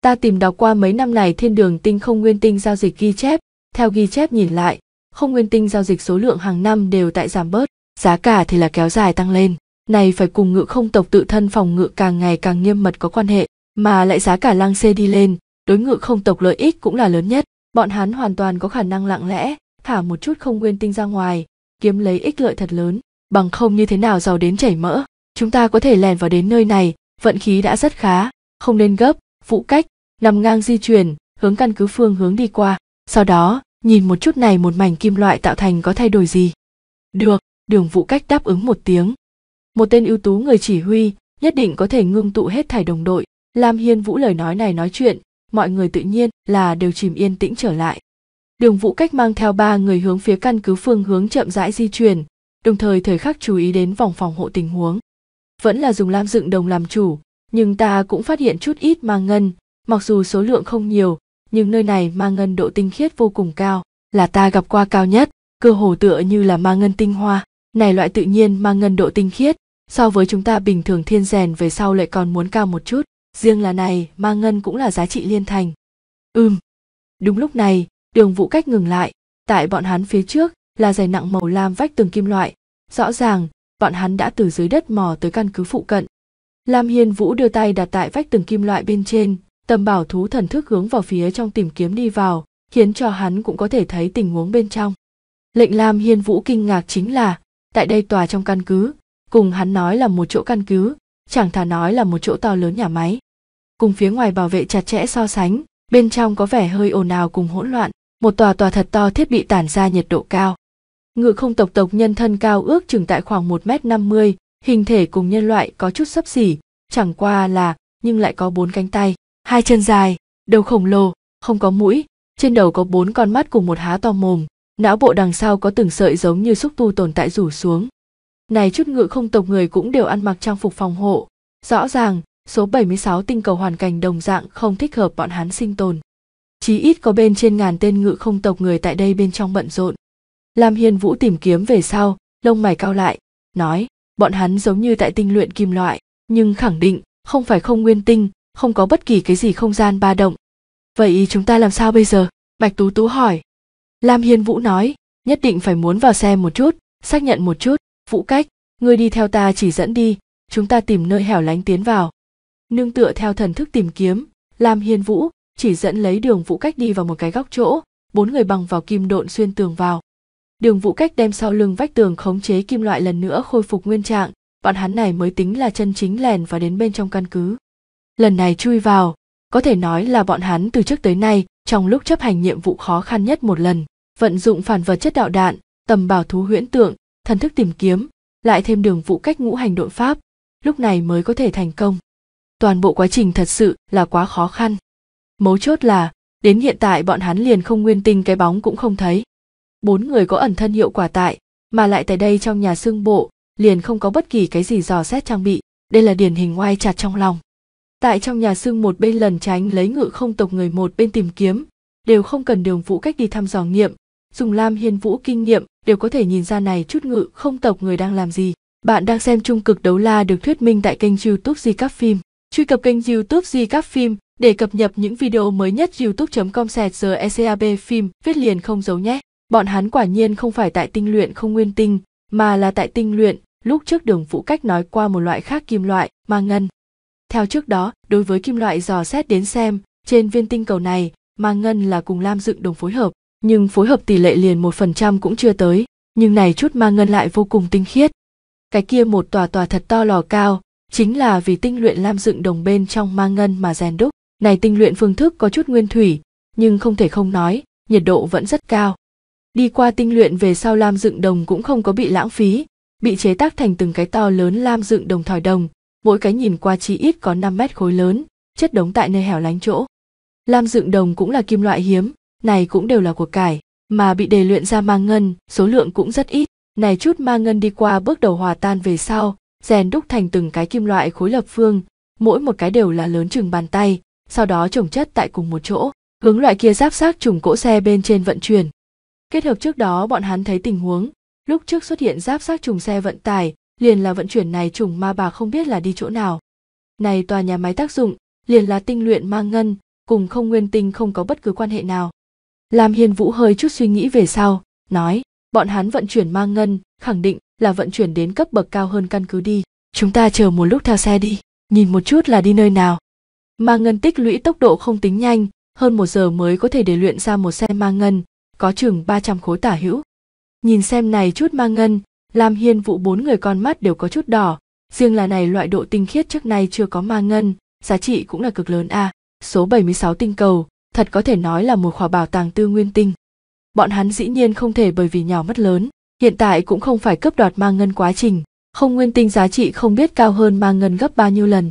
ta tìm đọc qua mấy năm này thiên đường tinh không nguyên tinh giao dịch ghi chép theo ghi chép nhìn lại không nguyên tinh giao dịch số lượng hàng năm đều tại giảm bớt giá cả thì là kéo dài tăng lên này phải cùng ngự không tộc tự thân phòng ngự càng ngày càng nghiêm mật có quan hệ mà lại giá cả lang xê đi lên đối ngự không tộc lợi ích cũng là lớn nhất bọn hắn hoàn toàn có khả năng lặng lẽ thả một chút không nguyên tinh ra ngoài kiếm lấy ích lợi thật lớn bằng không như thế nào giàu đến chảy mỡ chúng ta có thể lèn vào đến nơi này vận khí đã rất khá không nên gấp vũ cách nằm ngang di chuyển hướng căn cứ phương hướng đi qua sau đó nhìn một chút này một mảnh kim loại tạo thành có thay đổi gì được đường vũ cách đáp ứng một tiếng một tên ưu tú người chỉ huy nhất định có thể ngưng tụ hết thảy đồng đội lam hiên vũ lời nói này nói chuyện mọi người tự nhiên là đều chìm yên tĩnh trở lại đường vũ cách mang theo ba người hướng phía căn cứ phương hướng chậm rãi di chuyển đồng thời thời khắc chú ý đến vòng phòng hộ tình huống vẫn là dùng lam dựng đồng làm chủ nhưng ta cũng phát hiện chút ít ma ngân mặc dù số lượng không nhiều nhưng nơi này ma ngân độ tinh khiết vô cùng cao là ta gặp qua cao nhất cơ hồ tựa như là ma ngân tinh hoa này loại tự nhiên ma ngân độ tinh khiết so với chúng ta bình thường thiên rèn về sau lại còn muốn cao một chút riêng là này ma ngân cũng là giá trị liên thành ừm đúng lúc này đường vũ cách ngừng lại tại bọn hắn phía trước là giày nặng màu lam vách tường kim loại rõ ràng bọn hắn đã từ dưới đất mò tới căn cứ phụ cận lam hiên vũ đưa tay đặt tại vách tường kim loại bên trên tầm bảo thú thần thức hướng vào phía trong tìm kiếm đi vào khiến cho hắn cũng có thể thấy tình huống bên trong lệnh lam hiên vũ kinh ngạc chính là tại đây tòa trong căn cứ cùng hắn nói là một chỗ căn cứ chẳng thà nói là một chỗ to lớn nhà máy cùng phía ngoài bảo vệ chặt chẽ so sánh bên trong có vẻ hơi ồn ào cùng hỗn loạn một tòa tòa thật to thiết bị tản ra nhiệt độ cao ngựa không tộc tộc nhân thân cao ước chừng tại khoảng 1 m mươi, hình thể cùng nhân loại có chút sấp xỉ chẳng qua là nhưng lại có bốn cánh tay hai chân dài đầu khổng lồ không có mũi trên đầu có bốn con mắt cùng một há to mồm não bộ đằng sau có từng sợi giống như xúc tu tồn tại rủ xuống này chút ngự không tộc người cũng đều ăn mặc trang phục phòng hộ. Rõ ràng, số 76 tinh cầu hoàn cảnh đồng dạng không thích hợp bọn hắn sinh tồn. Chí ít có bên trên ngàn tên ngự không tộc người tại đây bên trong bận rộn. Lam Hiên Vũ tìm kiếm về sau, lông mày cao lại, nói, bọn hắn giống như tại tinh luyện kim loại, nhưng khẳng định, không phải không nguyên tinh, không có bất kỳ cái gì không gian ba động. Vậy chúng ta làm sao bây giờ? Bạch Tú Tú hỏi. Lam Hiên Vũ nói, nhất định phải muốn vào xem một chút, xác nhận một chút, Vũ Cách, ngươi đi theo ta chỉ dẫn đi, chúng ta tìm nơi hẻo lánh tiến vào. Nương tựa theo thần thức tìm kiếm, Lam Hiên Vũ chỉ dẫn lấy đường Vũ Cách đi vào một cái góc chỗ, bốn người bằng vào kim độn xuyên tường vào. Đường Vũ Cách đem sau lưng vách tường khống chế kim loại lần nữa khôi phục nguyên trạng, bọn hắn này mới tính là chân chính lèn và đến bên trong căn cứ. Lần này chui vào, có thể nói là bọn hắn từ trước tới nay trong lúc chấp hành nhiệm vụ khó khăn nhất một lần, vận dụng phản vật chất đạo đạn, tầm bảo thú huyễn tượng, thần thức tìm kiếm lại thêm đường vũ cách ngũ hành đội pháp lúc này mới có thể thành công toàn bộ quá trình thật sự là quá khó khăn mấu chốt là đến hiện tại bọn hắn liền không nguyên tinh cái bóng cũng không thấy bốn người có ẩn thân hiệu quả tại mà lại tại đây trong nhà xương bộ liền không có bất kỳ cái gì dò xét trang bị đây là điển hình ngoai chặt trong lòng tại trong nhà xương một bên lần tránh lấy ngự không tộc người một bên tìm kiếm đều không cần đường vũ cách đi thăm dò nghiệm dùng lam hiên vũ kinh nghiệm đều có thể nhìn ra này chút ngự không tộc người đang làm gì bạn đang xem trung cực đấu la được thuyết minh tại kênh youtube di các phim truy cập kênh youtube di các phim để cập nhật những video mới nhất youtube com sẹt giờ ecab phim viết liền không giấu nhé bọn hắn quả nhiên không phải tại tinh luyện không nguyên tinh mà là tại tinh luyện lúc trước đường vũ cách nói qua một loại khác kim loại ma ngân theo trước đó đối với kim loại dò xét đến xem trên viên tinh cầu này ma ngân là cùng lam dựng đồng phối hợp nhưng phối hợp tỷ lệ liền một phần trăm cũng chưa tới nhưng này chút ma ngân lại vô cùng tinh khiết cái kia một tòa tòa thật to lò cao chính là vì tinh luyện lam dựng đồng bên trong ma ngân mà rèn đúc này tinh luyện phương thức có chút nguyên thủy nhưng không thể không nói nhiệt độ vẫn rất cao đi qua tinh luyện về sau lam dựng đồng cũng không có bị lãng phí bị chế tác thành từng cái to lớn lam dựng đồng thỏi đồng mỗi cái nhìn qua chỉ ít có 5 mét khối lớn chất đống tại nơi hẻo lánh chỗ lam dựng đồng cũng là kim loại hiếm này cũng đều là của cải, mà bị đề luyện ra ma ngân, số lượng cũng rất ít. Này chút ma ngân đi qua bước đầu hòa tan về sau, rèn đúc thành từng cái kim loại khối lập phương, mỗi một cái đều là lớn chừng bàn tay, sau đó trồng chất tại cùng một chỗ, hướng loại kia giáp xác trùng cỗ xe bên trên vận chuyển. Kết hợp trước đó bọn hắn thấy tình huống, lúc trước xuất hiện giáp xác trùng xe vận tải, liền là vận chuyển này trùng ma bà không biết là đi chỗ nào. Này tòa nhà máy tác dụng, liền là tinh luyện ma ngân, cùng không nguyên tinh không có bất cứ quan hệ nào. Lam Hiên Vũ hơi chút suy nghĩ về sau, nói, bọn hắn vận chuyển mang ngân, khẳng định là vận chuyển đến cấp bậc cao hơn căn cứ đi. Chúng ta chờ một lúc theo xe đi, nhìn một chút là đi nơi nào. Mang ngân tích lũy tốc độ không tính nhanh, hơn một giờ mới có thể để luyện ra một xe mang ngân, có chừng 300 khối tả hữu. Nhìn xem này chút mang ngân, Lam Hiên Vũ bốn người con mắt đều có chút đỏ, riêng là này loại độ tinh khiết trước nay chưa có mang ngân, giá trị cũng là cực lớn a. À. Số 76 tinh cầu, thật có thể nói là một khỏa bảo tàng tư nguyên tinh. Bọn hắn dĩ nhiên không thể bởi vì nhỏ mất lớn, hiện tại cũng không phải cấp đoạt ma ngân quá trình, không nguyên tinh giá trị không biết cao hơn ma ngân gấp bao nhiêu lần.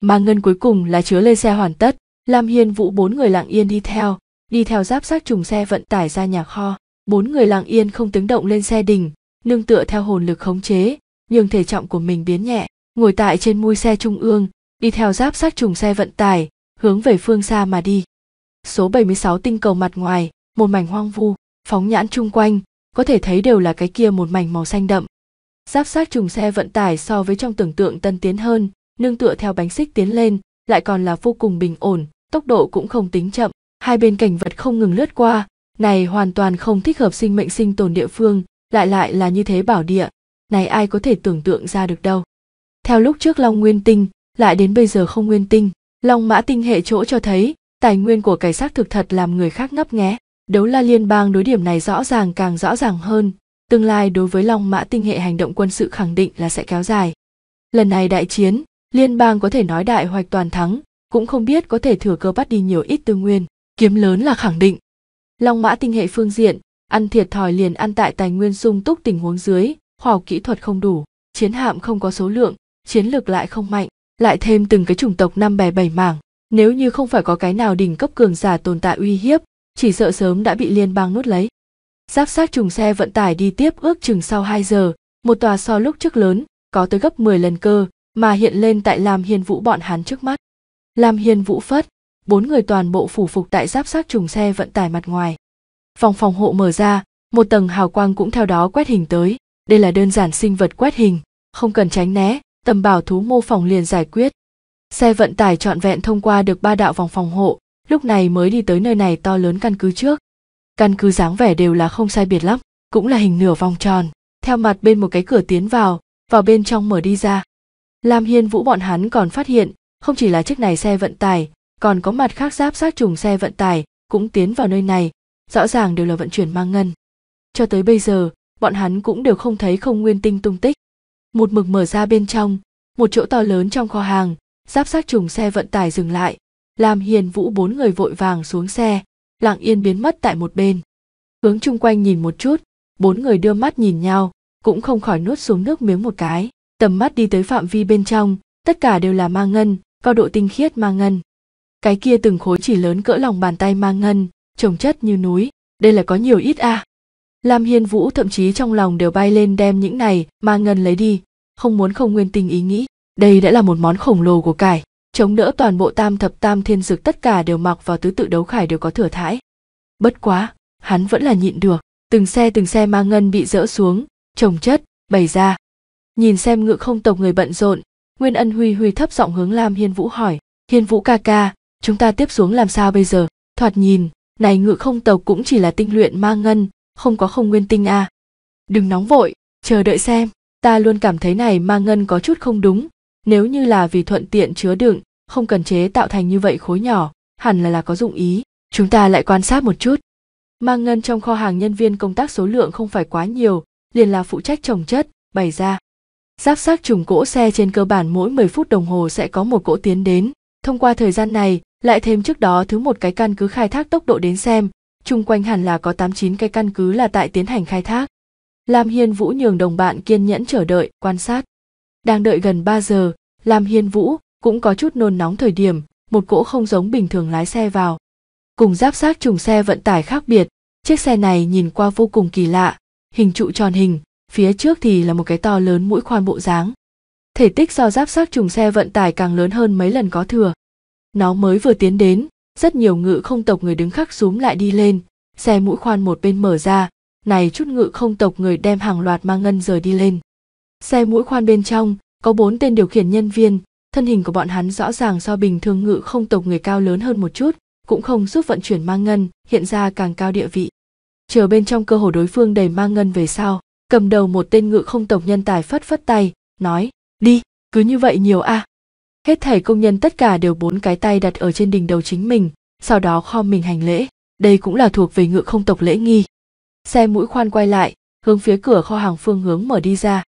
Ma ngân cuối cùng là chứa lê xe hoàn tất, Lam Hiên Vũ bốn người lặng yên đi theo, đi theo giáp sát trùng xe vận tải ra nhà kho, bốn người lặng yên không tiếng động lên xe đình, nương tựa theo hồn lực khống chế, nhưng thể trọng của mình biến nhẹ, ngồi tại trên mui xe trung ương, đi theo giáp sát trùng xe vận tải, hướng về phương xa mà đi số 76 tinh cầu mặt ngoài, một mảnh hoang vu, phóng nhãn chung quanh, có thể thấy đều là cái kia một mảnh màu xanh đậm. Giáp sát trùng xe vận tải so với trong tưởng tượng tân tiến hơn, nương tựa theo bánh xích tiến lên, lại còn là vô cùng bình ổn, tốc độ cũng không tính chậm, hai bên cảnh vật không ngừng lướt qua, này hoàn toàn không thích hợp sinh mệnh sinh tồn địa phương, lại lại là như thế bảo địa, này ai có thể tưởng tượng ra được đâu. Theo lúc trước Long Nguyên Tinh, lại đến bây giờ không Nguyên Tinh, Long Mã Tinh hệ chỗ cho thấy, tài nguyên của cái sát thực thật làm người khác ngấp nghé đấu la liên bang đối điểm này rõ ràng càng rõ ràng hơn tương lai đối với long mã tinh hệ hành động quân sự khẳng định là sẽ kéo dài lần này đại chiến liên bang có thể nói đại hoạch toàn thắng cũng không biết có thể thừa cơ bắt đi nhiều ít tư nguyên kiếm lớn là khẳng định long mã tinh hệ phương diện ăn thiệt thòi liền ăn tại tài nguyên sung túc tình huống dưới khoa học kỹ thuật không đủ chiến hạm không có số lượng chiến lược lại không mạnh lại thêm từng cái chủng tộc năm bè bảy mảng nếu như không phải có cái nào đỉnh cấp cường giả tồn tại uy hiếp, chỉ sợ sớm đã bị liên bang nuốt lấy. Giáp sát trùng xe vận tải đi tiếp ước chừng sau 2 giờ, một tòa so lúc trước lớn, có tới gấp 10 lần cơ, mà hiện lên tại Lam Hiên Vũ bọn hắn trước mắt. Lam Hiên Vũ phất, bốn người toàn bộ phủ phục tại giáp sát trùng xe vận tải mặt ngoài. Vòng phòng hộ mở ra, một tầng hào quang cũng theo đó quét hình tới, đây là đơn giản sinh vật quét hình, không cần tránh né, tầm bảo thú mô phỏng liền giải quyết, Xe vận tải trọn vẹn thông qua được ba đạo vòng phòng hộ, lúc này mới đi tới nơi này to lớn căn cứ trước. Căn cứ dáng vẻ đều là không sai biệt lắm, cũng là hình nửa vòng tròn, theo mặt bên một cái cửa tiến vào, vào bên trong mở đi ra. Lam Hiên Vũ bọn hắn còn phát hiện, không chỉ là chiếc này xe vận tải, còn có mặt khác giáp sát trùng xe vận tải cũng tiến vào nơi này, rõ ràng đều là vận chuyển mang ngân. Cho tới bây giờ, bọn hắn cũng đều không thấy không nguyên tinh tung tích. Một mực mở ra bên trong, một chỗ to lớn trong kho hàng, giáp sát trùng xe vận tải dừng lại làm hiền vũ bốn người vội vàng xuống xe lặng yên biến mất tại một bên hướng chung quanh nhìn một chút bốn người đưa mắt nhìn nhau cũng không khỏi nuốt xuống nước miếng một cái tầm mắt đi tới phạm vi bên trong tất cả đều là ma ngân cao độ tinh khiết ma ngân cái kia từng khối chỉ lớn cỡ lòng bàn tay ma ngân trồng chất như núi đây là có nhiều ít à. lam hiên vũ thậm chí trong lòng đều bay lên đem những này ma ngân lấy đi không muốn không nguyên tình ý nghĩ đây đã là một món khổng lồ của cải chống đỡ toàn bộ tam thập tam thiên dược tất cả đều mặc vào tứ tự đấu khải đều có thừa thãi bất quá hắn vẫn là nhịn được từng xe từng xe mang ngân bị dỡ xuống trồng chất bày ra nhìn xem ngự không tộc người bận rộn nguyên ân huy huy thấp giọng hướng lam hiên vũ hỏi hiên vũ ca ca chúng ta tiếp xuống làm sao bây giờ thoạt nhìn này ngự không tộc cũng chỉ là tinh luyện mang ngân không có không nguyên tinh a à. đừng nóng vội chờ đợi xem ta luôn cảm thấy này mang ngân có chút không đúng nếu như là vì thuận tiện chứa đựng không cần chế tạo thành như vậy khối nhỏ hẳn là là có dụng ý chúng ta lại quan sát một chút mang ngân trong kho hàng nhân viên công tác số lượng không phải quá nhiều liền là phụ trách trồng chất bày ra giáp sát trùng cỗ xe trên cơ bản mỗi 10 phút đồng hồ sẽ có một cỗ tiến đến thông qua thời gian này lại thêm trước đó thứ một cái căn cứ khai thác tốc độ đến xem chung quanh hẳn là có 89 cái căn cứ là tại tiến hành khai thác. Lam Hiên Vũ nhường đồng bạn kiên nhẫn chờ đợi, quan sát đang đợi gần 3 giờ, Lam Hiên Vũ cũng có chút nôn nóng thời điểm, một cỗ không giống bình thường lái xe vào. Cùng giáp sát trùng xe vận tải khác biệt, chiếc xe này nhìn qua vô cùng kỳ lạ, hình trụ tròn hình, phía trước thì là một cái to lớn mũi khoan bộ dáng. Thể tích do giáp sát trùng xe vận tải càng lớn hơn mấy lần có thừa. Nó mới vừa tiến đến, rất nhiều ngự không tộc người đứng khắc rúm lại đi lên, xe mũi khoan một bên mở ra, này chút ngự không tộc người đem hàng loạt mang ngân rời đi lên. Xe mũi khoan bên trong có bốn tên điều khiển nhân viên, thân hình của bọn hắn rõ ràng so bình thường ngự không tộc người cao lớn hơn một chút, cũng không giúp vận chuyển mang ngân, hiện ra càng cao địa vị. Chờ bên trong cơ hồ đối phương đầy mang ngân về sau, cầm đầu một tên ngự không tộc nhân tài phất phất tay, nói, đi, cứ như vậy nhiều a. À. Hết thảy công nhân tất cả đều bốn cái tay đặt ở trên đỉnh đầu chính mình, sau đó kho mình hành lễ, đây cũng là thuộc về ngự không tộc lễ nghi. Xe mũi khoan quay lại, hướng phía cửa kho hàng phương hướng mở đi ra,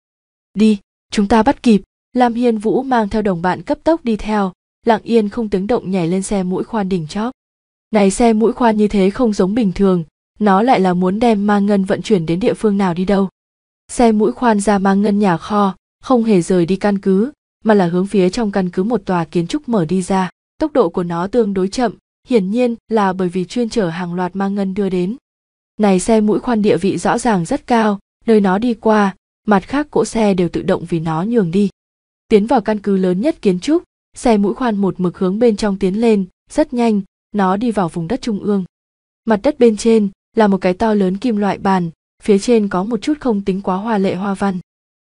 đi chúng ta bắt kịp lam hiên vũ mang theo đồng bạn cấp tốc đi theo lặng yên không tiếng động nhảy lên xe mũi khoan đỉnh chóp này xe mũi khoan như thế không giống bình thường nó lại là muốn đem mang ngân vận chuyển đến địa phương nào đi đâu xe mũi khoan ra mang ngân nhà kho không hề rời đi căn cứ mà là hướng phía trong căn cứ một tòa kiến trúc mở đi ra tốc độ của nó tương đối chậm hiển nhiên là bởi vì chuyên chở hàng loạt mang ngân đưa đến này xe mũi khoan địa vị rõ ràng rất cao nơi nó đi qua mặt khác cỗ xe đều tự động vì nó nhường đi. Tiến vào căn cứ lớn nhất kiến trúc, xe mũi khoan một mực hướng bên trong tiến lên, rất nhanh, nó đi vào vùng đất trung ương. Mặt đất bên trên là một cái to lớn kim loại bàn, phía trên có một chút không tính quá hoa lệ hoa văn.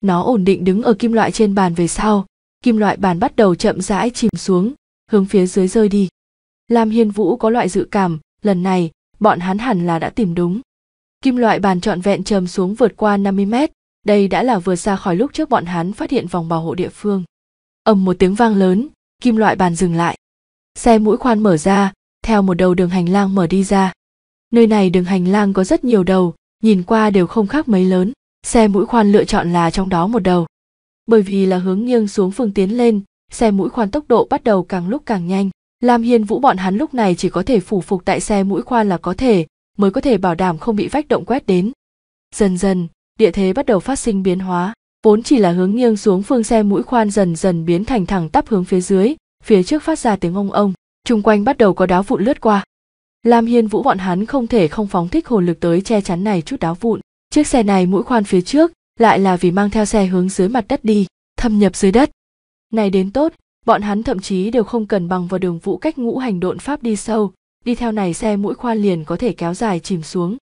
Nó ổn định đứng ở kim loại trên bàn về sau, kim loại bàn bắt đầu chậm rãi chìm xuống, hướng phía dưới rơi đi. Lam Hiên Vũ có loại dự cảm, lần này, bọn hắn hẳn là đã tìm đúng. Kim loại bàn trọn vẹn trầm xuống vượt qua 50 mét, đây đã là vừa xa khỏi lúc trước bọn hắn phát hiện vòng bảo hộ địa phương ầm một tiếng vang lớn kim loại bàn dừng lại xe mũi khoan mở ra theo một đầu đường hành lang mở đi ra nơi này đường hành lang có rất nhiều đầu nhìn qua đều không khác mấy lớn xe mũi khoan lựa chọn là trong đó một đầu bởi vì là hướng nghiêng xuống phương tiến lên xe mũi khoan tốc độ bắt đầu càng lúc càng nhanh lam hiên vũ bọn hắn lúc này chỉ có thể phủ phục tại xe mũi khoan là có thể mới có thể bảo đảm không bị vách động quét đến dần dần địa thế bắt đầu phát sinh biến hóa vốn chỉ là hướng nghiêng xuống phương xe mũi khoan dần dần biến thành thẳng tắp hướng phía dưới phía trước phát ra tiếng ông ông chung quanh bắt đầu có đá vụn lướt qua lam hiên vũ bọn hắn không thể không phóng thích hồn lực tới che chắn này chút đá vụn chiếc xe này mũi khoan phía trước lại là vì mang theo xe hướng dưới mặt đất đi thâm nhập dưới đất này đến tốt bọn hắn thậm chí đều không cần bằng vào đường vũ cách ngũ hành độn pháp đi sâu đi theo này xe mũi khoan liền có thể kéo dài chìm xuống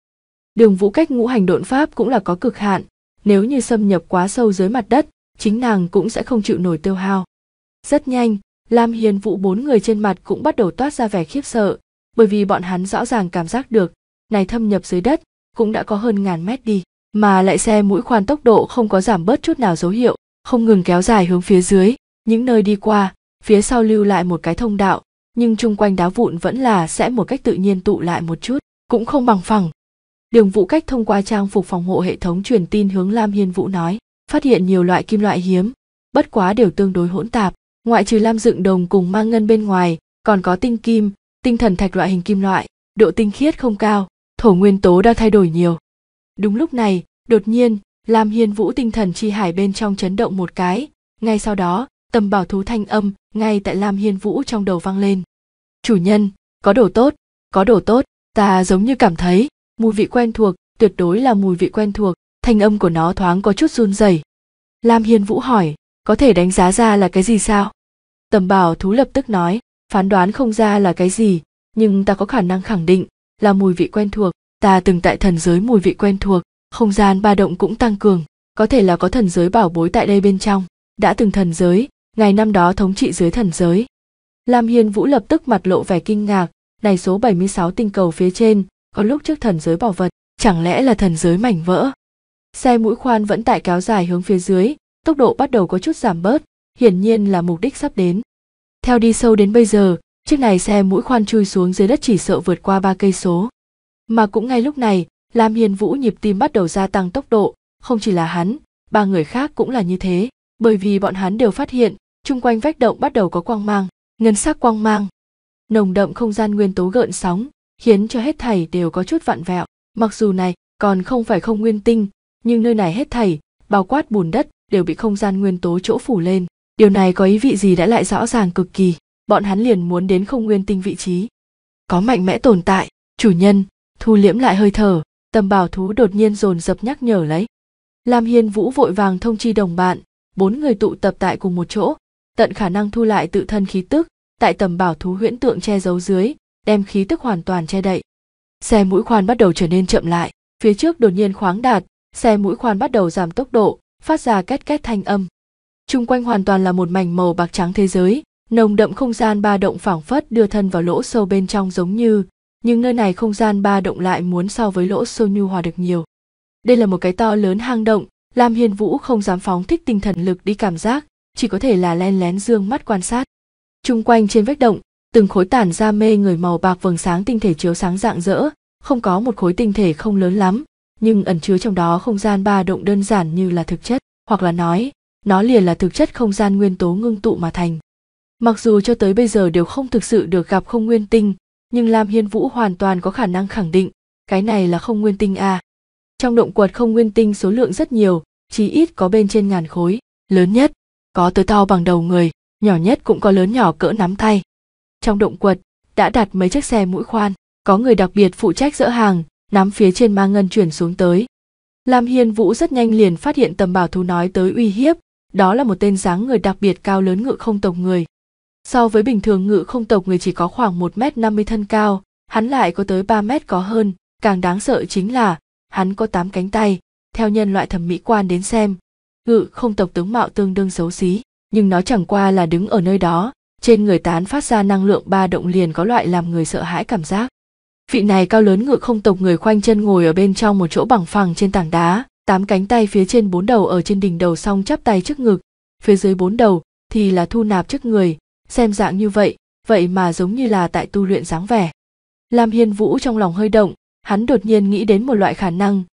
Đường Vũ cách ngũ hành độn pháp cũng là có cực hạn, nếu như xâm nhập quá sâu dưới mặt đất, chính nàng cũng sẽ không chịu nổi tiêu hao. Rất nhanh, Lam Hiền Vũ bốn người trên mặt cũng bắt đầu toát ra vẻ khiếp sợ, bởi vì bọn hắn rõ ràng cảm giác được, này thâm nhập dưới đất cũng đã có hơn ngàn mét đi, mà lại xe mũi khoan tốc độ không có giảm bớt chút nào dấu hiệu, không ngừng kéo dài hướng phía dưới, những nơi đi qua, phía sau lưu lại một cái thông đạo, nhưng chung quanh đá vụn vẫn là sẽ một cách tự nhiên tụ lại một chút, cũng không bằng phẳng, Đường Vũ Cách thông qua trang phục phòng hộ hệ thống truyền tin hướng Lam Hiên Vũ nói, phát hiện nhiều loại kim loại hiếm, bất quá đều tương đối hỗn tạp, ngoại trừ lam dựng đồng cùng mang ngân bên ngoài, còn có tinh kim, tinh thần thạch loại hình kim loại, độ tinh khiết không cao, thổ nguyên tố đã thay đổi nhiều. Đúng lúc này, đột nhiên, Lam Hiên Vũ tinh thần chi hải bên trong chấn động một cái, ngay sau đó, tầm bảo thú thanh âm ngay tại Lam Hiên Vũ trong đầu vang lên. "Chủ nhân, có đồ tốt, có đồ tốt, ta giống như cảm thấy mùi vị quen thuộc tuyệt đối là mùi vị quen thuộc thanh âm của nó thoáng có chút run rẩy lam hiên vũ hỏi có thể đánh giá ra là cái gì sao tầm bảo thú lập tức nói phán đoán không ra là cái gì nhưng ta có khả năng khẳng định là mùi vị quen thuộc ta từng tại thần giới mùi vị quen thuộc không gian ba động cũng tăng cường có thể là có thần giới bảo bối tại đây bên trong đã từng thần giới ngày năm đó thống trị dưới thần giới lam hiên vũ lập tức mặt lộ vẻ kinh ngạc này số 76 tinh cầu phía trên có lúc trước thần giới bảo vật chẳng lẽ là thần giới mảnh vỡ xe mũi khoan vẫn tại kéo dài hướng phía dưới tốc độ bắt đầu có chút giảm bớt hiển nhiên là mục đích sắp đến theo đi sâu đến bây giờ chiếc này xe mũi khoan chui xuống dưới đất chỉ sợ vượt qua ba cây số mà cũng ngay lúc này lam hiền vũ nhịp tim bắt đầu gia tăng tốc độ không chỉ là hắn ba người khác cũng là như thế bởi vì bọn hắn đều phát hiện chung quanh vách động bắt đầu có quang mang ngân sắc quang mang nồng đậm không gian nguyên tố gợn sóng khiến cho hết thảy đều có chút vặn vẹo mặc dù này còn không phải không nguyên tinh nhưng nơi này hết thảy bao quát bùn đất đều bị không gian nguyên tố chỗ phủ lên điều này có ý vị gì đã lại rõ ràng cực kỳ bọn hắn liền muốn đến không nguyên tinh vị trí có mạnh mẽ tồn tại chủ nhân thu liễm lại hơi thở tầm bảo thú đột nhiên dồn dập nhắc nhở lấy lam hiên vũ vội vàng thông chi đồng bạn bốn người tụ tập tại cùng một chỗ tận khả năng thu lại tự thân khí tức tại tầm bảo thú huyễn tượng che giấu dưới đem khí tức hoàn toàn che đậy xe mũi khoan bắt đầu trở nên chậm lại phía trước đột nhiên khoáng đạt xe mũi khoan bắt đầu giảm tốc độ phát ra két két thanh âm trung quanh hoàn toàn là một mảnh màu bạc trắng thế giới nồng đậm không gian ba động phảng phất đưa thân vào lỗ sâu bên trong giống như nhưng nơi này không gian ba động lại muốn so với lỗ sâu nhu hòa được nhiều đây là một cái to lớn hang động lam hiên vũ không dám phóng thích tinh thần lực đi cảm giác chỉ có thể là len lén dương mắt quan sát trung quanh trên vách động từng khối tản ra mê người màu bạc vầng sáng tinh thể chiếu sáng rạng rỡ không có một khối tinh thể không lớn lắm nhưng ẩn chứa trong đó không gian ba động đơn giản như là thực chất hoặc là nói nó liền là thực chất không gian nguyên tố ngưng tụ mà thành mặc dù cho tới bây giờ đều không thực sự được gặp không nguyên tinh nhưng lam hiên vũ hoàn toàn có khả năng khẳng định cái này là không nguyên tinh a trong động quật không nguyên tinh số lượng rất nhiều chí ít có bên trên ngàn khối lớn nhất có tới to bằng đầu người nhỏ nhất cũng có lớn nhỏ cỡ nắm tay trong động quật đã đặt mấy chiếc xe mũi khoan có người đặc biệt phụ trách dỡ hàng nắm phía trên mang ngân chuyển xuống tới lam hiên vũ rất nhanh liền phát hiện tầm bảo thú nói tới uy hiếp đó là một tên dáng người đặc biệt cao lớn ngự không tộc người so với bình thường ngự không tộc người chỉ có khoảng 1 m mươi thân cao hắn lại có tới ba mét có hơn càng đáng sợ chính là hắn có tám cánh tay theo nhân loại thẩm mỹ quan đến xem ngự không tộc tướng mạo tương đương xấu xí nhưng nó chẳng qua là đứng ở nơi đó trên người tán phát ra năng lượng ba động liền có loại làm người sợ hãi cảm giác vị này cao lớn ngự không tộc người khoanh chân ngồi ở bên trong một chỗ bằng phẳng trên tảng đá tám cánh tay phía trên bốn đầu ở trên đỉnh đầu song chắp tay trước ngực phía dưới bốn đầu thì là thu nạp trước người xem dạng như vậy vậy mà giống như là tại tu luyện dáng vẻ lam hiên vũ trong lòng hơi động hắn đột nhiên nghĩ đến một loại khả năng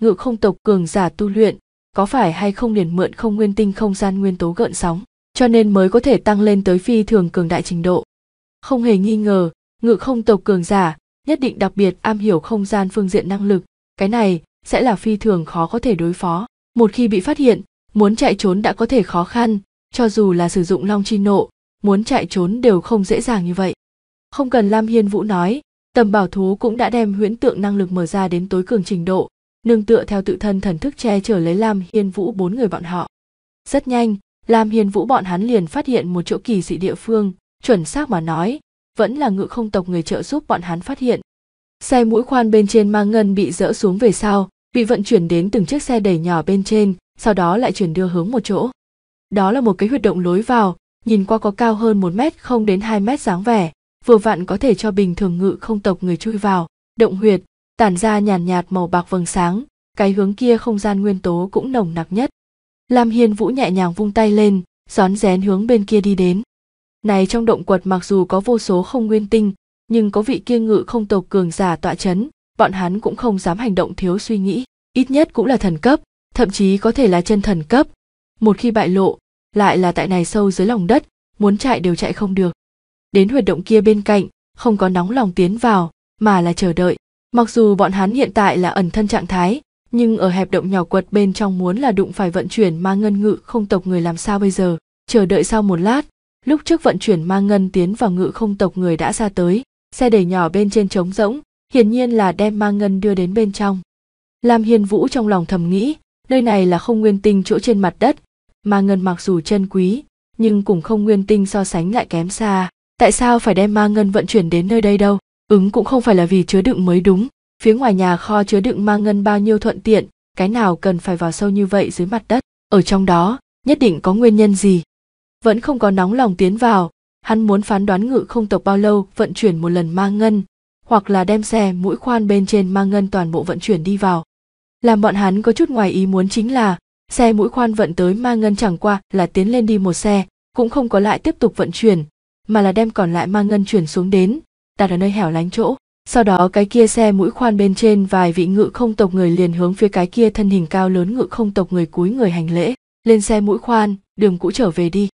ngự không tộc cường giả tu luyện có phải hay không liền mượn không nguyên tinh không gian nguyên tố gợn sóng cho nên mới có thể tăng lên tới phi thường cường đại trình độ. Không hề nghi ngờ, ngự không tộc cường giả nhất định đặc biệt am hiểu không gian phương diện năng lực, cái này sẽ là phi thường khó có thể đối phó. Một khi bị phát hiện, muốn chạy trốn đã có thể khó khăn, cho dù là sử dụng long chi nộ, muốn chạy trốn đều không dễ dàng như vậy. Không cần Lam Hiên Vũ nói, tầm bảo thú cũng đã đem huyễn tượng năng lực mở ra đến tối cường trình độ, nương tựa theo tự thân thần thức che chở lấy Lam Hiên Vũ bốn người bọn họ. Rất nhanh, Lam hiền Vũ bọn hắn liền phát hiện một chỗ kỳ dị địa phương, chuẩn xác mà nói, vẫn là ngự không tộc người trợ giúp bọn hắn phát hiện. Xe mũi khoan bên trên mang ngân bị dỡ xuống về sau, bị vận chuyển đến từng chiếc xe đẩy nhỏ bên trên, sau đó lại chuyển đưa hướng một chỗ. Đó là một cái huyệt động lối vào, nhìn qua có cao hơn 1 mét không đến 2 mét dáng vẻ, vừa vặn có thể cho bình thường ngự không tộc người chui vào, động huyệt, tản ra nhàn nhạt màu bạc vầng sáng, cái hướng kia không gian nguyên tố cũng nồng nặc nhất. Lam Hiên Vũ nhẹ nhàng vung tay lên, rón rén hướng bên kia đi đến. Này trong động quật mặc dù có vô số không nguyên tinh, nhưng có vị kia ngự không tộc cường giả tọa chấn, bọn hắn cũng không dám hành động thiếu suy nghĩ, ít nhất cũng là thần cấp, thậm chí có thể là chân thần cấp. Một khi bại lộ, lại là tại này sâu dưới lòng đất, muốn chạy đều chạy không được. Đến huyệt động kia bên cạnh, không có nóng lòng tiến vào, mà là chờ đợi. Mặc dù bọn hắn hiện tại là ẩn thân trạng thái, nhưng ở hẹp động nhỏ quật bên trong muốn là đụng phải vận chuyển ma ngân ngự không tộc người làm sao bây giờ chờ đợi sau một lát lúc trước vận chuyển ma ngân tiến vào ngự không tộc người đã ra tới xe đẩy nhỏ bên trên trống rỗng hiển nhiên là đem ma ngân đưa đến bên trong lam hiên vũ trong lòng thầm nghĩ nơi này là không nguyên tinh chỗ trên mặt đất ma ngân mặc dù chân quý nhưng cũng không nguyên tinh so sánh lại kém xa tại sao phải đem ma ngân vận chuyển đến nơi đây đâu ứng cũng không phải là vì chứa đựng mới đúng phía ngoài nhà kho chứa đựng ma ngân bao nhiêu thuận tiện cái nào cần phải vào sâu như vậy dưới mặt đất ở trong đó nhất định có nguyên nhân gì vẫn không có nóng lòng tiến vào hắn muốn phán đoán ngự không tộc bao lâu vận chuyển một lần ma ngân hoặc là đem xe mũi khoan bên trên ma ngân toàn bộ vận chuyển đi vào làm bọn hắn có chút ngoài ý muốn chính là xe mũi khoan vận tới ma ngân chẳng qua là tiến lên đi một xe cũng không có lại tiếp tục vận chuyển mà là đem còn lại ma ngân chuyển xuống đến đặt ở nơi hẻo lánh chỗ sau đó cái kia xe mũi khoan bên trên vài vị ngự không tộc người liền hướng phía cái kia thân hình cao lớn ngự không tộc người cúi người hành lễ lên xe mũi khoan đường cũ trở về đi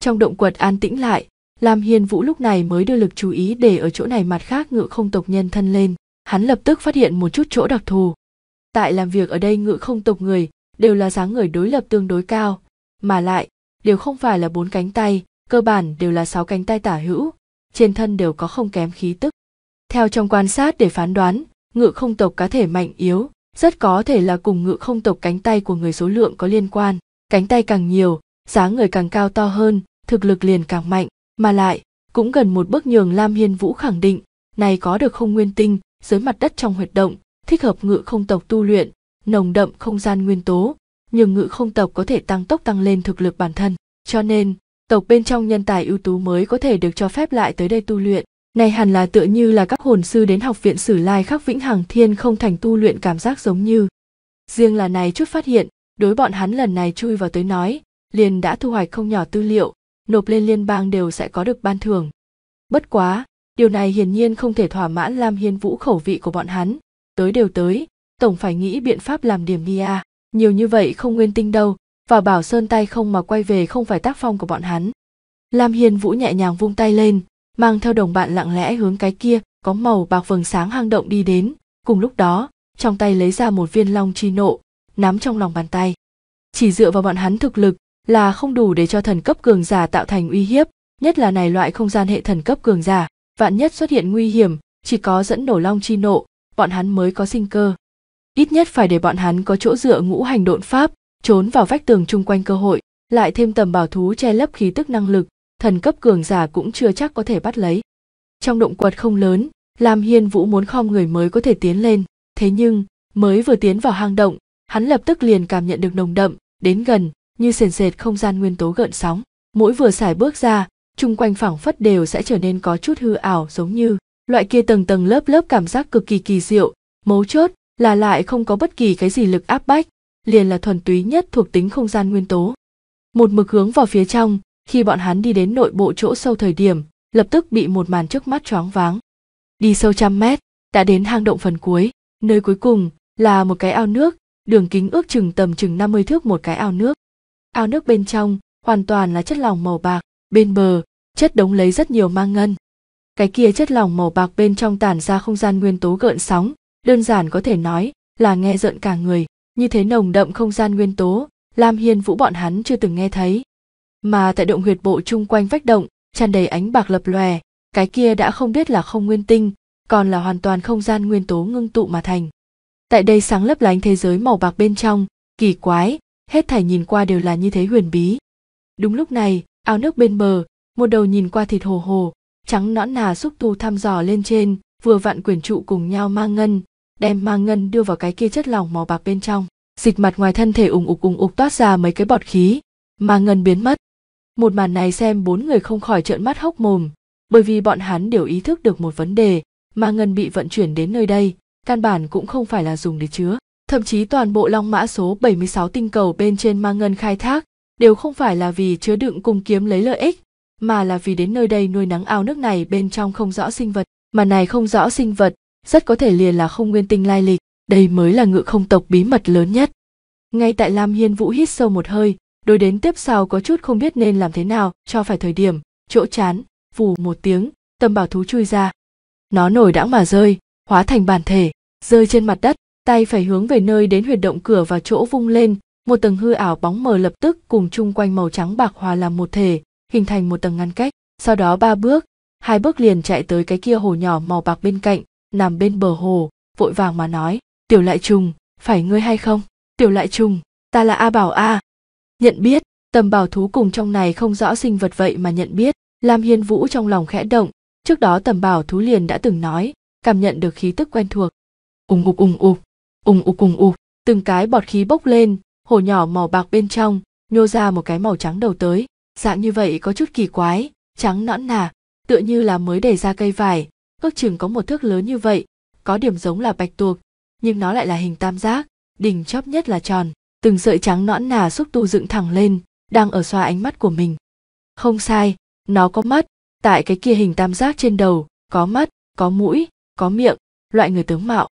trong động quật an tĩnh lại lam hiên vũ lúc này mới đưa lực chú ý để ở chỗ này mặt khác ngự không tộc nhân thân lên hắn lập tức phát hiện một chút chỗ đặc thù tại làm việc ở đây ngự không tộc người đều là dáng người đối lập tương đối cao mà lại đều không phải là bốn cánh tay cơ bản đều là sáu cánh tay tả hữu trên thân đều có không kém khí tức theo trong quan sát để phán đoán ngự không tộc cá thể mạnh yếu rất có thể là cùng ngự không tộc cánh tay của người số lượng có liên quan cánh tay càng nhiều dáng người càng cao to hơn thực lực liền càng mạnh mà lại cũng gần một bước nhường lam hiên vũ khẳng định này có được không nguyên tinh dưới mặt đất trong huyệt động thích hợp ngự không tộc tu luyện nồng đậm không gian nguyên tố nhưng ngự không tộc có thể tăng tốc tăng lên thực lực bản thân cho nên tộc bên trong nhân tài ưu tú mới có thể được cho phép lại tới đây tu luyện này hẳn là tựa như là các hồn sư đến học viện sử lai khắc vĩnh hằng thiên không thành tu luyện cảm giác giống như. Riêng là này chút phát hiện, đối bọn hắn lần này chui vào tới nói, liền đã thu hoạch không nhỏ tư liệu, nộp lên liên bang đều sẽ có được ban thưởng. Bất quá, điều này hiển nhiên không thể thỏa mãn Lam Hiên Vũ khẩu vị của bọn hắn, tới đều tới, tổng phải nghĩ biện pháp làm điểm đi à, nhiều như vậy không nguyên tinh đâu, và bảo sơn tay không mà quay về không phải tác phong của bọn hắn. Lam Hiên Vũ nhẹ nhàng vung tay lên, mang theo đồng bạn lặng lẽ hướng cái kia có màu bạc vầng sáng hang động đi đến cùng lúc đó trong tay lấy ra một viên long chi nộ nắm trong lòng bàn tay chỉ dựa vào bọn hắn thực lực là không đủ để cho thần cấp cường giả tạo thành uy hiếp nhất là này loại không gian hệ thần cấp cường giả vạn nhất xuất hiện nguy hiểm chỉ có dẫn nổ long chi nộ bọn hắn mới có sinh cơ ít nhất phải để bọn hắn có chỗ dựa ngũ hành độn pháp trốn vào vách tường chung quanh cơ hội lại thêm tầm bảo thú che lấp khí tức năng lực thần cấp cường giả cũng chưa chắc có thể bắt lấy trong động quật không lớn lam hiên vũ muốn khom người mới có thể tiến lên thế nhưng mới vừa tiến vào hang động hắn lập tức liền cảm nhận được nồng đậm đến gần như sền sệt không gian nguyên tố gợn sóng mỗi vừa xài bước ra chung quanh phảng phất đều sẽ trở nên có chút hư ảo giống như loại kia tầng tầng lớp lớp cảm giác cực kỳ kỳ diệu mấu chốt là lại không có bất kỳ cái gì lực áp bách liền là thuần túy nhất thuộc tính không gian nguyên tố một mực hướng vào phía trong khi bọn hắn đi đến nội bộ chỗ sâu thời điểm lập tức bị một màn trước mắt choáng váng đi sâu trăm mét đã đến hang động phần cuối nơi cuối cùng là một cái ao nước đường kính ước chừng tầm chừng 50 thước một cái ao nước ao nước bên trong hoàn toàn là chất lỏng màu bạc bên bờ chất đống lấy rất nhiều mang ngân cái kia chất lỏng màu bạc bên trong tản ra không gian nguyên tố gợn sóng đơn giản có thể nói là nghe rợn cả người như thế nồng đậm không gian nguyên tố lam hiên vũ bọn hắn chưa từng nghe thấy mà tại động huyệt bộ chung quanh vách động tràn đầy ánh bạc lập lòe cái kia đã không biết là không nguyên tinh còn là hoàn toàn không gian nguyên tố ngưng tụ mà thành tại đây sáng lấp lánh thế giới màu bạc bên trong kỳ quái hết thảy nhìn qua đều là như thế huyền bí đúng lúc này ao nước bên bờ một đầu nhìn qua thịt hồ hồ trắng nõn nà xúc tu thăm dò lên trên vừa vặn quyển trụ cùng nhau mang ngân đem mang ngân đưa vào cái kia chất lỏng màu bạc bên trong dịch mặt ngoài thân thể ủng ục ủng ục toát ra mấy cái bọt khí mang ngân biến mất một màn này xem bốn người không khỏi trợn mắt hốc mồm, bởi vì bọn hắn đều ý thức được một vấn đề mà ngân bị vận chuyển đến nơi đây, căn bản cũng không phải là dùng để chứa. Thậm chí toàn bộ long mã số 76 tinh cầu bên trên ma ngân khai thác đều không phải là vì chứa đựng cùng kiếm lấy lợi ích, mà là vì đến nơi đây nuôi nắng ao nước này bên trong không rõ sinh vật, mà này không rõ sinh vật, rất có thể liền là không nguyên tinh lai lịch, đây mới là ngự không tộc bí mật lớn nhất. Ngay tại Lam Hiên Vũ hít sâu một hơi, đối đến tiếp sau có chút không biết nên làm thế nào cho phải thời điểm chỗ chán vù một tiếng tâm bảo thú chui ra nó nổi đãng mà rơi hóa thành bản thể rơi trên mặt đất tay phải hướng về nơi đến huyệt động cửa và chỗ vung lên một tầng hư ảo bóng mờ lập tức cùng chung quanh màu trắng bạc hòa làm một thể hình thành một tầng ngăn cách sau đó ba bước hai bước liền chạy tới cái kia hồ nhỏ màu bạc bên cạnh nằm bên bờ hồ vội vàng mà nói tiểu lại trùng phải ngươi hay không tiểu lại trùng ta là a bảo a nhận biết tầm bảo thú cùng trong này không rõ sinh vật vậy mà nhận biết lam hiên vũ trong lòng khẽ động trước đó tầm bảo thú liền đã từng nói cảm nhận được khí tức quen thuộc ùng ục ùng ục ùng ục ùng ục từng cái bọt khí bốc lên hồ nhỏ màu bạc bên trong nhô ra một cái màu trắng đầu tới dạng như vậy có chút kỳ quái trắng nõn nà tựa như là mới để ra cây vải ước chừng có một thước lớn như vậy có điểm giống là bạch tuộc nhưng nó lại là hình tam giác đỉnh chóp nhất là tròn từng sợi trắng nõn nà xúc tu dựng thẳng lên đang ở xoa ánh mắt của mình không sai nó có mắt tại cái kia hình tam giác trên đầu có mắt có mũi có miệng loại người tướng mạo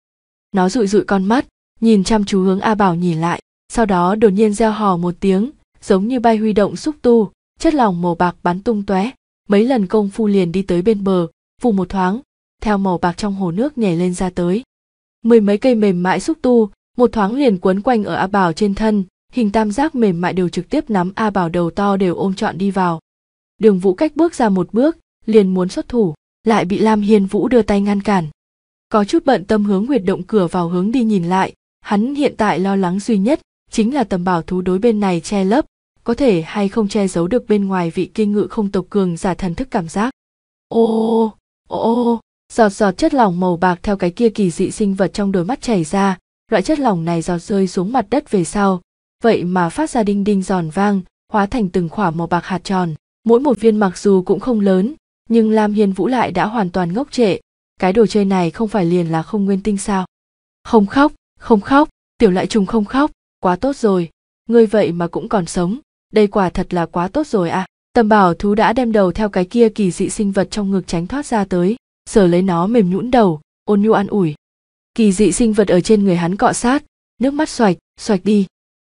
nó dụi dụi con mắt nhìn chăm chú hướng a bảo nhìn lại sau đó đột nhiên reo hò một tiếng giống như bay huy động xúc tu chất lòng màu bạc bắn tung tóe mấy lần công phu liền đi tới bên bờ phù một thoáng theo màu bạc trong hồ nước nhảy lên ra tới mười mấy cây mềm mại xúc tu một thoáng liền quấn quanh ở a bảo trên thân hình tam giác mềm mại đều trực tiếp nắm a bảo đầu to đều ôm trọn đi vào đường vũ cách bước ra một bước liền muốn xuất thủ lại bị lam hiên vũ đưa tay ngăn cản có chút bận tâm hướng huyệt động cửa vào hướng đi nhìn lại hắn hiện tại lo lắng duy nhất chính là tầm bảo thú đối bên này che lấp có thể hay không che giấu được bên ngoài vị kinh ngự không tộc cường giả thần thức cảm giác ô ô ô ô giọt giọt chất lỏng màu bạc theo cái kia kỳ dị sinh vật trong đôi mắt chảy ra loại chất lỏng này giọt rơi xuống mặt đất về sau vậy mà phát ra đinh đinh giòn vang hóa thành từng khỏa màu bạc hạt tròn mỗi một viên mặc dù cũng không lớn nhưng lam hiên vũ lại đã hoàn toàn ngốc trệ cái đồ chơi này không phải liền là không nguyên tinh sao không khóc không khóc tiểu lại trùng không khóc quá tốt rồi ngươi vậy mà cũng còn sống đây quả thật là quá tốt rồi à tầm bảo thú đã đem đầu theo cái kia kỳ dị sinh vật trong ngực tránh thoát ra tới sở lấy nó mềm nhũn đầu ôn nhu an ủi kỳ dị sinh vật ở trên người hắn cọ sát nước mắt xoạch xoạch đi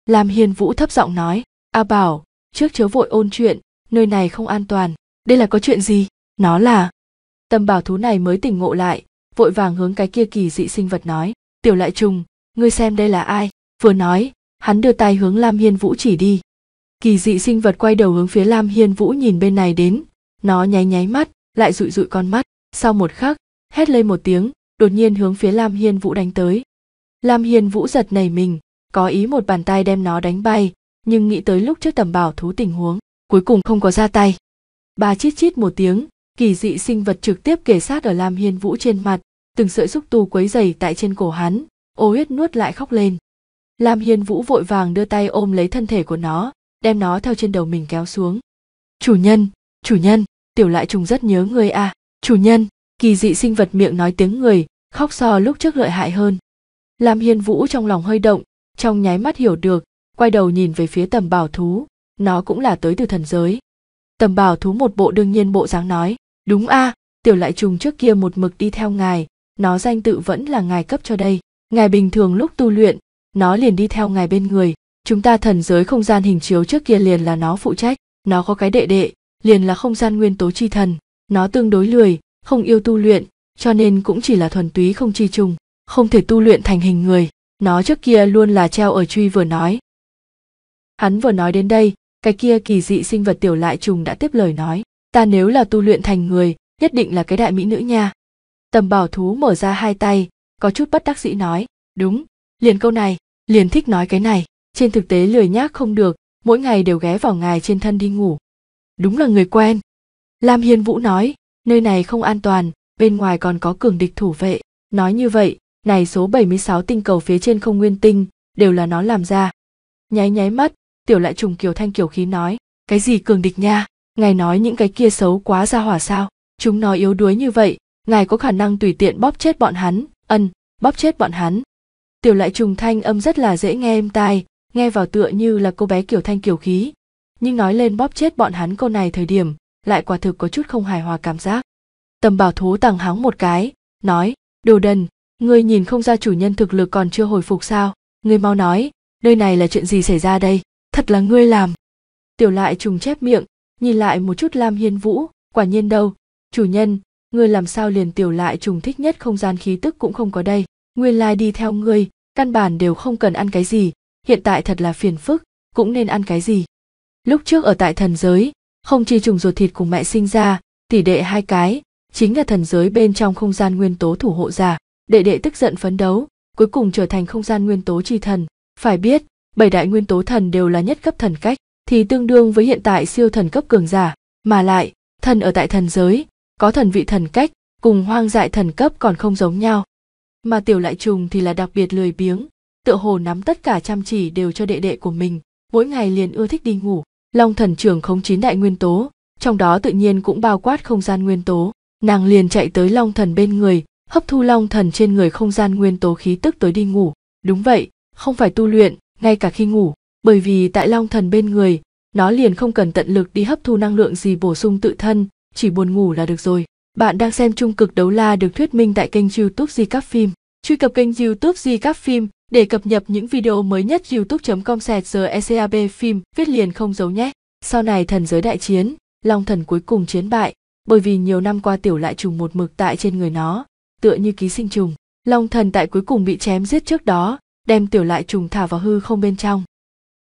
lam hiên vũ thấp giọng nói a bảo trước chớ vội ôn chuyện nơi này không an toàn đây là có chuyện gì nó là tâm bảo thú này mới tỉnh ngộ lại vội vàng hướng cái kia kỳ dị sinh vật nói tiểu lại trùng ngươi xem đây là ai vừa nói hắn đưa tay hướng lam hiên vũ chỉ đi kỳ dị sinh vật quay đầu hướng phía lam hiên vũ nhìn bên này đến nó nháy nháy mắt lại dụi dụi con mắt sau một khắc hét lên một tiếng đột nhiên hướng phía Lam Hiên Vũ đánh tới. Lam Hiên Vũ giật nảy mình, có ý một bàn tay đem nó đánh bay, nhưng nghĩ tới lúc trước tầm bảo thú tình huống, cuối cùng không có ra tay. Ba chít chít một tiếng, kỳ dị sinh vật trực tiếp kể sát ở Lam Hiên Vũ trên mặt, từng sợi xúc tu quấy dày tại trên cổ hắn, ô huyết nuốt lại khóc lên. Lam Hiên Vũ vội vàng đưa tay ôm lấy thân thể của nó, đem nó theo trên đầu mình kéo xuống. Chủ nhân, chủ nhân, tiểu lại trùng rất nhớ người à, chủ nhân, kỳ dị sinh vật miệng nói tiếng người khóc so lúc trước lợi hại hơn lam hiên vũ trong lòng hơi động trong nháy mắt hiểu được quay đầu nhìn về phía tầm bảo thú nó cũng là tới từ thần giới tầm bảo thú một bộ đương nhiên bộ dáng nói đúng a à, tiểu lại trùng trước kia một mực đi theo ngài nó danh tự vẫn là ngài cấp cho đây ngài bình thường lúc tu luyện nó liền đi theo ngài bên người chúng ta thần giới không gian hình chiếu trước kia liền là nó phụ trách nó có cái đệ đệ liền là không gian nguyên tố chi thần nó tương đối lười không yêu tu luyện cho nên cũng chỉ là thuần túy không chi trùng không thể tu luyện thành hình người nó trước kia luôn là treo ở truy vừa nói hắn vừa nói đến đây cái kia kỳ dị sinh vật tiểu lại trùng đã tiếp lời nói ta nếu là tu luyện thành người nhất định là cái đại mỹ nữ nha tầm bảo thú mở ra hai tay có chút bất đắc dĩ nói đúng liền câu này liền thích nói cái này trên thực tế lười nhác không được mỗi ngày đều ghé vào ngài trên thân đi ngủ đúng là người quen lam hiên vũ nói nơi này không an toàn, bên ngoài còn có cường địch thủ vệ. Nói như vậy, này số 76 tinh cầu phía trên không nguyên tinh, đều là nó làm ra. Nháy nháy mắt, tiểu lại trùng kiều thanh kiều khí nói, cái gì cường địch nha, ngài nói những cái kia xấu quá ra hỏa sao, chúng nó yếu đuối như vậy, ngài có khả năng tùy tiện bóp chết bọn hắn, ân, bóp chết bọn hắn. Tiểu lại trùng thanh âm rất là dễ nghe êm tai, nghe vào tựa như là cô bé kiều thanh kiều khí. Nhưng nói lên bóp chết bọn hắn câu này thời điểm, lại quả thực có chút không hài hòa cảm giác tầm bảo thú tằng hắng một cái nói đồ đần ngươi nhìn không ra chủ nhân thực lực còn chưa hồi phục sao ngươi mau nói nơi này là chuyện gì xảy ra đây thật là ngươi làm tiểu lại trùng chép miệng nhìn lại một chút lam hiên vũ quả nhiên đâu chủ nhân ngươi làm sao liền tiểu lại trùng thích nhất không gian khí tức cũng không có đây nguyên lai đi theo ngươi căn bản đều không cần ăn cái gì hiện tại thật là phiền phức cũng nên ăn cái gì lúc trước ở tại thần giới không chỉ trùng ruột thịt cùng mẹ sinh ra tỷ đệ hai cái chính là thần giới bên trong không gian nguyên tố thủ hộ giả đệ đệ tức giận phấn đấu cuối cùng trở thành không gian nguyên tố tri thần phải biết bảy đại nguyên tố thần đều là nhất cấp thần cách thì tương đương với hiện tại siêu thần cấp cường giả mà lại thần ở tại thần giới có thần vị thần cách cùng hoang dại thần cấp còn không giống nhau mà tiểu lại trùng thì là đặc biệt lười biếng tựa hồ nắm tất cả chăm chỉ đều cho đệ đệ của mình mỗi ngày liền ưa thích đi ngủ long thần trưởng khống chín đại nguyên tố trong đó tự nhiên cũng bao quát không gian nguyên tố nàng liền chạy tới long thần bên người hấp thu long thần trên người không gian nguyên tố khí tức tới đi ngủ đúng vậy không phải tu luyện ngay cả khi ngủ bởi vì tại long thần bên người nó liền không cần tận lực đi hấp thu năng lượng gì bổ sung tự thân chỉ buồn ngủ là được rồi bạn đang xem trung cực đấu la được thuyết minh tại kênh youtube di các phim truy cập kênh youtube di các phim để cập nhật những video mới nhất youtube.com sẹt giờ ECAB phim viết liền không giấu nhé. Sau này thần giới đại chiến, long thần cuối cùng chiến bại, bởi vì nhiều năm qua tiểu lại trùng một mực tại trên người nó, tựa như ký sinh trùng. Long thần tại cuối cùng bị chém giết trước đó, đem tiểu lại trùng thả vào hư không bên trong.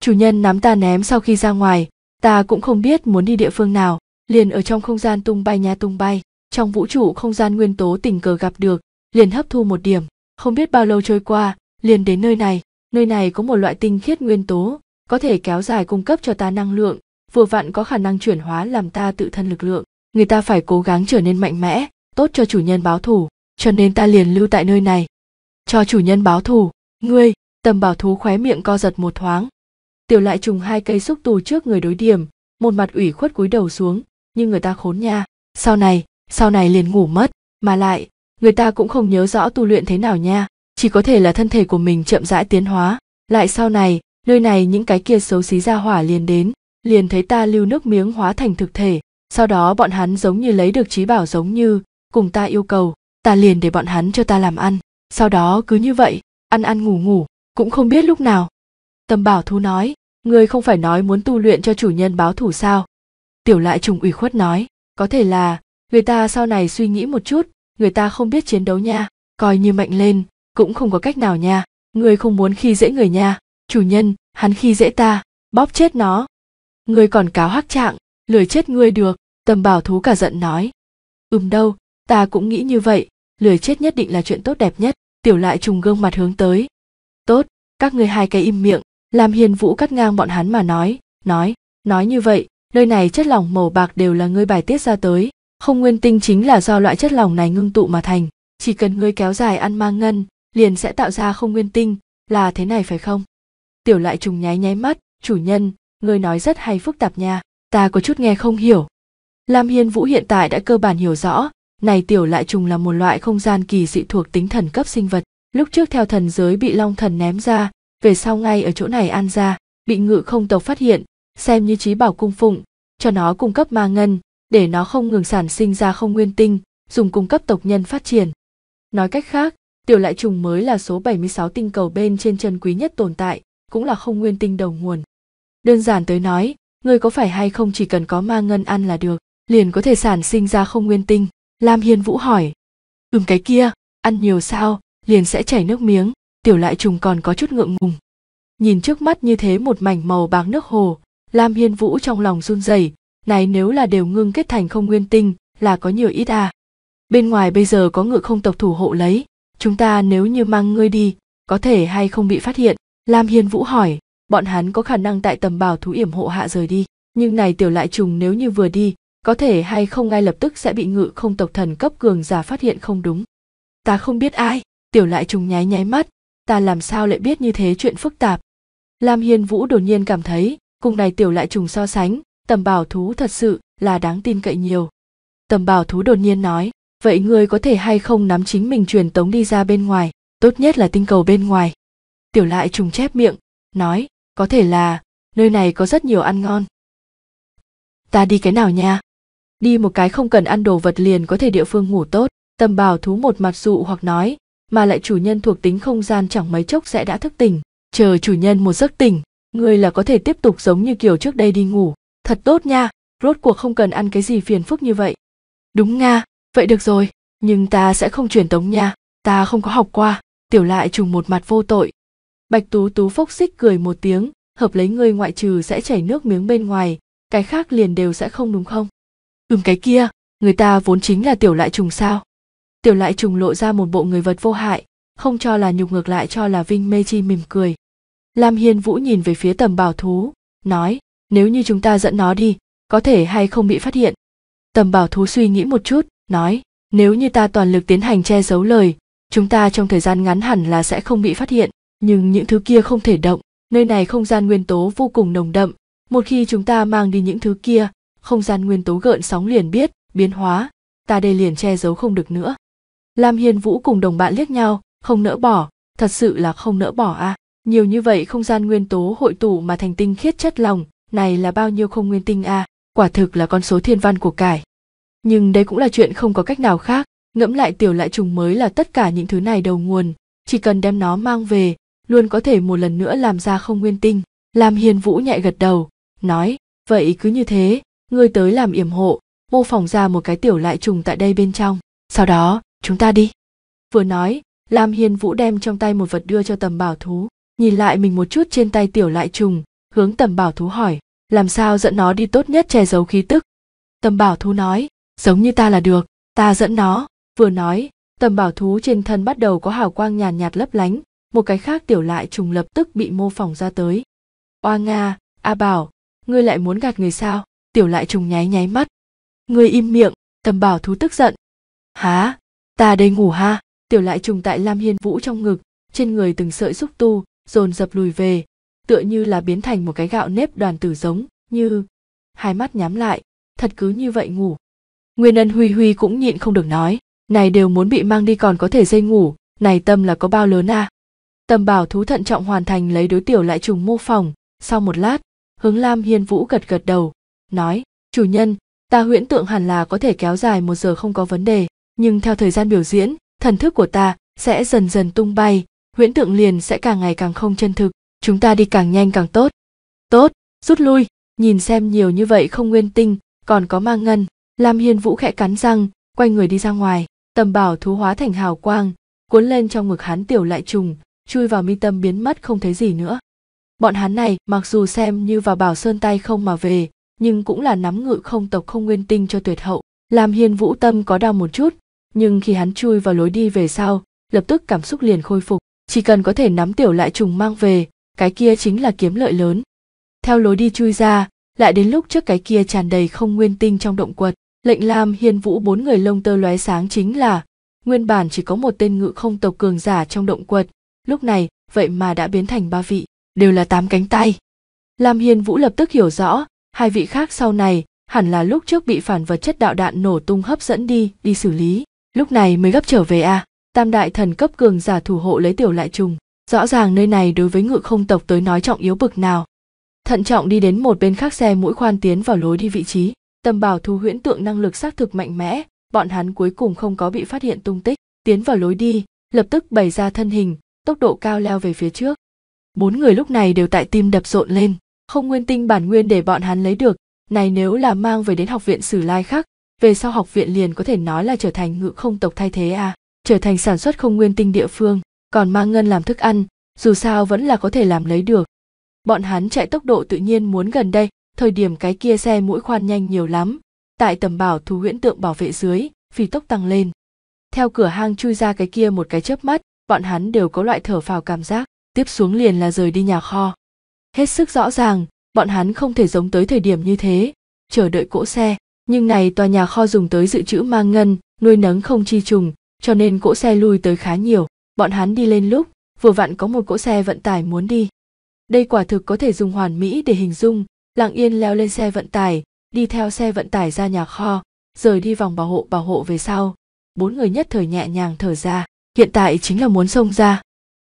Chủ nhân nắm ta ném sau khi ra ngoài, ta cũng không biết muốn đi địa phương nào, liền ở trong không gian tung bay nha tung bay, trong vũ trụ không gian nguyên tố tình cờ gặp được, liền hấp thu một điểm, không biết bao lâu trôi qua, liền đến nơi này nơi này có một loại tinh khiết nguyên tố có thể kéo dài cung cấp cho ta năng lượng vừa vặn có khả năng chuyển hóa làm ta tự thân lực lượng người ta phải cố gắng trở nên mạnh mẽ tốt cho chủ nhân báo thù cho nên ta liền lưu tại nơi này cho chủ nhân báo thù ngươi tầm bảo thú khóe miệng co giật một thoáng tiểu lại trùng hai cây xúc tù trước người đối điểm một mặt ủy khuất cúi đầu xuống nhưng người ta khốn nha sau này sau này liền ngủ mất mà lại người ta cũng không nhớ rõ tu luyện thế nào nha chỉ có thể là thân thể của mình chậm rãi tiến hóa lại sau này nơi này những cái kia xấu xí ra hỏa liền đến liền thấy ta lưu nước miếng hóa thành thực thể sau đó bọn hắn giống như lấy được trí bảo giống như cùng ta yêu cầu ta liền để bọn hắn cho ta làm ăn sau đó cứ như vậy ăn ăn ngủ ngủ cũng không biết lúc nào tâm bảo thu nói ngươi không phải nói muốn tu luyện cho chủ nhân báo thủ sao tiểu lại trùng ủy khuất nói có thể là người ta sau này suy nghĩ một chút người ta không biết chiến đấu nha coi như mạnh lên cũng không có cách nào nha người không muốn khi dễ người nha chủ nhân hắn khi dễ ta bóp chết nó người còn cáo hắc trạng lười chết ngươi được tầm bảo thú cả giận nói ừm đâu ta cũng nghĩ như vậy lười chết nhất định là chuyện tốt đẹp nhất tiểu lại trùng gương mặt hướng tới tốt các ngươi hai cái im miệng làm hiền vũ cắt ngang bọn hắn mà nói nói nói như vậy nơi này chất lỏng màu bạc đều là ngươi bài tiết ra tới không nguyên tinh chính là do loại chất lỏng này ngưng tụ mà thành chỉ cần ngươi kéo dài ăn mang ngân liền sẽ tạo ra không nguyên tinh là thế này phải không tiểu lại trùng nháy nháy mắt chủ nhân người nói rất hay phức tạp nha ta có chút nghe không hiểu lam hiên vũ hiện tại đã cơ bản hiểu rõ này tiểu lại trùng là một loại không gian kỳ dị thuộc tính thần cấp sinh vật lúc trước theo thần giới bị long thần ném ra về sau ngay ở chỗ này an ra bị ngự không tộc phát hiện xem như trí bảo cung phụng cho nó cung cấp ma ngân để nó không ngừng sản sinh ra không nguyên tinh dùng cung cấp tộc nhân phát triển nói cách khác Tiểu lại trùng mới là số 76 tinh cầu bên trên chân quý nhất tồn tại, cũng là không nguyên tinh đầu nguồn. Đơn giản tới nói, người có phải hay không chỉ cần có ma ngân ăn là được, liền có thể sản sinh ra không nguyên tinh. Lam Hiên Vũ hỏi. Ừm cái kia, ăn nhiều sao, liền sẽ chảy nước miếng, tiểu lại trùng còn có chút ngượng ngùng. Nhìn trước mắt như thế một mảnh màu bạc nước hồ, Lam Hiên Vũ trong lòng run rẩy, này nếu là đều ngưng kết thành không nguyên tinh, là có nhiều ít à. Bên ngoài bây giờ có ngự không tộc thủ hộ lấy, chúng ta nếu như mang ngươi đi có thể hay không bị phát hiện lam hiên vũ hỏi bọn hắn có khả năng tại tầm bảo thú yểm hộ hạ rời đi nhưng này tiểu lại trùng nếu như vừa đi có thể hay không ngay lập tức sẽ bị ngự không tộc thần cấp cường giả phát hiện không đúng ta không biết ai tiểu lại trùng nháy nháy mắt ta làm sao lại biết như thế chuyện phức tạp lam hiên vũ đột nhiên cảm thấy cùng này tiểu lại trùng so sánh tầm bảo thú thật sự là đáng tin cậy nhiều tầm bảo thú đột nhiên nói vậy ngươi có thể hay không nắm chính mình truyền tống đi ra bên ngoài tốt nhất là tinh cầu bên ngoài tiểu lại trùng chép miệng nói có thể là nơi này có rất nhiều ăn ngon ta đi cái nào nha đi một cái không cần ăn đồ vật liền có thể địa phương ngủ tốt tầm bảo thú một mặt dụ hoặc nói mà lại chủ nhân thuộc tính không gian chẳng mấy chốc sẽ đã thức tỉnh chờ chủ nhân một giấc tỉnh ngươi là có thể tiếp tục giống như kiểu trước đây đi ngủ thật tốt nha rốt cuộc không cần ăn cái gì phiền phức như vậy đúng nga vậy được rồi nhưng ta sẽ không truyền tống nha ta không có học qua tiểu lại trùng một mặt vô tội bạch tú tú phốc xích cười một tiếng hợp lấy ngươi ngoại trừ sẽ chảy nước miếng bên ngoài cái khác liền đều sẽ không đúng không ừm cái kia người ta vốn chính là tiểu lại trùng sao tiểu lại trùng lộ ra một bộ người vật vô hại không cho là nhục ngược lại cho là vinh mê chi mỉm cười lam hiên vũ nhìn về phía tầm bảo thú nói nếu như chúng ta dẫn nó đi có thể hay không bị phát hiện tầm bảo thú suy nghĩ một chút nói nếu như ta toàn lực tiến hành che giấu lời chúng ta trong thời gian ngắn hẳn là sẽ không bị phát hiện nhưng những thứ kia không thể động nơi này không gian nguyên tố vô cùng nồng đậm một khi chúng ta mang đi những thứ kia không gian nguyên tố gợn sóng liền biết biến hóa ta đây liền che giấu không được nữa lam hiền vũ cùng đồng bạn liếc nhau không nỡ bỏ thật sự là không nỡ bỏ a à. nhiều như vậy không gian nguyên tố hội tụ mà thành tinh khiết chất lòng này là bao nhiêu không nguyên tinh a à? quả thực là con số thiên văn của cải nhưng đây cũng là chuyện không có cách nào khác ngẫm lại tiểu lại trùng mới là tất cả những thứ này đầu nguồn chỉ cần đem nó mang về luôn có thể một lần nữa làm ra không nguyên tinh làm hiền vũ nhẹ gật đầu nói vậy cứ như thế ngươi tới làm yểm hộ mô phỏng ra một cái tiểu lại trùng tại đây bên trong sau đó chúng ta đi vừa nói làm hiền vũ đem trong tay một vật đưa cho tầm bảo thú nhìn lại mình một chút trên tay tiểu lại trùng hướng tầm bảo thú hỏi làm sao dẫn nó đi tốt nhất che giấu khí tức tầm bảo thú nói giống như ta là được ta dẫn nó vừa nói tầm bảo thú trên thân bắt đầu có hào quang nhàn nhạt, nhạt lấp lánh một cái khác tiểu lại trùng lập tức bị mô phỏng ra tới oa nga a bảo ngươi lại muốn gạt người sao tiểu lại trùng nháy nháy mắt ngươi im miệng tầm bảo thú tức giận há ta đây ngủ ha tiểu lại trùng tại lam hiên vũ trong ngực trên người từng sợi xúc tu dồn dập lùi về tựa như là biến thành một cái gạo nếp đoàn tử giống như hai mắt nhắm lại thật cứ như vậy ngủ nguyên ân huy huy cũng nhịn không được nói này đều muốn bị mang đi còn có thể dây ngủ này tâm là có bao lớn à tâm bảo thú thận trọng hoàn thành lấy đối tiểu lại trùng mô phỏng sau một lát hướng lam hiên vũ gật gật đầu nói chủ nhân ta huyễn tượng hẳn là có thể kéo dài một giờ không có vấn đề nhưng theo thời gian biểu diễn thần thức của ta sẽ dần dần tung bay huyễn tượng liền sẽ càng ngày càng không chân thực chúng ta đi càng nhanh càng tốt tốt rút lui nhìn xem nhiều như vậy không nguyên tinh còn có mang ngân lam hiên vũ khẽ cắn răng quay người đi ra ngoài tầm bảo thú hóa thành hào quang cuốn lên trong ngực hắn tiểu lại trùng chui vào mi tâm biến mất không thấy gì nữa bọn hắn này mặc dù xem như vào bảo sơn tay không mà về nhưng cũng là nắm ngự không tộc không nguyên tinh cho tuyệt hậu Lam Hiên vũ tâm có đau một chút nhưng khi hắn chui vào lối đi về sau lập tức cảm xúc liền khôi phục chỉ cần có thể nắm tiểu lại trùng mang về cái kia chính là kiếm lợi lớn theo lối đi chui ra lại đến lúc trước cái kia tràn đầy không nguyên tinh trong động quật lệnh lam hiên vũ bốn người lông tơ lóe sáng chính là nguyên bản chỉ có một tên ngự không tộc cường giả trong động quật lúc này vậy mà đã biến thành ba vị đều là tám cánh tay lam hiên vũ lập tức hiểu rõ hai vị khác sau này hẳn là lúc trước bị phản vật chất đạo đạn nổ tung hấp dẫn đi đi xử lý lúc này mới gấp trở về à tam đại thần cấp cường giả thủ hộ lấy tiểu lại trùng rõ ràng nơi này đối với ngự không tộc tới nói trọng yếu bực nào thận trọng đi đến một bên khác xe mũi khoan tiến vào lối đi vị trí tầm bảo thú huyễn tượng năng lực xác thực mạnh mẽ bọn hắn cuối cùng không có bị phát hiện tung tích tiến vào lối đi lập tức bày ra thân hình tốc độ cao leo về phía trước bốn người lúc này đều tại tim đập rộn lên không nguyên tinh bản nguyên để bọn hắn lấy được này nếu là mang về đến học viện sử lai khác về sau học viện liền có thể nói là trở thành ngự không tộc thay thế à trở thành sản xuất không nguyên tinh địa phương còn mang ngân làm thức ăn dù sao vẫn là có thể làm lấy được bọn hắn chạy tốc độ tự nhiên muốn gần đây thời điểm cái kia xe mũi khoan nhanh nhiều lắm tại tầm bảo thú huyễn tượng bảo vệ dưới phi tốc tăng lên theo cửa hang chui ra cái kia một cái chớp mắt bọn hắn đều có loại thở phào cảm giác tiếp xuống liền là rời đi nhà kho hết sức rõ ràng bọn hắn không thể giống tới thời điểm như thế chờ đợi cỗ xe nhưng này tòa nhà kho dùng tới dự trữ mang ngân nuôi nấng không chi trùng cho nên cỗ xe lui tới khá nhiều bọn hắn đi lên lúc vừa vặn có một cỗ xe vận tải muốn đi đây quả thực có thể dùng hoàn mỹ để hình dung lặng yên leo lên xe vận tải đi theo xe vận tải ra nhà kho rời đi vòng bảo hộ bảo hộ về sau bốn người nhất thời nhẹ nhàng thở ra hiện tại chính là muốn xông ra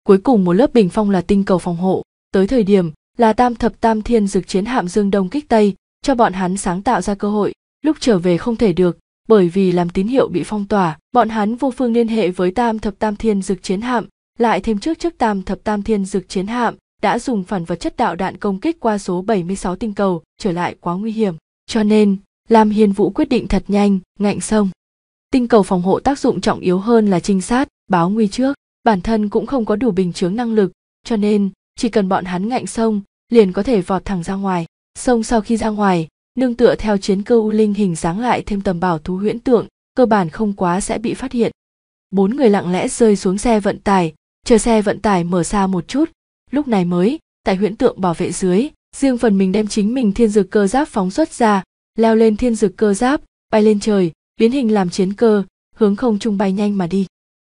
cuối cùng một lớp bình phong là tinh cầu phòng hộ tới thời điểm là tam thập tam thiên dực chiến hạm dương đông kích tây cho bọn hắn sáng tạo ra cơ hội lúc trở về không thể được bởi vì làm tín hiệu bị phong tỏa bọn hắn vô phương liên hệ với tam thập tam thiên dực chiến hạm lại thêm trước trước tam thập tam thiên dực chiến hạm đã dùng phản vật chất đạo đạn công kích qua số 76 tinh cầu, trở lại quá nguy hiểm. Cho nên, Lam Hiên Vũ quyết định thật nhanh, ngạnh sông. Tinh cầu phòng hộ tác dụng trọng yếu hơn là trinh sát, báo nguy trước, bản thân cũng không có đủ bình chướng năng lực, cho nên chỉ cần bọn hắn ngạnh sông, liền có thể vọt thẳng ra ngoài. Sông sau khi ra ngoài, nương tựa theo chiến cơ U Linh hình dáng lại thêm tầm bảo thú huyễn tượng, cơ bản không quá sẽ bị phát hiện. Bốn người lặng lẽ rơi xuống xe vận tải, chờ xe vận tải mở xa một chút, lúc này mới tại huyễn tượng bảo vệ dưới riêng phần mình đem chính mình thiên dược cơ giáp phóng xuất ra leo lên thiên dược cơ giáp bay lên trời biến hình làm chiến cơ hướng không trung bay nhanh mà đi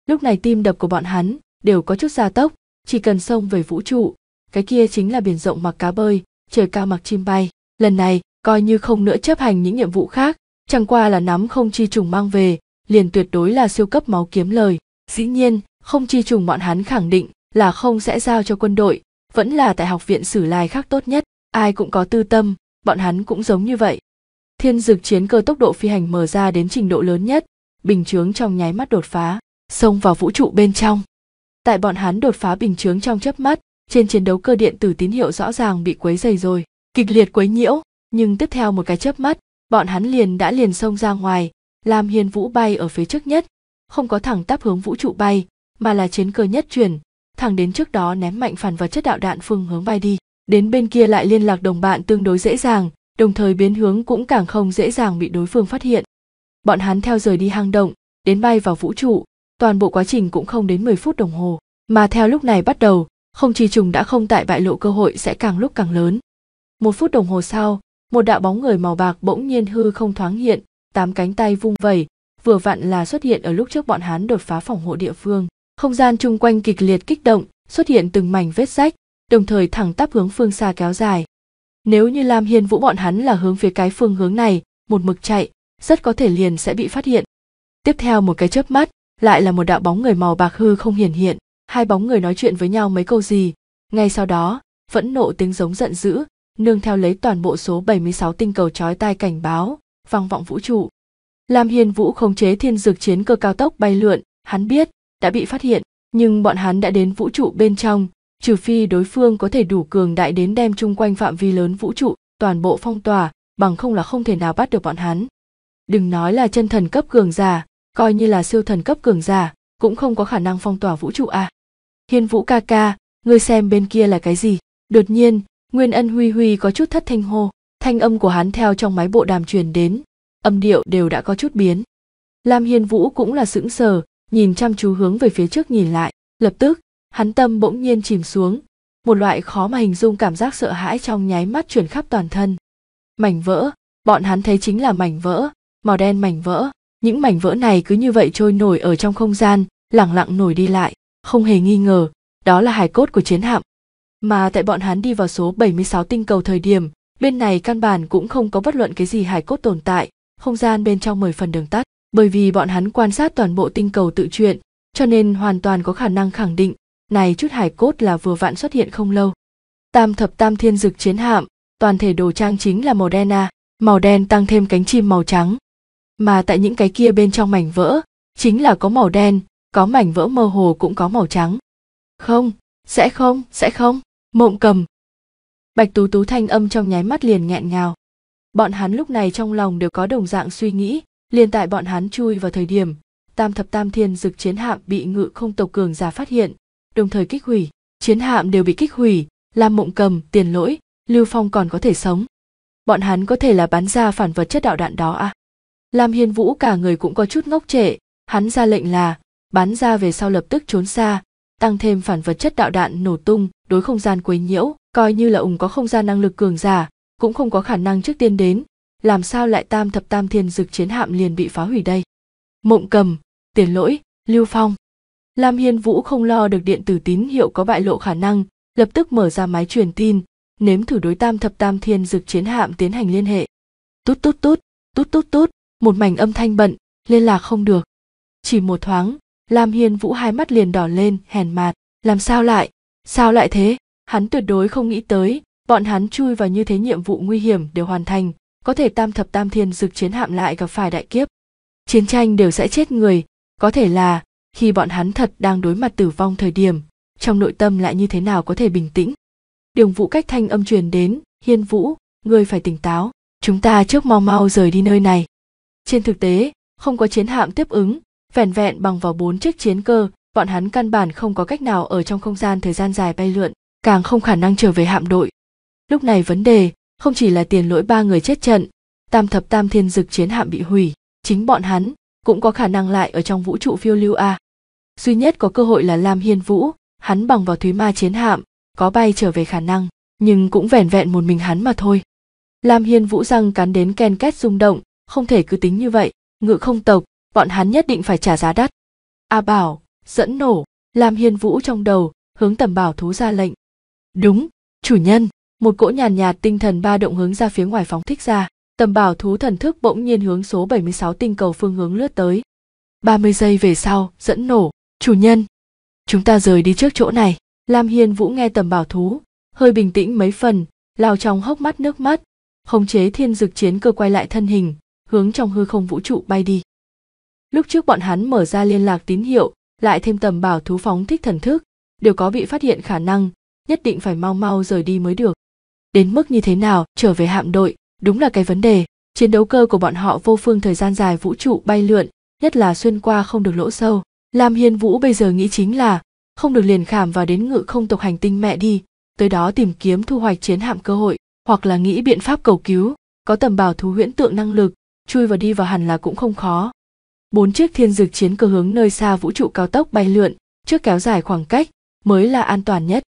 lúc này tim đập của bọn hắn đều có chút gia tốc chỉ cần xông về vũ trụ cái kia chính là biển rộng mặc cá bơi trời cao mặc chim bay lần này coi như không nữa chấp hành những nhiệm vụ khác chẳng qua là nắm không chi trùng mang về liền tuyệt đối là siêu cấp máu kiếm lời dĩ nhiên không chi trùng bọn hắn khẳng định là không sẽ giao cho quân đội vẫn là tại học viện sử lai khác tốt nhất ai cũng có tư tâm bọn hắn cũng giống như vậy thiên dực chiến cơ tốc độ phi hành mở ra đến trình độ lớn nhất bình chướng trong nháy mắt đột phá xông vào vũ trụ bên trong tại bọn hắn đột phá bình chướng trong chớp mắt trên chiến đấu cơ điện tử tín hiệu rõ ràng bị quấy dày rồi kịch liệt quấy nhiễu nhưng tiếp theo một cái chớp mắt bọn hắn liền đã liền xông ra ngoài làm hiền vũ bay ở phía trước nhất không có thẳng tắp hướng vũ trụ bay mà là chiến cơ nhất chuyển thẳng đến trước đó ném mạnh phản vật chất đạo đạn phương hướng bay đi đến bên kia lại liên lạc đồng bạn tương đối dễ dàng đồng thời biến hướng cũng càng không dễ dàng bị đối phương phát hiện bọn hắn theo rời đi hang động đến bay vào vũ trụ toàn bộ quá trình cũng không đến 10 phút đồng hồ mà theo lúc này bắt đầu không chỉ trùng đã không tại bại lộ cơ hội sẽ càng lúc càng lớn một phút đồng hồ sau một đạo bóng người màu bạc bỗng nhiên hư không thoáng hiện tám cánh tay vung vẩy vừa vặn là xuất hiện ở lúc trước bọn hắn đột phá phòng hộ địa phương không gian chung quanh kịch liệt kích động xuất hiện từng mảnh vết rách đồng thời thẳng tắp hướng phương xa kéo dài nếu như lam hiên vũ bọn hắn là hướng phía cái phương hướng này một mực chạy rất có thể liền sẽ bị phát hiện tiếp theo một cái chớp mắt lại là một đạo bóng người màu bạc hư không hiển hiện hai bóng người nói chuyện với nhau mấy câu gì ngay sau đó vẫn nộ tiếng giống giận dữ nương theo lấy toàn bộ số 76 tinh cầu chói tai cảnh báo vang vọng vũ trụ lam hiên vũ khống chế thiên dược chiến cơ cao tốc bay lượn hắn biết đã bị phát hiện nhưng bọn hắn đã đến vũ trụ bên trong trừ phi đối phương có thể đủ cường đại đến đem chung quanh phạm vi lớn vũ trụ toàn bộ phong tỏa bằng không là không thể nào bắt được bọn hắn đừng nói là chân thần cấp cường giả coi như là siêu thần cấp cường giả cũng không có khả năng phong tỏa vũ trụ à hiên vũ ca ca ngươi xem bên kia là cái gì đột nhiên nguyên ân huy huy có chút thất thanh hô thanh âm của hắn theo trong máy bộ đàm truyền đến âm điệu đều đã có chút biến lam hiên vũ cũng là sững sờ nhìn chăm chú hướng về phía trước nhìn lại lập tức hắn tâm bỗng nhiên chìm xuống một loại khó mà hình dung cảm giác sợ hãi trong nháy mắt chuyển khắp toàn thân mảnh vỡ bọn hắn thấy chính là mảnh vỡ màu đen mảnh vỡ những mảnh vỡ này cứ như vậy trôi nổi ở trong không gian lẳng lặng nổi đi lại không hề nghi ngờ đó là hải cốt của chiến hạm mà tại bọn hắn đi vào số 76 tinh cầu thời điểm bên này căn bản cũng không có bất luận cái gì hải cốt tồn tại không gian bên trong mười phần đường tắt bởi vì bọn hắn quan sát toàn bộ tinh cầu tự truyện cho nên hoàn toàn có khả năng khẳng định này chút hải cốt là vừa vặn xuất hiện không lâu tam thập tam thiên dực chiến hạm toàn thể đồ trang chính là màu đen à, màu đen tăng thêm cánh chim màu trắng mà tại những cái kia bên trong mảnh vỡ chính là có màu đen có mảnh vỡ mơ hồ cũng có màu trắng không sẽ không sẽ không mộng cầm bạch tú tú thanh âm trong nháy mắt liền nghẹn ngào bọn hắn lúc này trong lòng đều có đồng dạng suy nghĩ Liên tại bọn hắn chui vào thời điểm, tam thập tam thiên dực chiến hạm bị ngự không tộc cường giả phát hiện, đồng thời kích hủy. Chiến hạm đều bị kích hủy, làm mộng cầm, tiền lỗi, Lưu Phong còn có thể sống. Bọn hắn có thể là bán ra phản vật chất đạo đạn đó à? làm Hiên Vũ cả người cũng có chút ngốc trệ, hắn ra lệnh là bán ra về sau lập tức trốn xa, tăng thêm phản vật chất đạo đạn nổ tung, đối không gian quấy nhiễu, coi như là ủng có không gian năng lực cường giả, cũng không có khả năng trước tiên đến, làm sao lại tam thập tam thiên dực chiến hạm liền bị phá hủy đây mộng cầm tiền lỗi lưu phong lam hiên vũ không lo được điện tử tín hiệu có bại lộ khả năng lập tức mở ra máy truyền tin nếm thử đối tam thập tam thiên dực chiến hạm tiến hành liên hệ tút tút tút tút tút tút một mảnh âm thanh bận liên lạc không được chỉ một thoáng lam hiên vũ hai mắt liền đỏ lên hèn mạt làm sao lại sao lại thế hắn tuyệt đối không nghĩ tới bọn hắn chui vào như thế nhiệm vụ nguy hiểm đều hoàn thành có thể tam thập tam thiên dực chiến hạm lại gặp phải đại kiếp chiến tranh đều sẽ chết người có thể là khi bọn hắn thật đang đối mặt tử vong thời điểm trong nội tâm lại như thế nào có thể bình tĩnh đường vũ cách thanh âm truyền đến hiên vũ ngươi phải tỉnh táo chúng ta trước mau mau rời đi nơi này trên thực tế không có chiến hạm tiếp ứng vẻn vẹn bằng vào bốn chiếc chiến cơ bọn hắn căn bản không có cách nào ở trong không gian thời gian dài bay lượn càng không khả năng trở về hạm đội lúc này vấn đề không chỉ là tiền lỗi ba người chết trận tam thập tam thiên dực chiến hạm bị hủy chính bọn hắn cũng có khả năng lại ở trong vũ trụ phiêu lưu a duy nhất có cơ hội là lam hiên vũ hắn bằng vào thúy ma chiến hạm có bay trở về khả năng nhưng cũng vẻn vẹn một mình hắn mà thôi lam hiên vũ răng cắn đến ken két rung động không thể cứ tính như vậy ngự không tộc bọn hắn nhất định phải trả giá đắt a bảo dẫn nổ lam hiên vũ trong đầu hướng tầm bảo thú ra lệnh đúng chủ nhân một cỗ nhàn nhạt, tinh thần ba động hướng ra phía ngoài phóng thích ra tầm bảo thú thần thức bỗng nhiên hướng số 76 tinh cầu phương hướng lướt tới 30 giây về sau dẫn nổ chủ nhân chúng ta rời đi trước chỗ này lam hiên vũ nghe tầm bảo thú hơi bình tĩnh mấy phần lao trong hốc mắt nước mắt khống chế thiên dực chiến cơ quay lại thân hình hướng trong hư không vũ trụ bay đi lúc trước bọn hắn mở ra liên lạc tín hiệu lại thêm tầm bảo thú phóng thích thần thức đều có bị phát hiện khả năng nhất định phải mau mau rời đi mới được đến mức như thế nào trở về hạm đội đúng là cái vấn đề chiến đấu cơ của bọn họ vô phương thời gian dài vũ trụ bay lượn nhất là xuyên qua không được lỗ sâu lam hiên vũ bây giờ nghĩ chính là không được liền khảm vào đến ngự không tộc hành tinh mẹ đi tới đó tìm kiếm thu hoạch chiến hạm cơ hội hoặc là nghĩ biện pháp cầu cứu có tầm bảo thú huyễn tượng năng lực chui vào đi vào hẳn là cũng không khó bốn chiếc thiên dực chiến cơ hướng nơi xa vũ trụ cao tốc bay lượn trước kéo dài khoảng cách mới là an toàn nhất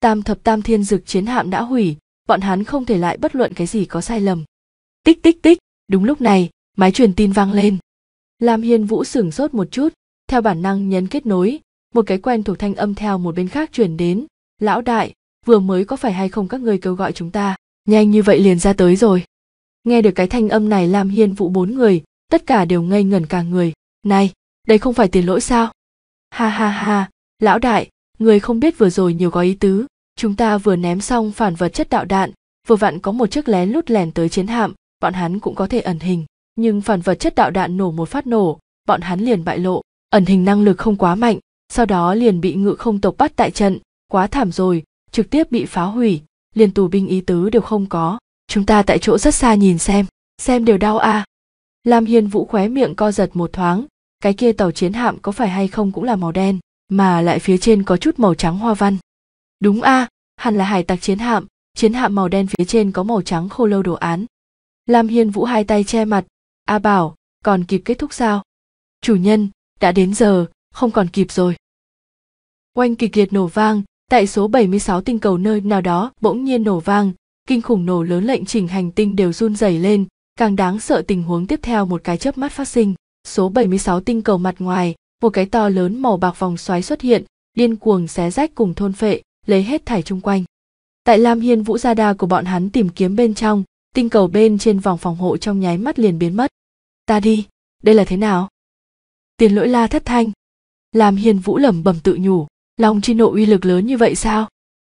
tam thập tam thiên dực chiến hạm đã hủy bọn hắn không thể lại bất luận cái gì có sai lầm tích tích tích đúng lúc này máy truyền tin vang lên lam hiên vũ sửng sốt một chút theo bản năng nhấn kết nối một cái quen thuộc thanh âm theo một bên khác truyền đến lão đại vừa mới có phải hay không các người kêu gọi chúng ta nhanh như vậy liền ra tới rồi nghe được cái thanh âm này lam hiên vũ bốn người tất cả đều ngây ngẩn cả người này đây không phải tiền lỗi sao ha ha ha lão đại người không biết vừa rồi nhiều có ý tứ chúng ta vừa ném xong phản vật chất đạo đạn vừa vặn có một chiếc lén lút lẻn tới chiến hạm bọn hắn cũng có thể ẩn hình nhưng phản vật chất đạo đạn nổ một phát nổ bọn hắn liền bại lộ ẩn hình năng lực không quá mạnh sau đó liền bị ngự không tộc bắt tại trận quá thảm rồi trực tiếp bị phá hủy liền tù binh ý tứ đều không có chúng ta tại chỗ rất xa nhìn xem xem đều đau à lam hiên vũ khóe miệng co giật một thoáng cái kia tàu chiến hạm có phải hay không cũng là màu đen mà lại phía trên có chút màu trắng hoa văn đúng a à, hẳn là hải tặc chiến hạm chiến hạm màu đen phía trên có màu trắng khô lâu đồ án lam hiên vũ hai tay che mặt a bảo còn kịp kết thúc sao chủ nhân đã đến giờ không còn kịp rồi oanh kịch liệt nổ vang tại số 76 tinh cầu nơi nào đó bỗng nhiên nổ vang kinh khủng nổ lớn lệnh chỉnh hành tinh đều run rẩy lên càng đáng sợ tình huống tiếp theo một cái chớp mắt phát sinh số 76 tinh cầu mặt ngoài một cái to lớn màu bạc vòng xoáy xuất hiện điên cuồng xé rách cùng thôn phệ lấy hết thải chung quanh tại lam hiên vũ gia đa của bọn hắn tìm kiếm bên trong tinh cầu bên trên vòng phòng hộ trong nháy mắt liền biến mất ta đi đây là thế nào tiền lỗi la thất thanh lam hiên vũ lẩm bẩm tự nhủ lòng chi nộ uy lực lớn như vậy sao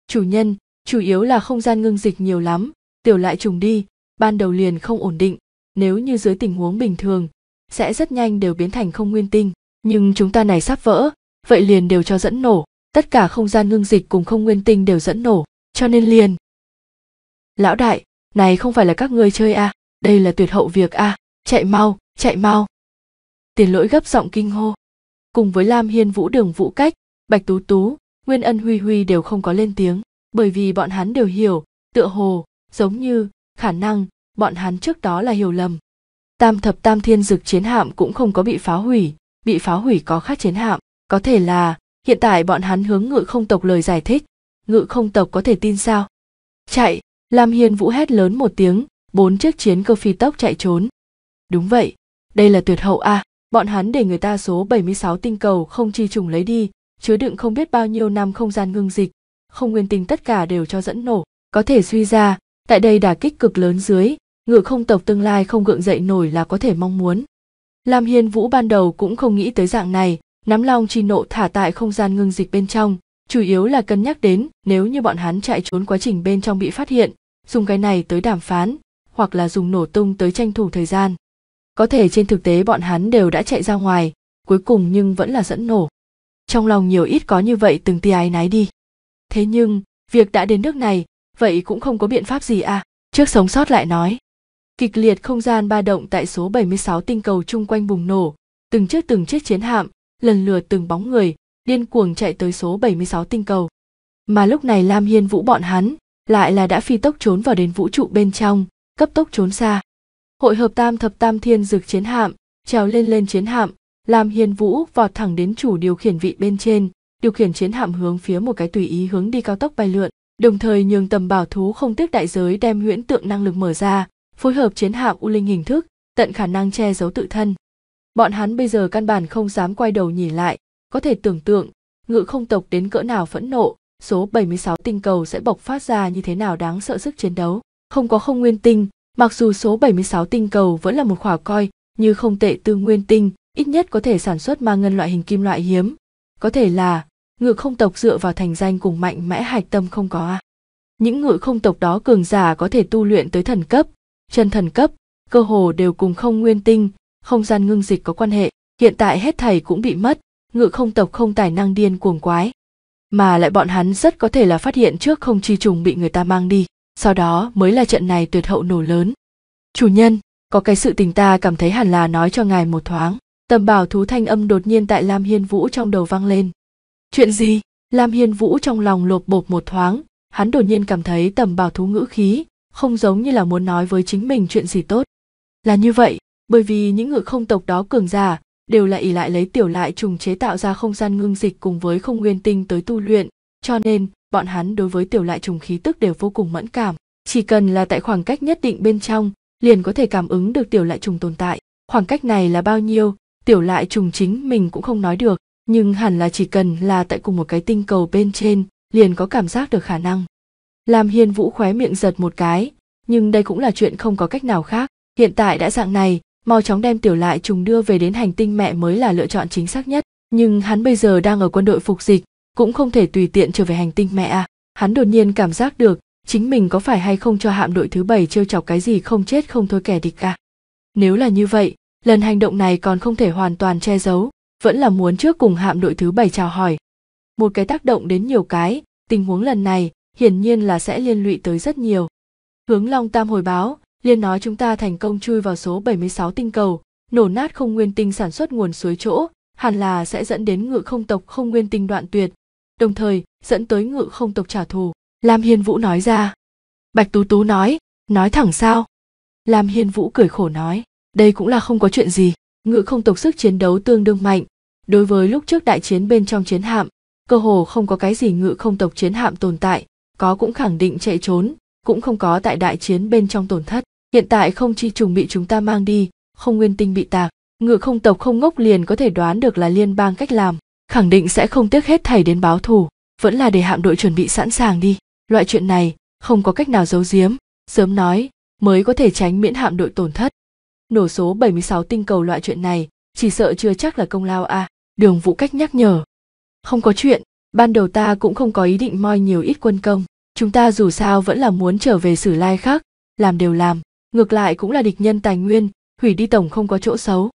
chủ nhân chủ yếu là không gian ngưng dịch nhiều lắm tiểu lại trùng đi ban đầu liền không ổn định nếu như dưới tình huống bình thường sẽ rất nhanh đều biến thành không nguyên tinh nhưng chúng ta này sắp vỡ vậy liền đều cho dẫn nổ tất cả không gian ngưng dịch cùng không nguyên tinh đều dẫn nổ cho nên liền lão đại này không phải là các ngươi chơi a à, đây là tuyệt hậu việc a à, chạy mau chạy mau tiền lỗi gấp giọng kinh hô cùng với lam hiên vũ đường vũ cách bạch tú tú nguyên ân huy huy đều không có lên tiếng bởi vì bọn hắn đều hiểu tựa hồ giống như khả năng bọn hắn trước đó là hiểu lầm tam thập tam thiên dực chiến hạm cũng không có bị phá hủy bị phá hủy có khác chiến hạm có thể là hiện tại bọn hắn hướng ngự không tộc lời giải thích ngự không tộc có thể tin sao chạy lam hiên vũ hét lớn một tiếng bốn chiếc chiến cơ phi tốc chạy trốn đúng vậy đây là tuyệt hậu a à. bọn hắn để người ta số 76 tinh cầu không chi trùng lấy đi chứa đựng không biết bao nhiêu năm không gian ngưng dịch không nguyên tinh tất cả đều cho dẫn nổ có thể suy ra tại đây đả kích cực lớn dưới ngự không tộc tương lai không gượng dậy nổi là có thể mong muốn lam hiên vũ ban đầu cũng không nghĩ tới dạng này nắm long chi nộ thả tại không gian ngưng dịch bên trong chủ yếu là cân nhắc đến nếu như bọn hắn chạy trốn quá trình bên trong bị phát hiện dùng cái này tới đàm phán hoặc là dùng nổ tung tới tranh thủ thời gian có thể trên thực tế bọn hắn đều đã chạy ra ngoài cuối cùng nhưng vẫn là dẫn nổ trong lòng nhiều ít có như vậy từng tia ái nái đi thế nhưng việc đã đến nước này vậy cũng không có biện pháp gì à trước sống sót lại nói kịch liệt không gian ba động tại số 76 tinh cầu chung quanh bùng nổ từng chiếc từng chiếc chiến hạm lần lượt từng bóng người, điên cuồng chạy tới số 76 tinh cầu. Mà lúc này Lam Hiên Vũ bọn hắn lại là đã phi tốc trốn vào đến vũ trụ bên trong, cấp tốc trốn xa. Hội hợp tam thập tam thiên dược chiến hạm, trèo lên lên chiến hạm, Lam Hiên Vũ vọt thẳng đến chủ điều khiển vị bên trên, điều khiển chiến hạm hướng phía một cái tùy ý hướng đi cao tốc bay lượn, đồng thời nhường tầm bảo thú không tiếc đại giới đem huyễn tượng năng lực mở ra, phối hợp chiến hạm u linh hình thức, tận khả năng che giấu tự thân bọn hắn bây giờ căn bản không dám quay đầu nhìn lại có thể tưởng tượng ngự không tộc đến cỡ nào phẫn nộ số 76 tinh cầu sẽ bộc phát ra như thế nào đáng sợ sức chiến đấu không có không nguyên tinh mặc dù số 76 tinh cầu vẫn là một khỏa coi như không tệ tư nguyên tinh ít nhất có thể sản xuất ma ngân loại hình kim loại hiếm có thể là ngự không tộc dựa vào thành danh cùng mạnh mẽ hạch tâm không có à. những ngự không tộc đó cường giả có thể tu luyện tới thần cấp chân thần cấp cơ hồ đều cùng không nguyên tinh không gian ngưng dịch có quan hệ hiện tại hết thầy cũng bị mất ngự không tộc không tài năng điên cuồng quái mà lại bọn hắn rất có thể là phát hiện trước không chi trùng bị người ta mang đi sau đó mới là trận này tuyệt hậu nổ lớn chủ nhân có cái sự tình ta cảm thấy hẳn là nói cho ngài một thoáng tầm bảo thú thanh âm đột nhiên tại lam hiên vũ trong đầu vang lên chuyện gì lam hiên vũ trong lòng lột bột một thoáng hắn đột nhiên cảm thấy tầm bảo thú ngữ khí không giống như là muốn nói với chính mình chuyện gì tốt là như vậy bởi vì những ngự không tộc đó cường giả đều là ỷ lại lấy tiểu lại trùng chế tạo ra không gian ngưng dịch cùng với không nguyên tinh tới tu luyện cho nên bọn hắn đối với tiểu lại trùng khí tức đều vô cùng mẫn cảm chỉ cần là tại khoảng cách nhất định bên trong liền có thể cảm ứng được tiểu lại trùng tồn tại khoảng cách này là bao nhiêu tiểu lại trùng chính mình cũng không nói được nhưng hẳn là chỉ cần là tại cùng một cái tinh cầu bên trên liền có cảm giác được khả năng làm hiên vũ khóe miệng giật một cái nhưng đây cũng là chuyện không có cách nào khác hiện tại đã dạng này mau chóng đem tiểu lại trùng đưa về đến hành tinh mẹ mới là lựa chọn chính xác nhất nhưng hắn bây giờ đang ở quân đội phục dịch cũng không thể tùy tiện trở về hành tinh mẹ à hắn đột nhiên cảm giác được chính mình có phải hay không cho hạm đội thứ bảy trêu chọc cái gì không chết không thôi kẻ địch à nếu là như vậy lần hành động này còn không thể hoàn toàn che giấu vẫn là muốn trước cùng hạm đội thứ bảy chào hỏi một cái tác động đến nhiều cái tình huống lần này hiển nhiên là sẽ liên lụy tới rất nhiều hướng long tam hồi báo Liên nói chúng ta thành công chui vào số 76 tinh cầu, nổ nát không nguyên tinh sản xuất nguồn suối chỗ, hẳn là sẽ dẫn đến ngự không tộc không nguyên tinh đoạn tuyệt, đồng thời dẫn tới ngự không tộc trả thù. Lam Hiên Vũ nói ra. Bạch Tú Tú nói, nói thẳng sao? Lam Hiên Vũ cười khổ nói, đây cũng là không có chuyện gì, ngự không tộc sức chiến đấu tương đương mạnh. Đối với lúc trước đại chiến bên trong chiến hạm, cơ hồ không có cái gì ngự không tộc chiến hạm tồn tại, có cũng khẳng định chạy trốn, cũng không có tại đại chiến bên trong tổn thất hiện tại không chi trùng bị chúng ta mang đi không nguyên tinh bị tạc ngựa không tộc không ngốc liền có thể đoán được là liên bang cách làm khẳng định sẽ không tiếc hết thảy đến báo thù vẫn là để hạm đội chuẩn bị sẵn sàng đi loại chuyện này không có cách nào giấu giếm sớm nói mới có thể tránh miễn hạm đội tổn thất nổ số 76 tinh cầu loại chuyện này chỉ sợ chưa chắc là công lao à đường vũ cách nhắc nhở không có chuyện ban đầu ta cũng không có ý định moi nhiều ít quân công chúng ta dù sao vẫn là muốn trở về sử lai khác làm đều làm ngược lại cũng là địch nhân tài nguyên hủy đi tổng không có chỗ xấu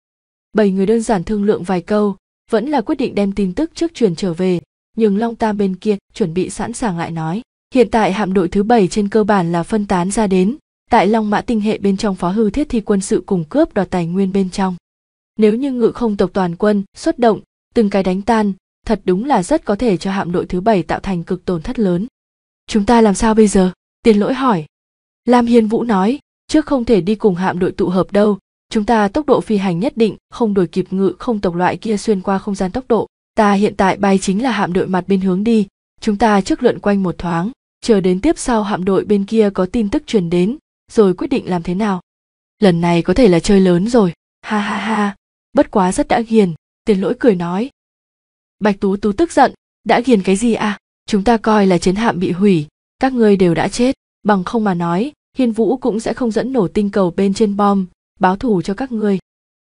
bảy người đơn giản thương lượng vài câu vẫn là quyết định đem tin tức trước truyền trở về nhưng long tam bên kia chuẩn bị sẵn sàng lại nói hiện tại hạm đội thứ bảy trên cơ bản là phân tán ra đến tại long mã tinh hệ bên trong phó hư thiết thi quân sự cùng cướp đoạt tài nguyên bên trong nếu như ngự không tộc toàn quân xuất động từng cái đánh tan thật đúng là rất có thể cho hạm đội thứ bảy tạo thành cực tổn thất lớn chúng ta làm sao bây giờ tiền lỗi hỏi lam hiên vũ nói trước không thể đi cùng hạm đội tụ hợp đâu chúng ta tốc độ phi hành nhất định không đuổi kịp ngự không tộc loại kia xuyên qua không gian tốc độ ta hiện tại bay chính là hạm đội mặt bên hướng đi chúng ta trước lượn quanh một thoáng chờ đến tiếp sau hạm đội bên kia có tin tức truyền đến rồi quyết định làm thế nào lần này có thể là chơi lớn rồi ha ha ha bất quá rất đã ghiền tiền lỗi cười nói bạch tú tú tức giận đã ghiền cái gì à chúng ta coi là chiến hạm bị hủy các ngươi đều đã chết bằng không mà nói hiên vũ cũng sẽ không dẫn nổ tinh cầu bên trên bom báo thù cho các ngươi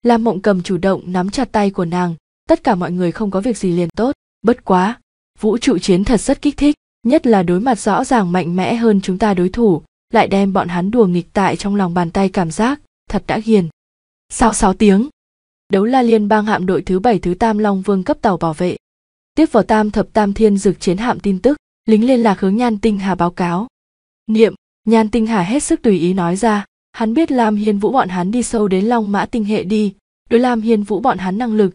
lam mộng cầm chủ động nắm chặt tay của nàng tất cả mọi người không có việc gì liền tốt bất quá vũ trụ chiến thật rất kích thích nhất là đối mặt rõ ràng mạnh mẽ hơn chúng ta đối thủ lại đem bọn hắn đùa nghịch tại trong lòng bàn tay cảm giác thật đã ghiền sau 6 tiếng đấu la liên bang hạm đội thứ bảy thứ tam long vương cấp tàu bảo vệ tiếp vào tam thập tam thiên dực chiến hạm tin tức lính liên lạc hướng nhan tinh hà báo cáo niệm nhan tinh hà hết sức tùy ý nói ra hắn biết lam hiên vũ bọn hắn đi sâu đến long mã tinh hệ đi đối lam hiên vũ bọn hắn năng lực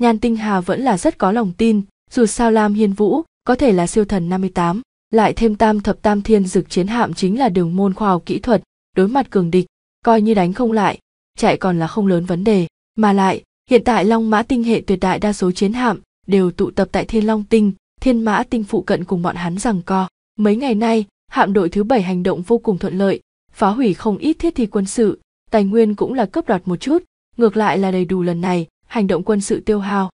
nhan tinh hà vẫn là rất có lòng tin dù sao lam hiên vũ có thể là siêu thần 58, lại thêm tam thập tam thiên dực chiến hạm chính là đường môn khoa học kỹ thuật đối mặt cường địch coi như đánh không lại chạy còn là không lớn vấn đề mà lại hiện tại long mã tinh hệ tuyệt đại đa số chiến hạm đều tụ tập tại thiên long tinh thiên mã tinh phụ cận cùng bọn hắn rằng co mấy ngày nay hạm đội thứ bảy hành động vô cùng thuận lợi, phá hủy không ít thiết thi quân sự, tài nguyên cũng là cướp đoạt một chút, ngược lại là đầy đủ lần này, hành động quân sự tiêu hao.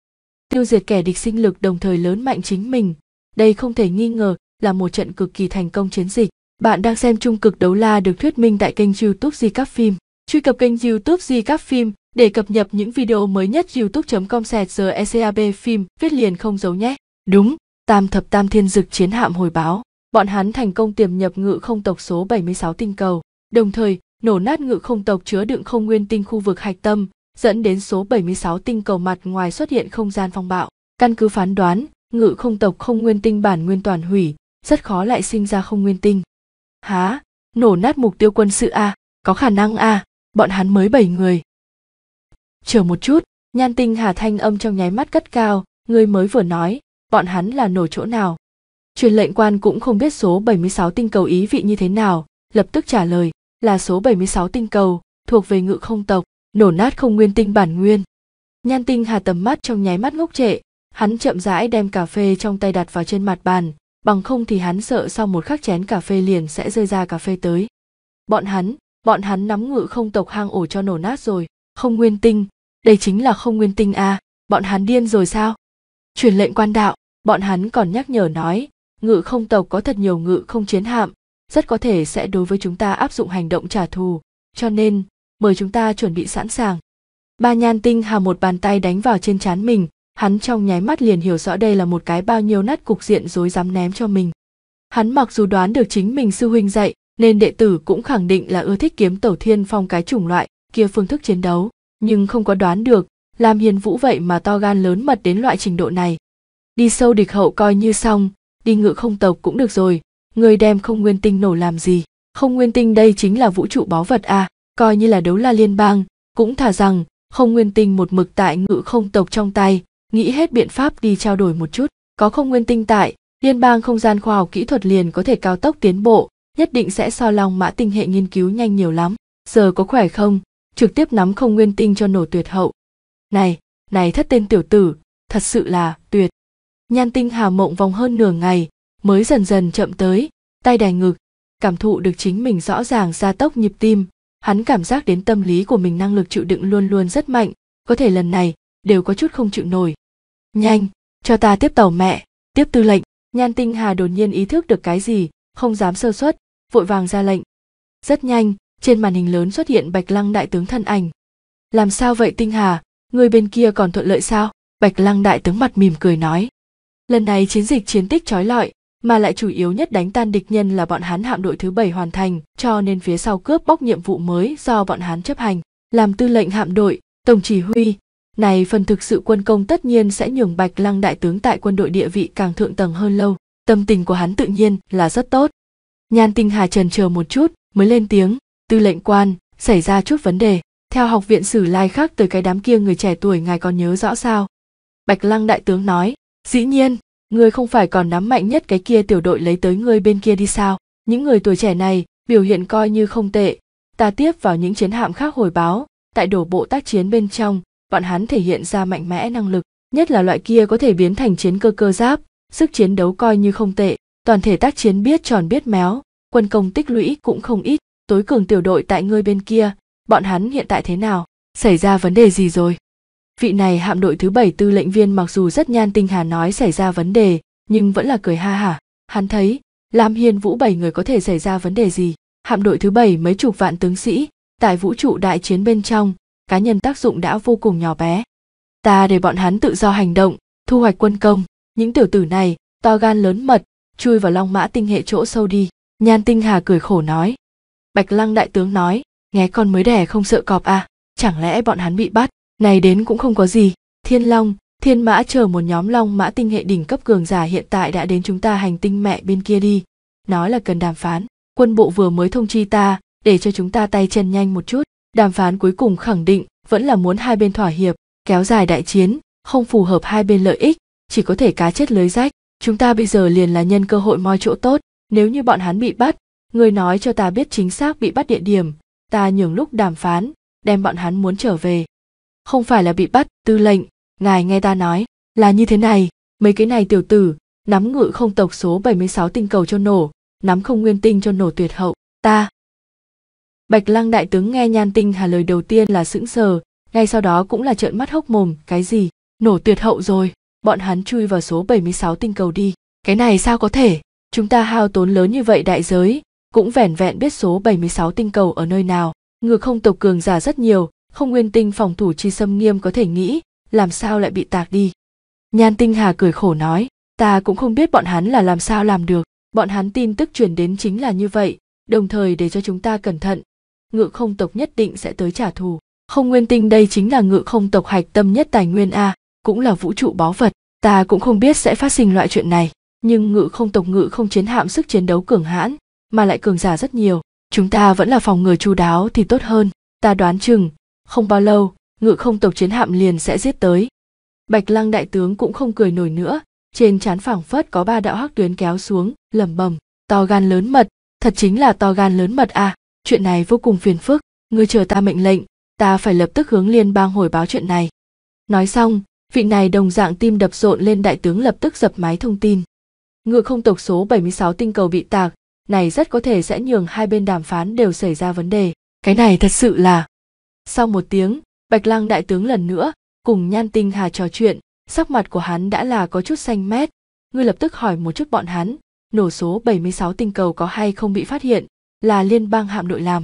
Tiêu diệt kẻ địch sinh lực đồng thời lớn mạnh chính mình, đây không thể nghi ngờ là một trận cực kỳ thành công chiến dịch. Bạn đang xem Trung cực đấu la được thuyết minh tại kênh YouTube Di Các Phim. Truy cập kênh YouTube Di Các Phim để cập nhật những video mới nhất youtube.com sẹt giờ ECAB phim viết liền không giấu nhé. Đúng, tam thập tam thiên dực chiến hạm hồi báo bọn hắn thành công tiềm nhập ngự không tộc số 76 tinh cầu, đồng thời nổ nát ngự không tộc chứa đựng không nguyên tinh khu vực hạch tâm, dẫn đến số 76 tinh cầu mặt ngoài xuất hiện không gian phong bạo. Căn cứ phán đoán, ngự không tộc không nguyên tinh bản nguyên toàn hủy, rất khó lại sinh ra không nguyên tinh. Há, nổ nát mục tiêu quân sự a, à, có khả năng a, à, bọn hắn mới 7 người. Chờ một chút, nhan tinh hà thanh âm trong nháy mắt cất cao, người mới vừa nói, bọn hắn là nổ chỗ nào, truyền lệnh quan cũng không biết số 76 tinh cầu ý vị như thế nào, lập tức trả lời, là số 76 tinh cầu, thuộc về ngự không tộc, nổ nát không nguyên tinh bản nguyên. Nhan tinh hà tầm mắt trong nháy mắt ngốc trệ, hắn chậm rãi đem cà phê trong tay đặt vào trên mặt bàn, bằng không thì hắn sợ sau một khắc chén cà phê liền sẽ rơi ra cà phê tới. Bọn hắn, bọn hắn nắm ngự không tộc hang ổ cho nổ nát rồi, không nguyên tinh, đây chính là không nguyên tinh à, bọn hắn điên rồi sao? Truyền lệnh quan đạo, bọn hắn còn nhắc nhở nói, ngự không tộc có thật nhiều ngự không chiến hạm rất có thể sẽ đối với chúng ta áp dụng hành động trả thù cho nên mời chúng ta chuẩn bị sẵn sàng ba nhan tinh hà một bàn tay đánh vào trên trán mình hắn trong nháy mắt liền hiểu rõ đây là một cái bao nhiêu nát cục diện dối dám ném cho mình hắn mặc dù đoán được chính mình sư huynh dạy nên đệ tử cũng khẳng định là ưa thích kiếm tẩu thiên phong cái chủng loại kia phương thức chiến đấu nhưng không có đoán được làm hiền vũ vậy mà to gan lớn mật đến loại trình độ này đi sâu địch hậu coi như xong đi ngự không tộc cũng được rồi người đem không nguyên tinh nổ làm gì không nguyên tinh đây chính là vũ trụ báu vật à coi như là đấu la liên bang cũng thả rằng không nguyên tinh một mực tại ngự không tộc trong tay nghĩ hết biện pháp đi trao đổi một chút có không nguyên tinh tại liên bang không gian khoa học kỹ thuật liền có thể cao tốc tiến bộ nhất định sẽ so lòng mã tinh hệ nghiên cứu nhanh nhiều lắm giờ có khỏe không trực tiếp nắm không nguyên tinh cho nổ tuyệt hậu này này thất tên tiểu tử thật sự là tuyệt nhan tinh hà mộng vòng hơn nửa ngày mới dần dần chậm tới tay đè ngực cảm thụ được chính mình rõ ràng gia tốc nhịp tim hắn cảm giác đến tâm lý của mình năng lực chịu đựng luôn luôn rất mạnh có thể lần này đều có chút không chịu nổi nhanh cho ta tiếp tàu mẹ tiếp tư lệnh nhan tinh hà đột nhiên ý thức được cái gì không dám sơ suất vội vàng ra lệnh rất nhanh trên màn hình lớn xuất hiện bạch lăng đại tướng thân ảnh làm sao vậy tinh hà người bên kia còn thuận lợi sao bạch lăng đại tướng mặt mỉm cười nói Lần này chiến dịch chiến tích trói lọi, mà lại chủ yếu nhất đánh tan địch nhân là bọn Hán hạm đội thứ bảy hoàn thành, cho nên phía sau cướp bóc nhiệm vụ mới do bọn Hán chấp hành. Làm tư lệnh hạm đội, tổng chỉ huy, này phần thực sự quân công tất nhiên sẽ nhường Bạch Lăng đại tướng tại quân đội địa vị càng thượng tầng hơn lâu. Tâm tình của hắn tự nhiên là rất tốt. Nhan Tinh Hà trần chờ một chút, mới lên tiếng, tư lệnh quan, xảy ra chút vấn đề. Theo học viện sử lai khác tới cái đám kia người trẻ tuổi ngài còn nhớ rõ sao? Bạch Lăng đại tướng nói, Dĩ nhiên, ngươi không phải còn nắm mạnh nhất cái kia tiểu đội lấy tới ngươi bên kia đi sao? Những người tuổi trẻ này biểu hiện coi như không tệ, ta tiếp vào những chiến hạm khác hồi báo, tại đổ bộ tác chiến bên trong, bọn hắn thể hiện ra mạnh mẽ năng lực, nhất là loại kia có thể biến thành chiến cơ cơ giáp, sức chiến đấu coi như không tệ, toàn thể tác chiến biết tròn biết méo, quân công tích lũy cũng không ít, tối cường tiểu đội tại ngươi bên kia, bọn hắn hiện tại thế nào? Xảy ra vấn đề gì rồi? vị này hạm đội thứ bảy tư lệnh viên mặc dù rất nhan tinh hà nói xảy ra vấn đề nhưng vẫn là cười ha hả hắn thấy lam hiên vũ bảy người có thể xảy ra vấn đề gì hạm đội thứ bảy mấy chục vạn tướng sĩ tại vũ trụ đại chiến bên trong cá nhân tác dụng đã vô cùng nhỏ bé ta để bọn hắn tự do hành động thu hoạch quân công những tiểu tử này to gan lớn mật chui vào long mã tinh hệ chỗ sâu đi nhan tinh hà cười khổ nói bạch lăng đại tướng nói nghe con mới đẻ không sợ cọp à chẳng lẽ bọn hắn bị bắt này đến cũng không có gì, thiên long, thiên mã chờ một nhóm long mã tinh hệ đỉnh cấp cường giả hiện tại đã đến chúng ta hành tinh mẹ bên kia đi. Nói là cần đàm phán, quân bộ vừa mới thông chi ta, để cho chúng ta tay chân nhanh một chút. Đàm phán cuối cùng khẳng định vẫn là muốn hai bên thỏa hiệp, kéo dài đại chiến, không phù hợp hai bên lợi ích, chỉ có thể cá chết lưới rách. Chúng ta bây giờ liền là nhân cơ hội moi chỗ tốt, nếu như bọn hắn bị bắt, người nói cho ta biết chính xác bị bắt địa điểm, ta nhường lúc đàm phán, đem bọn hắn muốn trở về không phải là bị bắt tư lệnh ngài nghe ta nói là như thế này mấy cái này tiểu tử nắm ngự không tộc số 76 tinh cầu cho nổ nắm không nguyên tinh cho nổ tuyệt hậu ta bạch lăng đại tướng nghe nhan tinh hà lời đầu tiên là sững sờ ngay sau đó cũng là trợn mắt hốc mồm cái gì nổ tuyệt hậu rồi bọn hắn chui vào số 76 tinh cầu đi cái này sao có thể chúng ta hao tốn lớn như vậy đại giới cũng vẻn vẹn biết số 76 tinh cầu ở nơi nào ngược không tộc cường giả rất nhiều không nguyên tinh phòng thủ chi xâm nghiêm có thể nghĩ làm sao lại bị tạc đi nhan tinh hà cười khổ nói ta cũng không biết bọn hắn là làm sao làm được bọn hắn tin tức truyền đến chính là như vậy đồng thời để cho chúng ta cẩn thận ngự không tộc nhất định sẽ tới trả thù không nguyên tinh đây chính là ngự không tộc hạch tâm nhất tài nguyên a cũng là vũ trụ báu vật ta cũng không biết sẽ phát sinh loại chuyện này nhưng ngự không tộc ngự không chiến hạm sức chiến đấu cường hãn mà lại cường giả rất nhiều chúng ta vẫn là phòng ngừa chu đáo thì tốt hơn ta đoán chừng không bao lâu ngự không tộc chiến hạm liền sẽ giết tới bạch lăng đại tướng cũng không cười nổi nữa trên trán phảng phất có ba đạo hắc tuyến kéo xuống lẩm bẩm to gan lớn mật thật chính là to gan lớn mật à chuyện này vô cùng phiền phức ngươi chờ ta mệnh lệnh ta phải lập tức hướng liên bang hồi báo chuyện này nói xong vị này đồng dạng tim đập rộn lên đại tướng lập tức dập máy thông tin ngự không tộc số 76 tinh cầu bị tạc này rất có thể sẽ nhường hai bên đàm phán đều xảy ra vấn đề cái này thật sự là sau một tiếng bạch lang đại tướng lần nữa cùng nhan tinh hà trò chuyện sắc mặt của hắn đã là có chút xanh mét ngươi lập tức hỏi một chút bọn hắn nổ số 76 tinh cầu có hay không bị phát hiện là liên bang hạm đội làm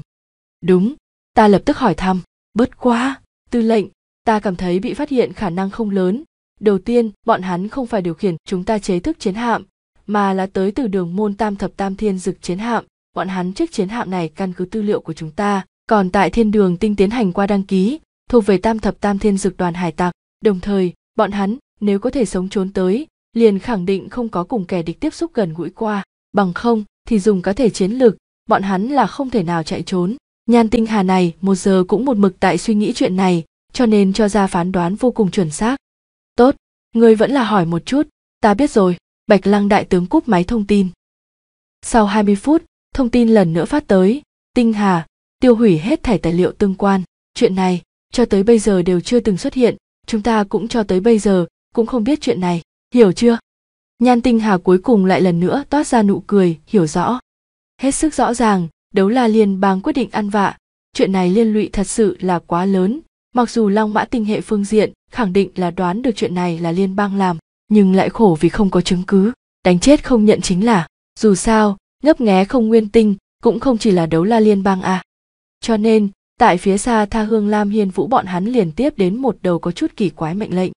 đúng ta lập tức hỏi thăm bớt quá tư lệnh ta cảm thấy bị phát hiện khả năng không lớn đầu tiên bọn hắn không phải điều khiển chúng ta chế thức chiến hạm mà là tới từ đường môn tam thập tam thiên dực chiến hạm bọn hắn chiếc chiến hạm này căn cứ tư liệu của chúng ta còn tại thiên đường tinh tiến hành qua đăng ký thuộc về tam thập tam thiên dực đoàn hải tặc đồng thời bọn hắn nếu có thể sống trốn tới liền khẳng định không có cùng kẻ địch tiếp xúc gần gũi qua bằng không thì dùng cá thể chiến lược bọn hắn là không thể nào chạy trốn nhan tinh hà này một giờ cũng một mực tại suy nghĩ chuyện này cho nên cho ra phán đoán vô cùng chuẩn xác tốt người vẫn là hỏi một chút ta biết rồi bạch lăng đại tướng cúp máy thông tin sau 20 phút thông tin lần nữa phát tới tinh hà tiêu hủy hết thảy tài liệu tương quan chuyện này cho tới bây giờ đều chưa từng xuất hiện chúng ta cũng cho tới bây giờ cũng không biết chuyện này hiểu chưa nhan tinh hà cuối cùng lại lần nữa toát ra nụ cười hiểu rõ hết sức rõ ràng đấu la liên bang quyết định ăn vạ chuyện này liên lụy thật sự là quá lớn mặc dù long mã tinh hệ phương diện khẳng định là đoán được chuyện này là liên bang làm nhưng lại khổ vì không có chứng cứ đánh chết không nhận chính là dù sao ngấp nghé không nguyên tinh cũng không chỉ là đấu la liên bang à cho nên, tại phía xa Tha Hương Lam Hiên Vũ bọn hắn liền tiếp đến một đầu có chút kỳ quái mệnh lệnh.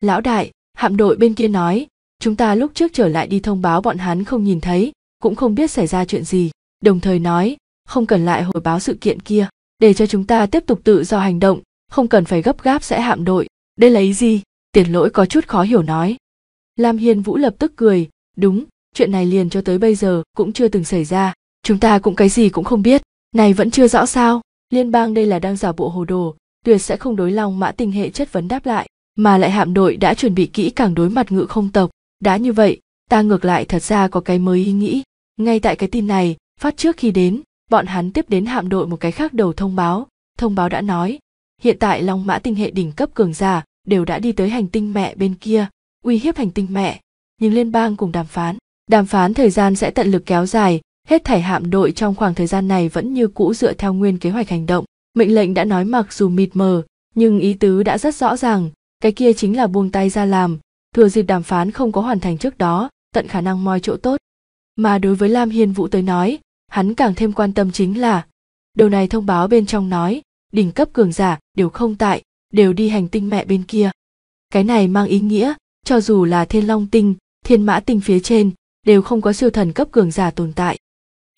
Lão đại, hạm đội bên kia nói, chúng ta lúc trước trở lại đi thông báo bọn hắn không nhìn thấy, cũng không biết xảy ra chuyện gì, đồng thời nói, không cần lại hồi báo sự kiện kia, để cho chúng ta tiếp tục tự do hành động, không cần phải gấp gáp sẽ hạm đội, đây là ý gì? Tiền lỗi có chút khó hiểu nói. Lam Hiên Vũ lập tức cười, đúng, chuyện này liền cho tới bây giờ cũng chưa từng xảy ra, chúng ta cũng cái gì cũng không biết này vẫn chưa rõ sao liên bang đây là đang giả bộ hồ đồ tuyệt sẽ không đối long mã tình hệ chất vấn đáp lại mà lại hạm đội đã chuẩn bị kỹ càng đối mặt ngự không tộc đã như vậy ta ngược lại thật ra có cái mới ý nghĩ ngay tại cái tin này phát trước khi đến bọn hắn tiếp đến hạm đội một cái khác đầu thông báo thông báo đã nói hiện tại long mã tinh hệ đỉnh cấp cường giả đều đã đi tới hành tinh mẹ bên kia uy hiếp hành tinh mẹ nhưng liên bang cùng đàm phán đàm phán thời gian sẽ tận lực kéo dài Hết thảy hạm đội trong khoảng thời gian này vẫn như cũ dựa theo nguyên kế hoạch hành động. Mệnh lệnh đã nói mặc dù mịt mờ, nhưng ý tứ đã rất rõ ràng, cái kia chính là buông tay ra làm, thừa dịp đàm phán không có hoàn thành trước đó, tận khả năng moi chỗ tốt. Mà đối với Lam Hiên Vũ tới nói, hắn càng thêm quan tâm chính là điều này thông báo bên trong nói, đỉnh cấp cường giả đều không tại, đều đi hành tinh mẹ bên kia. Cái này mang ý nghĩa, cho dù là thiên long tinh, thiên mã tinh phía trên, đều không có siêu thần cấp cường giả tồn tại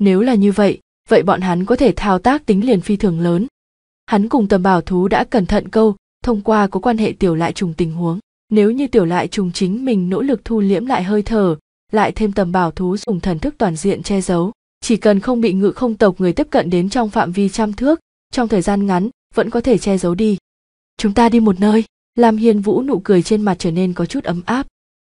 nếu là như vậy vậy bọn hắn có thể thao tác tính liền phi thường lớn hắn cùng tầm bảo thú đã cẩn thận câu thông qua có quan hệ tiểu lại trùng tình huống nếu như tiểu lại trùng chính mình nỗ lực thu liễm lại hơi thở lại thêm tầm bảo thú dùng thần thức toàn diện che giấu chỉ cần không bị ngự không tộc người tiếp cận đến trong phạm vi trăm thước trong thời gian ngắn vẫn có thể che giấu đi chúng ta đi một nơi làm hiên vũ nụ cười trên mặt trở nên có chút ấm áp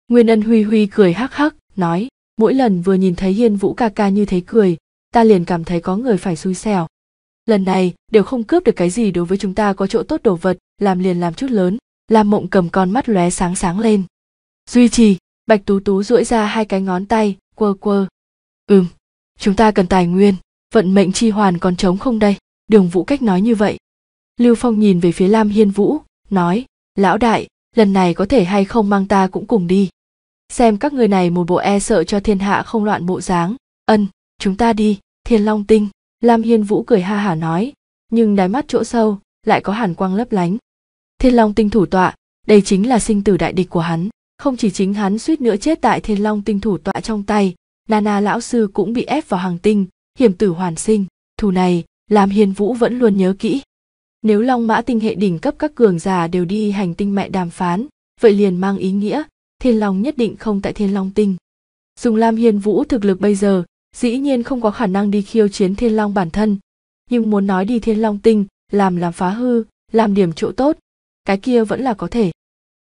nguyên ân huy huy cười hắc hắc nói mỗi lần vừa nhìn thấy hiên vũ ca ca như thế cười ta liền cảm thấy có người phải xui xẻo lần này đều không cướp được cái gì đối với chúng ta có chỗ tốt đồ vật làm liền làm chút lớn làm mộng cầm con mắt lóe sáng sáng lên duy trì bạch tú tú duỗi ra hai cái ngón tay quơ quơ ừm chúng ta cần tài nguyên vận mệnh chi hoàn còn trống không đây đường vũ cách nói như vậy lưu phong nhìn về phía lam hiên vũ nói lão đại lần này có thể hay không mang ta cũng cùng đi xem các người này một bộ e sợ cho thiên hạ không loạn bộ dáng ân chúng ta đi thiên long tinh lam hiên vũ cười ha hả nói nhưng đáy mắt chỗ sâu lại có hàn quang lấp lánh thiên long tinh thủ tọa đây chính là sinh tử đại địch của hắn không chỉ chính hắn suýt nữa chết tại thiên long tinh thủ tọa trong tay nana lão sư cũng bị ép vào hàng tinh hiểm tử hoàn sinh thù này lam hiên vũ vẫn luôn nhớ kỹ nếu long mã tinh hệ đỉnh cấp các cường giả đều đi hành tinh mẹ đàm phán vậy liền mang ý nghĩa thiên long nhất định không tại thiên long tinh dùng lam hiên vũ thực lực bây giờ dĩ nhiên không có khả năng đi khiêu chiến thiên long bản thân nhưng muốn nói đi thiên long tinh làm làm phá hư làm điểm chỗ tốt cái kia vẫn là có thể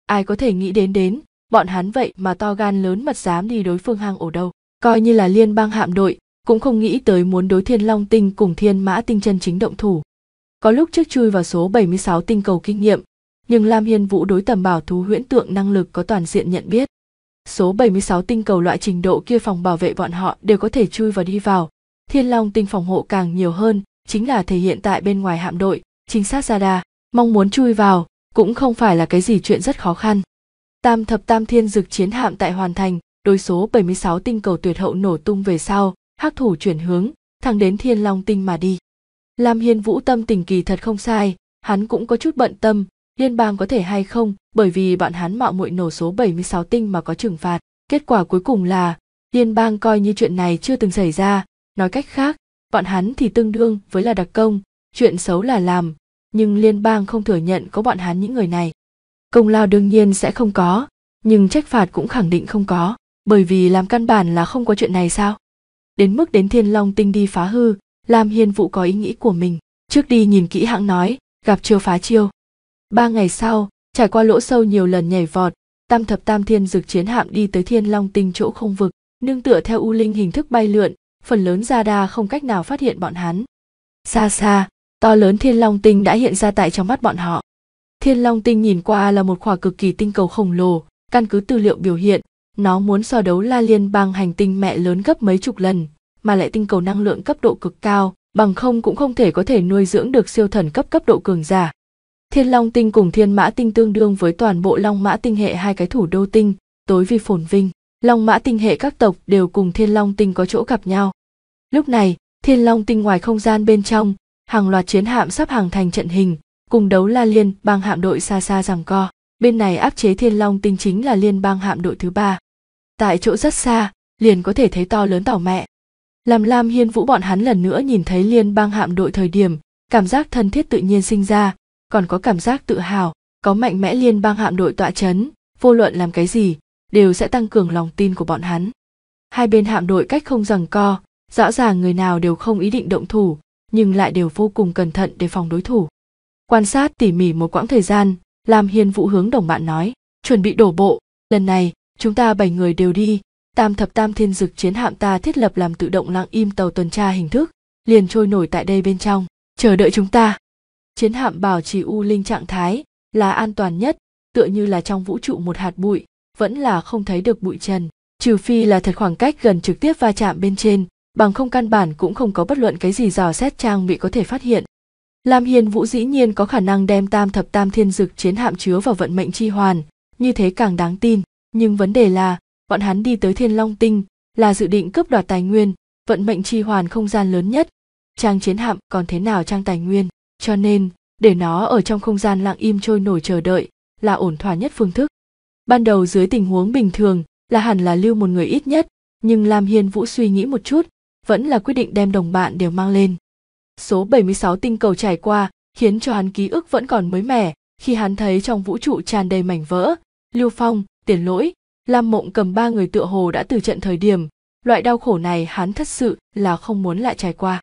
ai có thể nghĩ đến đến bọn hắn vậy mà to gan lớn mật dám đi đối phương hang ổ đâu coi như là liên bang hạm đội cũng không nghĩ tới muốn đối thiên long tinh cùng thiên mã tinh chân chính động thủ có lúc trước chui vào số 76 tinh cầu kinh nghiệm nhưng Lam Hiên Vũ đối tầm bảo thú huyễn tượng năng lực có toàn diện nhận biết. Số 76 tinh cầu loại trình độ kia phòng bảo vệ bọn họ đều có thể chui vào đi vào. Thiên Long tinh phòng hộ càng nhiều hơn, chính là thể hiện tại bên ngoài hạm đội, chính sát ra đà, mong muốn chui vào, cũng không phải là cái gì chuyện rất khó khăn. Tam thập tam thiên dực chiến hạm tại hoàn thành, đối số 76 tinh cầu tuyệt hậu nổ tung về sau, hắc thủ chuyển hướng, thẳng đến Thiên Long tinh mà đi. Lam Hiên Vũ tâm tình kỳ thật không sai, hắn cũng có chút bận tâm, liên bang có thể hay không bởi vì bọn hắn mạo muội nổ số 76 tinh mà có trừng phạt. Kết quả cuối cùng là liên bang coi như chuyện này chưa từng xảy ra, nói cách khác, bọn hắn thì tương đương với là đặc công, chuyện xấu là làm, nhưng liên bang không thừa nhận có bọn hắn những người này. Công lao đương nhiên sẽ không có, nhưng trách phạt cũng khẳng định không có, bởi vì làm căn bản là không có chuyện này sao? Đến mức đến Thiên Long Tinh đi phá hư, làm Hiên Vũ có ý nghĩ của mình, trước đi nhìn kỹ hãng nói, gặp chiêu phá chiêu ba ngày sau trải qua lỗ sâu nhiều lần nhảy vọt tam thập tam thiên dực chiến hạm đi tới thiên long tinh chỗ không vực nương tựa theo u linh hình thức bay lượn phần lớn ra đa không cách nào phát hiện bọn hắn xa xa to lớn thiên long tinh đã hiện ra tại trong mắt bọn họ thiên long tinh nhìn qua là một khỏa cực kỳ tinh cầu khổng lồ căn cứ tư liệu biểu hiện nó muốn so đấu la liên bang hành tinh mẹ lớn gấp mấy chục lần mà lại tinh cầu năng lượng cấp độ cực cao bằng không cũng không thể có thể nuôi dưỡng được siêu thần cấp cấp độ cường giả Thiên Long Tinh cùng Thiên Mã Tinh tương đương với toàn bộ Long Mã Tinh hệ hai cái thủ đô tinh, tối vì phồn vinh. Long Mã Tinh hệ các tộc đều cùng Thiên Long Tinh có chỗ gặp nhau. Lúc này, Thiên Long Tinh ngoài không gian bên trong, hàng loạt chiến hạm sắp hàng thành trận hình, cùng đấu la liên bang hạm đội xa xa rằng co. Bên này áp chế Thiên Long Tinh chính là liên bang hạm đội thứ ba. Tại chỗ rất xa, liền có thể thấy to lớn tảo mẹ. Làm Lam Hiên Vũ bọn hắn lần nữa nhìn thấy liên bang hạm đội thời điểm, cảm giác thân thiết tự nhiên sinh ra, còn có cảm giác tự hào có mạnh mẽ liên bang hạm đội tọa chấn vô luận làm cái gì đều sẽ tăng cường lòng tin của bọn hắn hai bên hạm đội cách không rằng co rõ ràng người nào đều không ý định động thủ nhưng lại đều vô cùng cẩn thận để phòng đối thủ quan sát tỉ mỉ một quãng thời gian làm hiền vũ hướng đồng bạn nói chuẩn bị đổ bộ lần này chúng ta bảy người đều đi tam thập tam thiên dực chiến hạm ta thiết lập làm tự động lặng im tàu tuần tra hình thức liền trôi nổi tại đây bên trong chờ đợi chúng ta chiến hạm bảo trì u linh trạng thái là an toàn nhất tựa như là trong vũ trụ một hạt bụi vẫn là không thấy được bụi trần trừ phi là thật khoảng cách gần trực tiếp va chạm bên trên bằng không căn bản cũng không có bất luận cái gì dò xét trang bị có thể phát hiện lam hiền vũ dĩ nhiên có khả năng đem tam thập tam thiên dực chiến hạm chứa vào vận mệnh chi hoàn như thế càng đáng tin nhưng vấn đề là bọn hắn đi tới thiên long tinh là dự định cướp đoạt tài nguyên vận mệnh chi hoàn không gian lớn nhất trang chiến hạm còn thế nào trang tài nguyên cho nên để nó ở trong không gian lặng im trôi nổi chờ đợi là ổn thỏa nhất phương thức ban đầu dưới tình huống bình thường là hẳn là lưu một người ít nhất nhưng lam hiên vũ suy nghĩ một chút vẫn là quyết định đem đồng bạn đều mang lên số 76 tinh cầu trải qua khiến cho hắn ký ức vẫn còn mới mẻ khi hắn thấy trong vũ trụ tràn đầy mảnh vỡ lưu phong tiền lỗi lam mộng cầm ba người tựa hồ đã từ trận thời điểm loại đau khổ này hắn thật sự là không muốn lại trải qua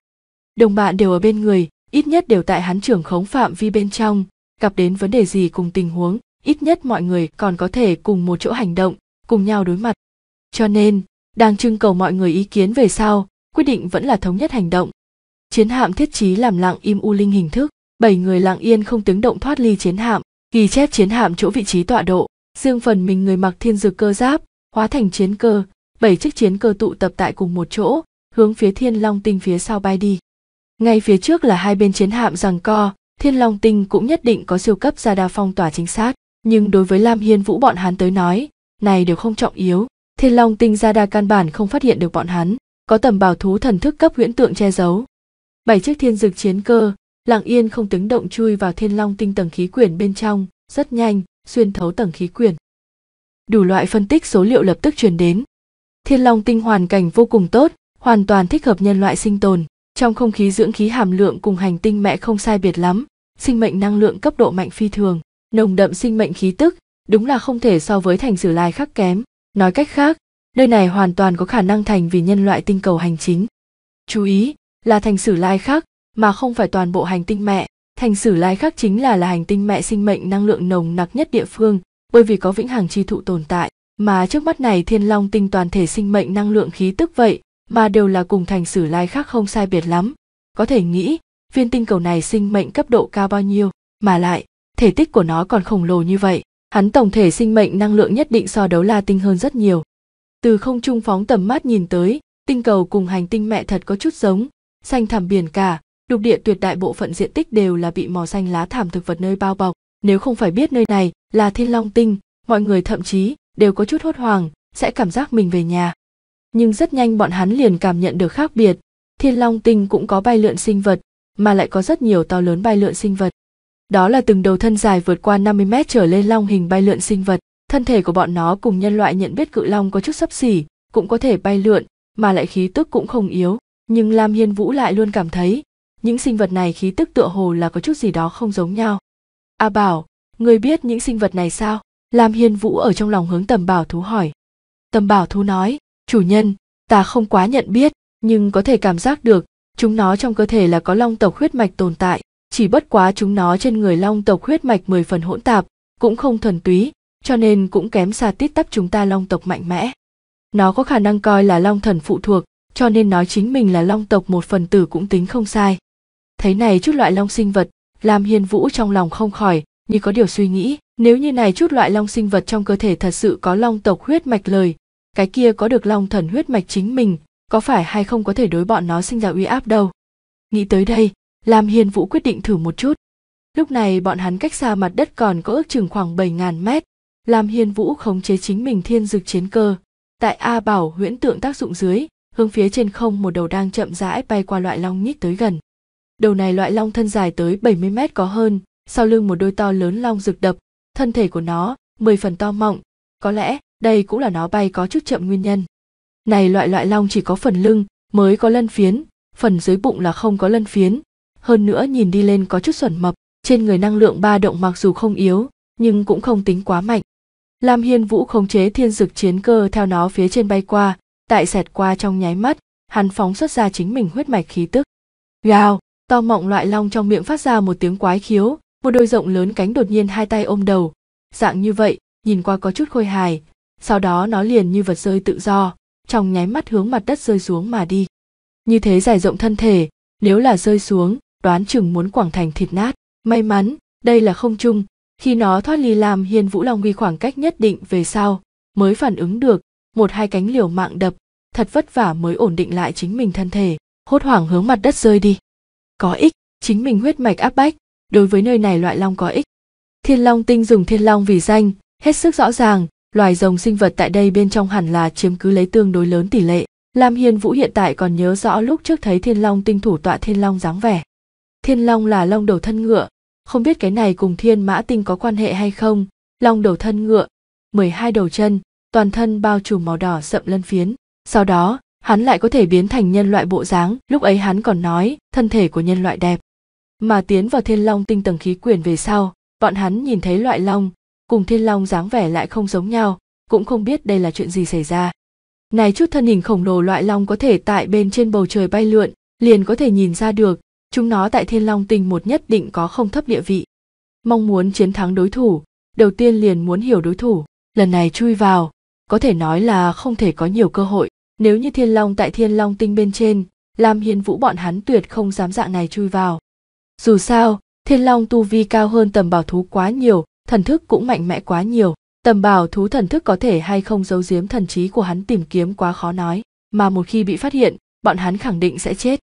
đồng bạn đều ở bên người ít nhất đều tại hắn trưởng khống phạm vi bên trong gặp đến vấn đề gì cùng tình huống ít nhất mọi người còn có thể cùng một chỗ hành động cùng nhau đối mặt cho nên đang trưng cầu mọi người ý kiến về sau quyết định vẫn là thống nhất hành động chiến hạm thiết trí làm lặng im u linh hình thức bảy người lặng yên không tiếng động thoát ly chiến hạm ghi chép chiến hạm chỗ vị trí tọa độ riêng phần mình người mặc thiên dược cơ giáp hóa thành chiến cơ bảy chiếc chiến cơ tụ tập tại cùng một chỗ hướng phía thiên long tinh phía sau bay đi ngay phía trước là hai bên chiến hạm rằng co thiên long tinh cũng nhất định có siêu cấp ra đa phong tỏa chính xác nhưng đối với lam hiên vũ bọn hắn tới nói này đều không trọng yếu thiên long tinh ra đa căn bản không phát hiện được bọn hắn có tầm bảo thú thần thức cấp huyễn tượng che giấu bảy chiếc thiên dực chiến cơ lặng yên không tiếng động chui vào thiên long tinh tầng khí quyển bên trong rất nhanh xuyên thấu tầng khí quyển đủ loại phân tích số liệu lập tức truyền đến thiên long tinh hoàn cảnh vô cùng tốt hoàn toàn thích hợp nhân loại sinh tồn trong không khí dưỡng khí hàm lượng cùng hành tinh mẹ không sai biệt lắm sinh mệnh năng lượng cấp độ mạnh phi thường nồng đậm sinh mệnh khí tức đúng là không thể so với thành sử lai khác kém nói cách khác nơi này hoàn toàn có khả năng thành vì nhân loại tinh cầu hành chính chú ý là thành sử lai khác mà không phải toàn bộ hành tinh mẹ thành sử lai khác chính là là hành tinh mẹ sinh mệnh năng lượng nồng nặc nhất địa phương bởi vì có vĩnh hằng chi thụ tồn tại mà trước mắt này thiên long tinh toàn thể sinh mệnh năng lượng khí tức vậy mà đều là cùng thành sử lai khác không sai biệt lắm có thể nghĩ viên tinh cầu này sinh mệnh cấp độ cao bao nhiêu mà lại thể tích của nó còn khổng lồ như vậy hắn tổng thể sinh mệnh năng lượng nhất định so đấu la tinh hơn rất nhiều từ không trung phóng tầm mắt nhìn tới tinh cầu cùng hành tinh mẹ thật có chút giống xanh thảm biển cả lục địa tuyệt đại bộ phận diện tích đều là bị màu xanh lá thảm thực vật nơi bao bọc nếu không phải biết nơi này là thiên long tinh mọi người thậm chí đều có chút hốt hoảng sẽ cảm giác mình về nhà nhưng rất nhanh bọn hắn liền cảm nhận được khác biệt thiên long tinh cũng có bay lượn sinh vật mà lại có rất nhiều to lớn bay lượn sinh vật đó là từng đầu thân dài vượt qua 50 mét trở lên long hình bay lượn sinh vật thân thể của bọn nó cùng nhân loại nhận biết cự long có chút sấp xỉ cũng có thể bay lượn mà lại khí tức cũng không yếu nhưng lam hiên vũ lại luôn cảm thấy những sinh vật này khí tức tựa hồ là có chút gì đó không giống nhau a à bảo người biết những sinh vật này sao lam hiên vũ ở trong lòng hướng tầm bảo thú hỏi tầm bảo thú nói chủ nhân ta không quá nhận biết nhưng có thể cảm giác được chúng nó trong cơ thể là có long tộc huyết mạch tồn tại chỉ bất quá chúng nó trên người long tộc huyết mạch mười phần hỗn tạp cũng không thuần túy cho nên cũng kém xa tít tắp chúng ta long tộc mạnh mẽ nó có khả năng coi là long thần phụ thuộc cho nên nói chính mình là long tộc một phần tử cũng tính không sai thấy này chút loại long sinh vật làm hiên vũ trong lòng không khỏi như có điều suy nghĩ nếu như này chút loại long sinh vật trong cơ thể thật sự có long tộc huyết mạch lời cái kia có được long thần huyết mạch chính mình có phải hay không có thể đối bọn nó sinh ra uy áp đâu nghĩ tới đây lam hiên vũ quyết định thử một chút lúc này bọn hắn cách xa mặt đất còn có ước chừng khoảng bảy ngàn mét lam hiên vũ khống chế chính mình thiên dực chiến cơ tại a bảo huyễn tượng tác dụng dưới hướng phía trên không một đầu đang chậm rãi bay qua loại long nhích tới gần đầu này loại long thân dài tới 70 mét có hơn sau lưng một đôi to lớn long rực đập thân thể của nó mười phần to mọng có lẽ đây cũng là nó bay có chút chậm nguyên nhân. Này loại loại long chỉ có phần lưng mới có lân phiến, phần dưới bụng là không có lân phiến, hơn nữa nhìn đi lên có chút xuẩn mập, trên người năng lượng ba động mặc dù không yếu, nhưng cũng không tính quá mạnh. Lam Hiên Vũ khống chế thiên dực chiến cơ theo nó phía trên bay qua, tại xẹt qua trong nháy mắt, hắn phóng xuất ra chính mình huyết mạch khí tức. Gào, to mọng loại long trong miệng phát ra một tiếng quái khiếu, một đôi rộng lớn cánh đột nhiên hai tay ôm đầu. Dạng như vậy, nhìn qua có chút khôi hài, sau đó nó liền như vật rơi tự do trong nháy mắt hướng mặt đất rơi xuống mà đi như thế giải rộng thân thể nếu là rơi xuống đoán chừng muốn quảng thành thịt nát may mắn đây là không trung khi nó thoát ly làm hiên vũ long uy khoảng cách nhất định về sau mới phản ứng được một hai cánh liều mạng đập thật vất vả mới ổn định lại chính mình thân thể hốt hoảng hướng mặt đất rơi đi có ích chính mình huyết mạch áp bách đối với nơi này loại long có ích thiên long tinh dùng thiên long vì danh hết sức rõ ràng loài rồng sinh vật tại đây bên trong hẳn là chiếm cứ lấy tương đối lớn tỷ lệ lam hiên vũ hiện tại còn nhớ rõ lúc trước thấy thiên long tinh thủ tọa thiên long dáng vẻ thiên long là long đầu thân ngựa không biết cái này cùng thiên mã tinh có quan hệ hay không long đầu thân ngựa 12 đầu chân toàn thân bao trùm màu đỏ sậm lân phiến sau đó hắn lại có thể biến thành nhân loại bộ dáng lúc ấy hắn còn nói thân thể của nhân loại đẹp mà tiến vào thiên long tinh tầng khí quyển về sau bọn hắn nhìn thấy loại long cùng thiên long dáng vẻ lại không giống nhau cũng không biết đây là chuyện gì xảy ra này chút thân hình khổng lồ loại long có thể tại bên trên bầu trời bay lượn liền có thể nhìn ra được chúng nó tại thiên long tình một nhất định có không thấp địa vị mong muốn chiến thắng đối thủ đầu tiên liền muốn hiểu đối thủ lần này chui vào có thể nói là không thể có nhiều cơ hội nếu như thiên long tại thiên long tinh bên trên làm hiền vũ bọn hắn tuyệt không dám dạng này chui vào dù sao thiên long tu vi cao hơn tầm bảo thú quá nhiều thần thức cũng mạnh mẽ quá nhiều tầm bảo thú thần thức có thể hay không giấu giếm thần trí của hắn tìm kiếm quá khó nói mà một khi bị phát hiện bọn hắn khẳng định sẽ chết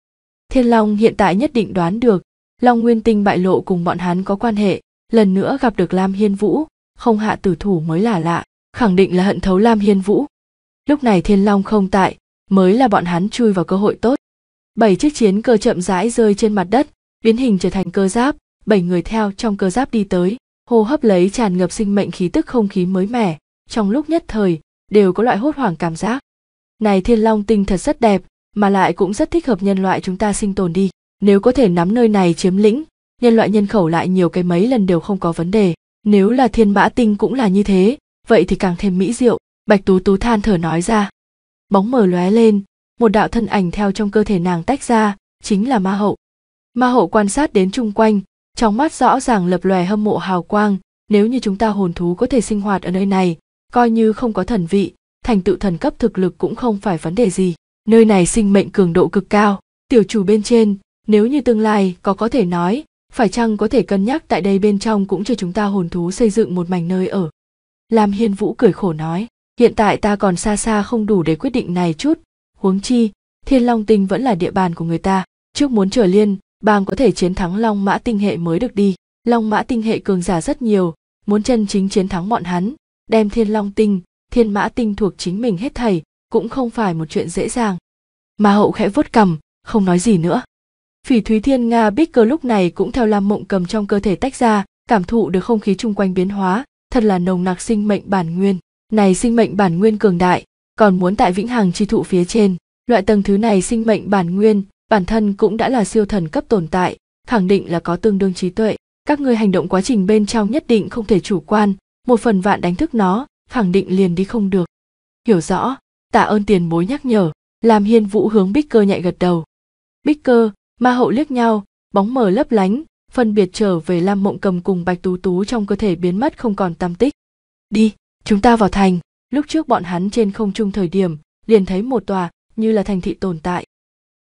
thiên long hiện tại nhất định đoán được long nguyên tinh bại lộ cùng bọn hắn có quan hệ lần nữa gặp được lam hiên vũ không hạ tử thủ mới là lạ khẳng định là hận thấu lam hiên vũ lúc này thiên long không tại mới là bọn hắn chui vào cơ hội tốt bảy chiếc chiến cơ chậm rãi rơi trên mặt đất biến hình trở thành cơ giáp bảy người theo trong cơ giáp đi tới hô hấp lấy tràn ngập sinh mệnh khí tức không khí mới mẻ trong lúc nhất thời đều có loại hốt hoảng cảm giác này thiên long tinh thật rất đẹp mà lại cũng rất thích hợp nhân loại chúng ta sinh tồn đi nếu có thể nắm nơi này chiếm lĩnh nhân loại nhân khẩu lại nhiều cái mấy lần đều không có vấn đề nếu là thiên mã tinh cũng là như thế vậy thì càng thêm mỹ diệu bạch tú tú than thở nói ra bóng mờ lóe lên một đạo thân ảnh theo trong cơ thể nàng tách ra chính là ma hậu ma hậu quan sát đến chung quanh trong mắt rõ ràng lập lòe hâm mộ hào quang nếu như chúng ta hồn thú có thể sinh hoạt ở nơi này coi như không có thần vị thành tựu thần cấp thực lực cũng không phải vấn đề gì nơi này sinh mệnh cường độ cực cao tiểu chủ bên trên nếu như tương lai có có thể nói phải chăng có thể cân nhắc tại đây bên trong cũng cho chúng ta hồn thú xây dựng một mảnh nơi ở lam hiên vũ cười khổ nói hiện tại ta còn xa xa không đủ để quyết định này chút huống chi thiên long tinh vẫn là địa bàn của người ta trước muốn trở liên bang có thể chiến thắng long mã tinh hệ mới được đi long mã tinh hệ cường giả rất nhiều muốn chân chính chiến thắng bọn hắn đem thiên long tinh thiên mã tinh thuộc chính mình hết thảy cũng không phải một chuyện dễ dàng mà hậu khẽ vuốt cằm không nói gì nữa phỉ thúy thiên nga bích cơ lúc này cũng theo lam mộng cầm trong cơ thể tách ra cảm thụ được không khí chung quanh biến hóa thật là nồng nặc sinh mệnh bản nguyên này sinh mệnh bản nguyên cường đại còn muốn tại vĩnh hằng chi thụ phía trên loại tầng thứ này sinh mệnh bản nguyên bản thân cũng đã là siêu thần cấp tồn tại khẳng định là có tương đương trí tuệ các ngươi hành động quá trình bên trong nhất định không thể chủ quan một phần vạn đánh thức nó khẳng định liền đi không được hiểu rõ tạ ơn tiền bối nhắc nhở làm hiên vũ hướng bích cơ nhạy gật đầu bích cơ ma hậu liếc nhau bóng mờ lấp lánh phân biệt trở về lam mộng cầm cùng bạch tú tú trong cơ thể biến mất không còn tam tích đi chúng ta vào thành lúc trước bọn hắn trên không trung thời điểm liền thấy một tòa như là thành thị tồn tại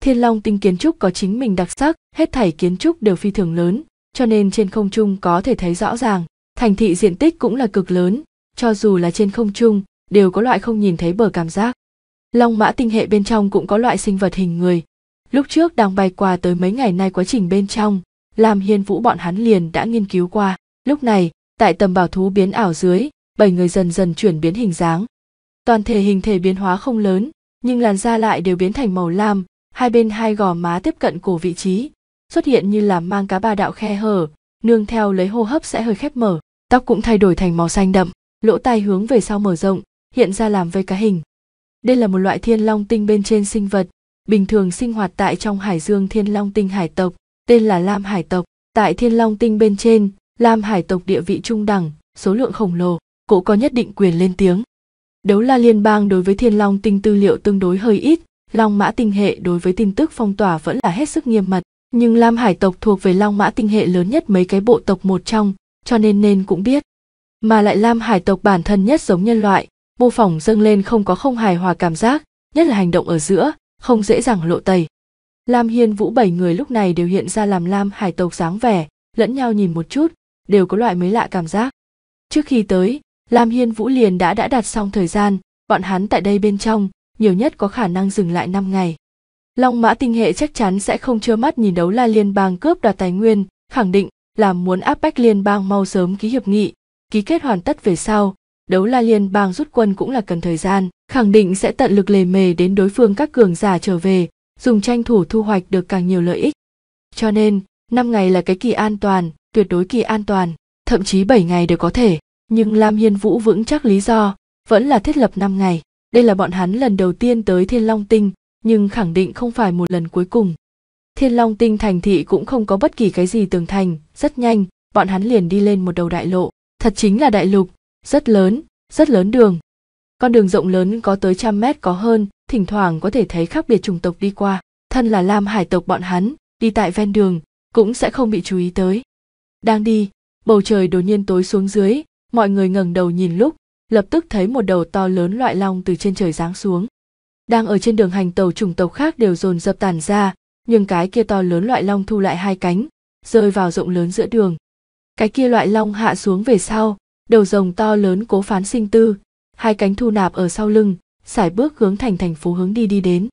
Thiên Long tinh kiến trúc có chính mình đặc sắc, hết thảy kiến trúc đều phi thường lớn, cho nên trên không trung có thể thấy rõ ràng. Thành thị diện tích cũng là cực lớn, cho dù là trên không trung, đều có loại không nhìn thấy bờ cảm giác. Long mã tinh hệ bên trong cũng có loại sinh vật hình người. Lúc trước đang bay qua tới mấy ngày nay quá trình bên trong, làm hiên vũ bọn hắn liền đã nghiên cứu qua. Lúc này, tại tầm bảo thú biến ảo dưới, bảy người dần dần chuyển biến hình dáng. Toàn thể hình thể biến hóa không lớn, nhưng làn da lại đều biến thành màu lam, hai bên hai gò má tiếp cận cổ vị trí, xuất hiện như là mang cá ba đạo khe hở, nương theo lấy hô hấp sẽ hơi khép mở, tóc cũng thay đổi thành màu xanh đậm, lỗ tai hướng về sau mở rộng, hiện ra làm vây cá hình. Đây là một loại thiên long tinh bên trên sinh vật, bình thường sinh hoạt tại trong hải dương thiên long tinh hải tộc, tên là Lam hải tộc. Tại thiên long tinh bên trên, Lam hải tộc địa vị trung đẳng, số lượng khổng lồ, cũng có nhất định quyền lên tiếng. Đấu la liên bang đối với thiên long tinh tư liệu tương đối hơi ít, Long Mã Tinh Hệ đối với tin tức phong tỏa vẫn là hết sức nghiêm mật, nhưng Lam Hải tộc thuộc về Long Mã Tinh Hệ lớn nhất mấy cái bộ tộc một trong, cho nên nên cũng biết. Mà lại Lam Hải tộc bản thân nhất giống nhân loại, mô phỏng dâng lên không có không hài hòa cảm giác, nhất là hành động ở giữa, không dễ dàng lộ tẩy. Lam Hiên Vũ bảy người lúc này đều hiện ra làm Lam Hải tộc dáng vẻ, lẫn nhau nhìn một chút, đều có loại mới lạ cảm giác. Trước khi tới, Lam Hiên Vũ liền đã đã đặt xong thời gian, bọn hắn tại đây bên trong, nhiều nhất có khả năng dừng lại 5 ngày. Long mã tinh hệ chắc chắn sẽ không trơ mắt nhìn đấu la liên bang cướp đoạt tài nguyên, khẳng định là muốn áp bách liên bang mau sớm ký hiệp nghị, ký kết hoàn tất về sau, đấu la liên bang rút quân cũng là cần thời gian, khẳng định sẽ tận lực lề mề đến đối phương các cường giả trở về, dùng tranh thủ thu hoạch được càng nhiều lợi ích. Cho nên, 5 ngày là cái kỳ an toàn, tuyệt đối kỳ an toàn, thậm chí 7 ngày đều có thể, nhưng Lam Hiên Vũ vững chắc lý do, vẫn là thiết lập 5 ngày. Đây là bọn hắn lần đầu tiên tới Thiên Long Tinh, nhưng khẳng định không phải một lần cuối cùng. Thiên Long Tinh thành thị cũng không có bất kỳ cái gì tường thành, rất nhanh, bọn hắn liền đi lên một đầu đại lộ. Thật chính là đại lục, rất lớn, rất lớn đường. Con đường rộng lớn có tới trăm mét có hơn, thỉnh thoảng có thể thấy khác biệt chủng tộc đi qua. Thân là Lam Hải tộc bọn hắn, đi tại ven đường, cũng sẽ không bị chú ý tới. Đang đi, bầu trời đột nhiên tối xuống dưới, mọi người ngẩng đầu nhìn lúc, lập tức thấy một đầu to lớn loại long từ trên trời giáng xuống đang ở trên đường hành tàu chủng tộc khác đều dồn dập tàn ra nhưng cái kia to lớn loại long thu lại hai cánh rơi vào rộng lớn giữa đường cái kia loại long hạ xuống về sau đầu rồng to lớn cố phán sinh tư hai cánh thu nạp ở sau lưng sải bước hướng thành thành phố hướng đi đi đến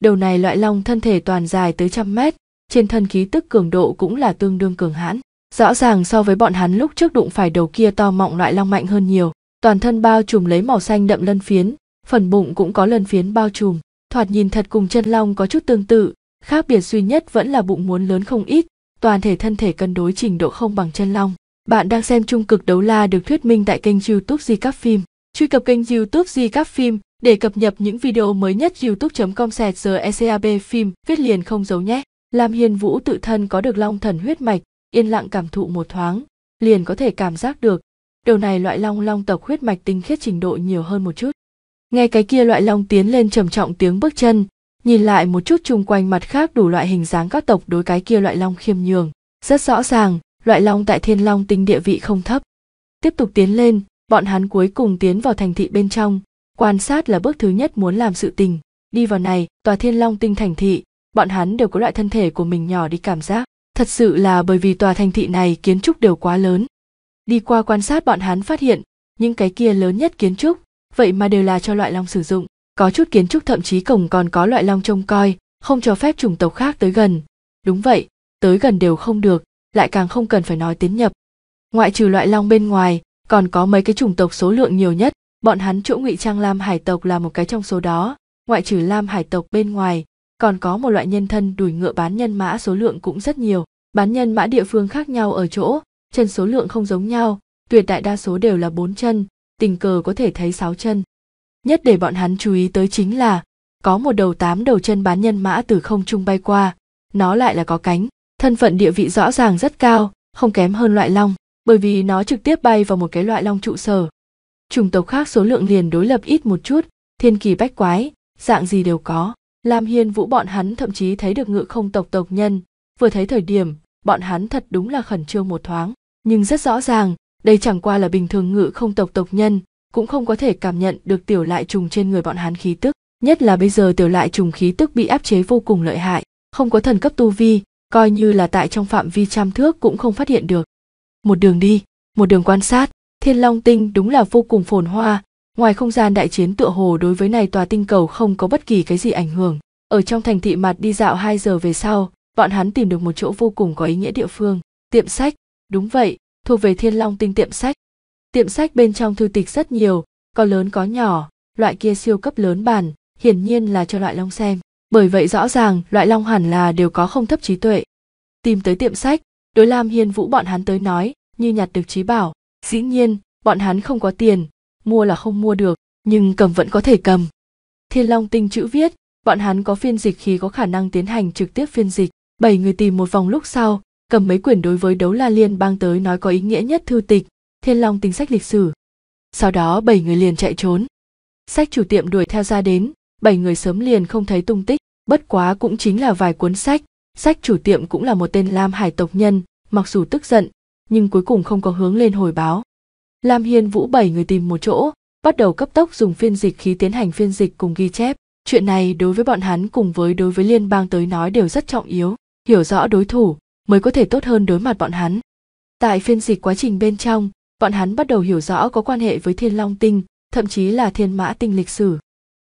đầu này loại long thân thể toàn dài tới trăm mét trên thân khí tức cường độ cũng là tương đương cường hãn rõ ràng so với bọn hắn lúc trước đụng phải đầu kia to mọng loại long mạnh hơn nhiều toàn thân bao trùm lấy màu xanh đậm lân phiến phần bụng cũng có lân phiến bao trùm thoạt nhìn thật cùng chân long có chút tương tự khác biệt duy nhất vẫn là bụng muốn lớn không ít toàn thể thân thể cân đối trình độ không bằng chân long bạn đang xem trung cực đấu la được thuyết minh tại kênh youtube di các phim truy cập kênh youtube di các phim để cập nhật những video mới nhất youtube com sẹt giờ ecab phim viết liền không giấu nhé Làm hiền vũ tự thân có được long thần huyết mạch yên lặng cảm thụ một thoáng liền có thể cảm giác được điều này loại long long tộc huyết mạch tinh khiết trình độ nhiều hơn một chút nghe cái kia loại long tiến lên trầm trọng tiếng bước chân nhìn lại một chút chung quanh mặt khác đủ loại hình dáng các tộc đối cái kia loại long khiêm nhường rất rõ ràng loại long tại thiên long tinh địa vị không thấp tiếp tục tiến lên bọn hắn cuối cùng tiến vào thành thị bên trong quan sát là bước thứ nhất muốn làm sự tình đi vào này tòa thiên long tinh thành thị bọn hắn đều có loại thân thể của mình nhỏ đi cảm giác thật sự là bởi vì tòa thành thị này kiến trúc đều quá lớn đi qua quan sát bọn hắn phát hiện những cái kia lớn nhất kiến trúc vậy mà đều là cho loại long sử dụng có chút kiến trúc thậm chí cổng còn có loại long trông coi không cho phép chủng tộc khác tới gần đúng vậy tới gần đều không được lại càng không cần phải nói tiến nhập ngoại trừ loại long bên ngoài còn có mấy cái chủng tộc số lượng nhiều nhất bọn hắn chỗ ngụy trang lam hải tộc là một cái trong số đó ngoại trừ lam hải tộc bên ngoài còn có một loại nhân thân đùi ngựa bán nhân mã số lượng cũng rất nhiều bán nhân mã địa phương khác nhau ở chỗ chân số lượng không giống nhau tuyệt đại đa số đều là bốn chân tình cờ có thể thấy sáu chân nhất để bọn hắn chú ý tới chính là có một đầu tám đầu chân bán nhân mã từ không trung bay qua nó lại là có cánh thân phận địa vị rõ ràng rất cao không kém hơn loại long bởi vì nó trực tiếp bay vào một cái loại long trụ sở chủng tộc khác số lượng liền đối lập ít một chút thiên kỳ bách quái dạng gì đều có lam hiên vũ bọn hắn thậm chí thấy được ngự không tộc tộc nhân vừa thấy thời điểm bọn hắn thật đúng là khẩn trương một thoáng nhưng rất rõ ràng đây chẳng qua là bình thường ngự không tộc tộc nhân cũng không có thể cảm nhận được tiểu lại trùng trên người bọn hắn khí tức nhất là bây giờ tiểu lại trùng khí tức bị áp chế vô cùng lợi hại không có thần cấp tu vi coi như là tại trong phạm vi trăm thước cũng không phát hiện được một đường đi một đường quan sát thiên long tinh đúng là vô cùng phồn hoa ngoài không gian đại chiến tựa hồ đối với này tòa tinh cầu không có bất kỳ cái gì ảnh hưởng ở trong thành thị mặt đi dạo 2 giờ về sau bọn hắn tìm được một chỗ vô cùng có ý nghĩa địa phương tiệm sách Đúng vậy, thuộc về Thiên Long Tinh tiệm sách. Tiệm sách bên trong thư tịch rất nhiều, có lớn có nhỏ, loại kia siêu cấp lớn bản, hiển nhiên là cho loại long xem. Bởi vậy rõ ràng loại long hẳn là đều có không thấp trí tuệ. Tìm tới tiệm sách, đối Lam Hiên Vũ bọn hắn tới nói, như nhặt được trí bảo. Dĩ nhiên, bọn hắn không có tiền, mua là không mua được, nhưng cầm vẫn có thể cầm. Thiên Long Tinh chữ viết, bọn hắn có phiên dịch khi có khả năng tiến hành trực tiếp phiên dịch. Bảy người tìm một vòng lúc sau, cầm mấy quyển đối với đấu la liên bang tới nói có ý nghĩa nhất thư tịch thiên long tính sách lịch sử sau đó bảy người liền chạy trốn sách chủ tiệm đuổi theo ra đến bảy người sớm liền không thấy tung tích bất quá cũng chính là vài cuốn sách sách chủ tiệm cũng là một tên lam hải tộc nhân mặc dù tức giận nhưng cuối cùng không có hướng lên hồi báo lam hiên vũ bảy người tìm một chỗ bắt đầu cấp tốc dùng phiên dịch khí tiến hành phiên dịch cùng ghi chép chuyện này đối với bọn hắn cùng với đối với liên bang tới nói đều rất trọng yếu hiểu rõ đối thủ mới có thể tốt hơn đối mặt bọn hắn. Tại phiên dịch quá trình bên trong, bọn hắn bắt đầu hiểu rõ có quan hệ với thiên long tinh, thậm chí là thiên mã tinh lịch sử.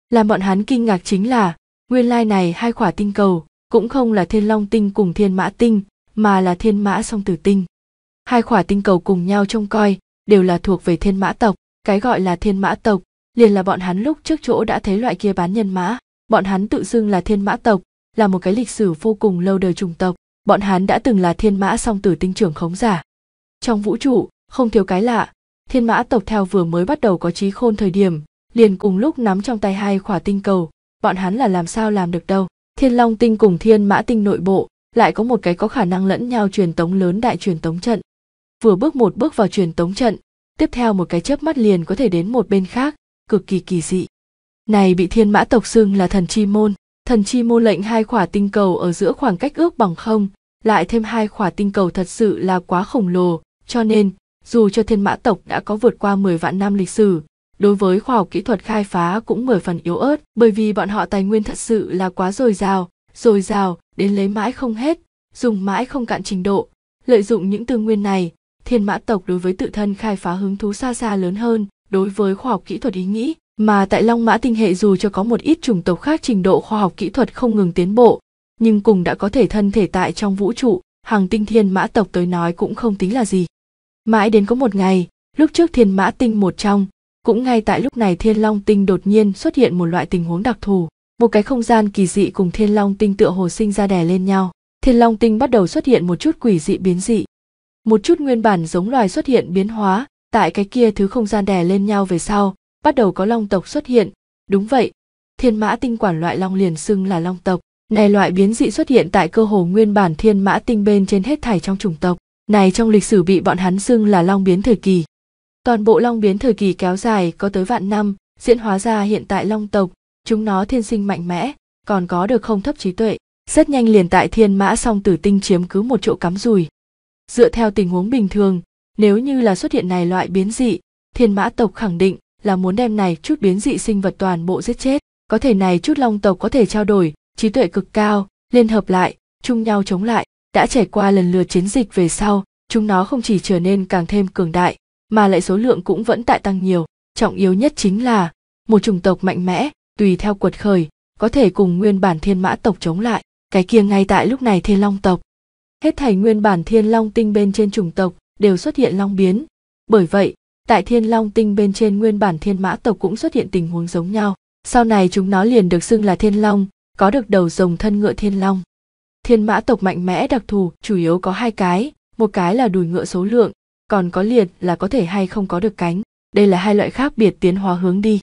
Làm bọn hắn kinh ngạc chính là, nguyên lai này hai khỏa tinh cầu, cũng không là thiên long tinh cùng thiên mã tinh, mà là thiên mã song tử tinh. Hai khỏa tinh cầu cùng nhau trông coi, đều là thuộc về thiên mã tộc, cái gọi là thiên mã tộc, liền là bọn hắn lúc trước chỗ đã thấy loại kia bán nhân mã, bọn hắn tự xưng là thiên mã tộc, là một cái lịch sử vô cùng lâu đời chủng tộc, bọn hắn đã từng là thiên mã song tử tinh trưởng khống giả trong vũ trụ không thiếu cái lạ thiên mã tộc theo vừa mới bắt đầu có trí khôn thời điểm liền cùng lúc nắm trong tay hai khỏa tinh cầu bọn hắn là làm sao làm được đâu thiên long tinh cùng thiên mã tinh nội bộ lại có một cái có khả năng lẫn nhau truyền tống lớn đại truyền tống trận vừa bước một bước vào truyền tống trận tiếp theo một cái chớp mắt liền có thể đến một bên khác cực kỳ kỳ dị này bị thiên mã tộc xưng là thần chi môn thần chi môn lệnh hai khỏa tinh cầu ở giữa khoảng cách ước bằng không lại thêm hai khỏa tinh cầu thật sự là quá khổng lồ, cho nên, dù cho thiên mã tộc đã có vượt qua 10 vạn năm lịch sử, đối với khoa học kỹ thuật khai phá cũng mười phần yếu ớt, bởi vì bọn họ tài nguyên thật sự là quá dồi dào, dồi dào đến lấy mãi không hết, dùng mãi không cạn trình độ. Lợi dụng những tư nguyên này, thiên mã tộc đối với tự thân khai phá hứng thú xa xa lớn hơn đối với khoa học kỹ thuật ý nghĩ, mà tại Long Mã tinh hệ dù cho có một ít chủng tộc khác trình độ khoa học kỹ thuật không ngừng tiến bộ, nhưng cùng đã có thể thân thể tại trong vũ trụ hàng tinh thiên mã tộc tới nói cũng không tính là gì mãi đến có một ngày lúc trước thiên mã tinh một trong cũng ngay tại lúc này thiên long tinh đột nhiên xuất hiện một loại tình huống đặc thù một cái không gian kỳ dị cùng thiên long tinh tựa hồ sinh ra đè lên nhau thiên long tinh bắt đầu xuất hiện một chút quỷ dị biến dị một chút nguyên bản giống loài xuất hiện biến hóa tại cái kia thứ không gian đè lên nhau về sau bắt đầu có long tộc xuất hiện đúng vậy thiên mã tinh quản loại long liền xưng là long tộc này loại biến dị xuất hiện tại cơ hồ nguyên bản thiên mã tinh bên trên hết thảy trong chủng tộc, này trong lịch sử bị bọn hắn xưng là long biến thời kỳ. Toàn bộ long biến thời kỳ kéo dài có tới vạn năm, diễn hóa ra hiện tại long tộc, chúng nó thiên sinh mạnh mẽ, còn có được không thấp trí tuệ, rất nhanh liền tại thiên mã song tử tinh chiếm cứ một chỗ cắm rùi. Dựa theo tình huống bình thường, nếu như là xuất hiện này loại biến dị, thiên mã tộc khẳng định là muốn đem này chút biến dị sinh vật toàn bộ giết chết, có thể này chút long tộc có thể trao đổi, trí tuệ cực cao liên hợp lại chung nhau chống lại đã trải qua lần lượt chiến dịch về sau chúng nó không chỉ trở nên càng thêm cường đại mà lại số lượng cũng vẫn tại tăng nhiều trọng yếu nhất chính là một chủng tộc mạnh mẽ tùy theo quật khởi có thể cùng nguyên bản thiên mã tộc chống lại cái kia ngay tại lúc này thiên long tộc hết thảy nguyên bản thiên long tinh bên trên chủng tộc đều xuất hiện long biến bởi vậy tại thiên long tinh bên trên nguyên bản thiên mã tộc cũng xuất hiện tình huống giống nhau sau này chúng nó liền được xưng là thiên long có được đầu rồng thân ngựa thiên long. Thiên mã tộc mạnh mẽ đặc thù chủ yếu có hai cái, một cái là đùi ngựa số lượng, còn có liệt là có thể hay không có được cánh. Đây là hai loại khác biệt tiến hóa hướng đi.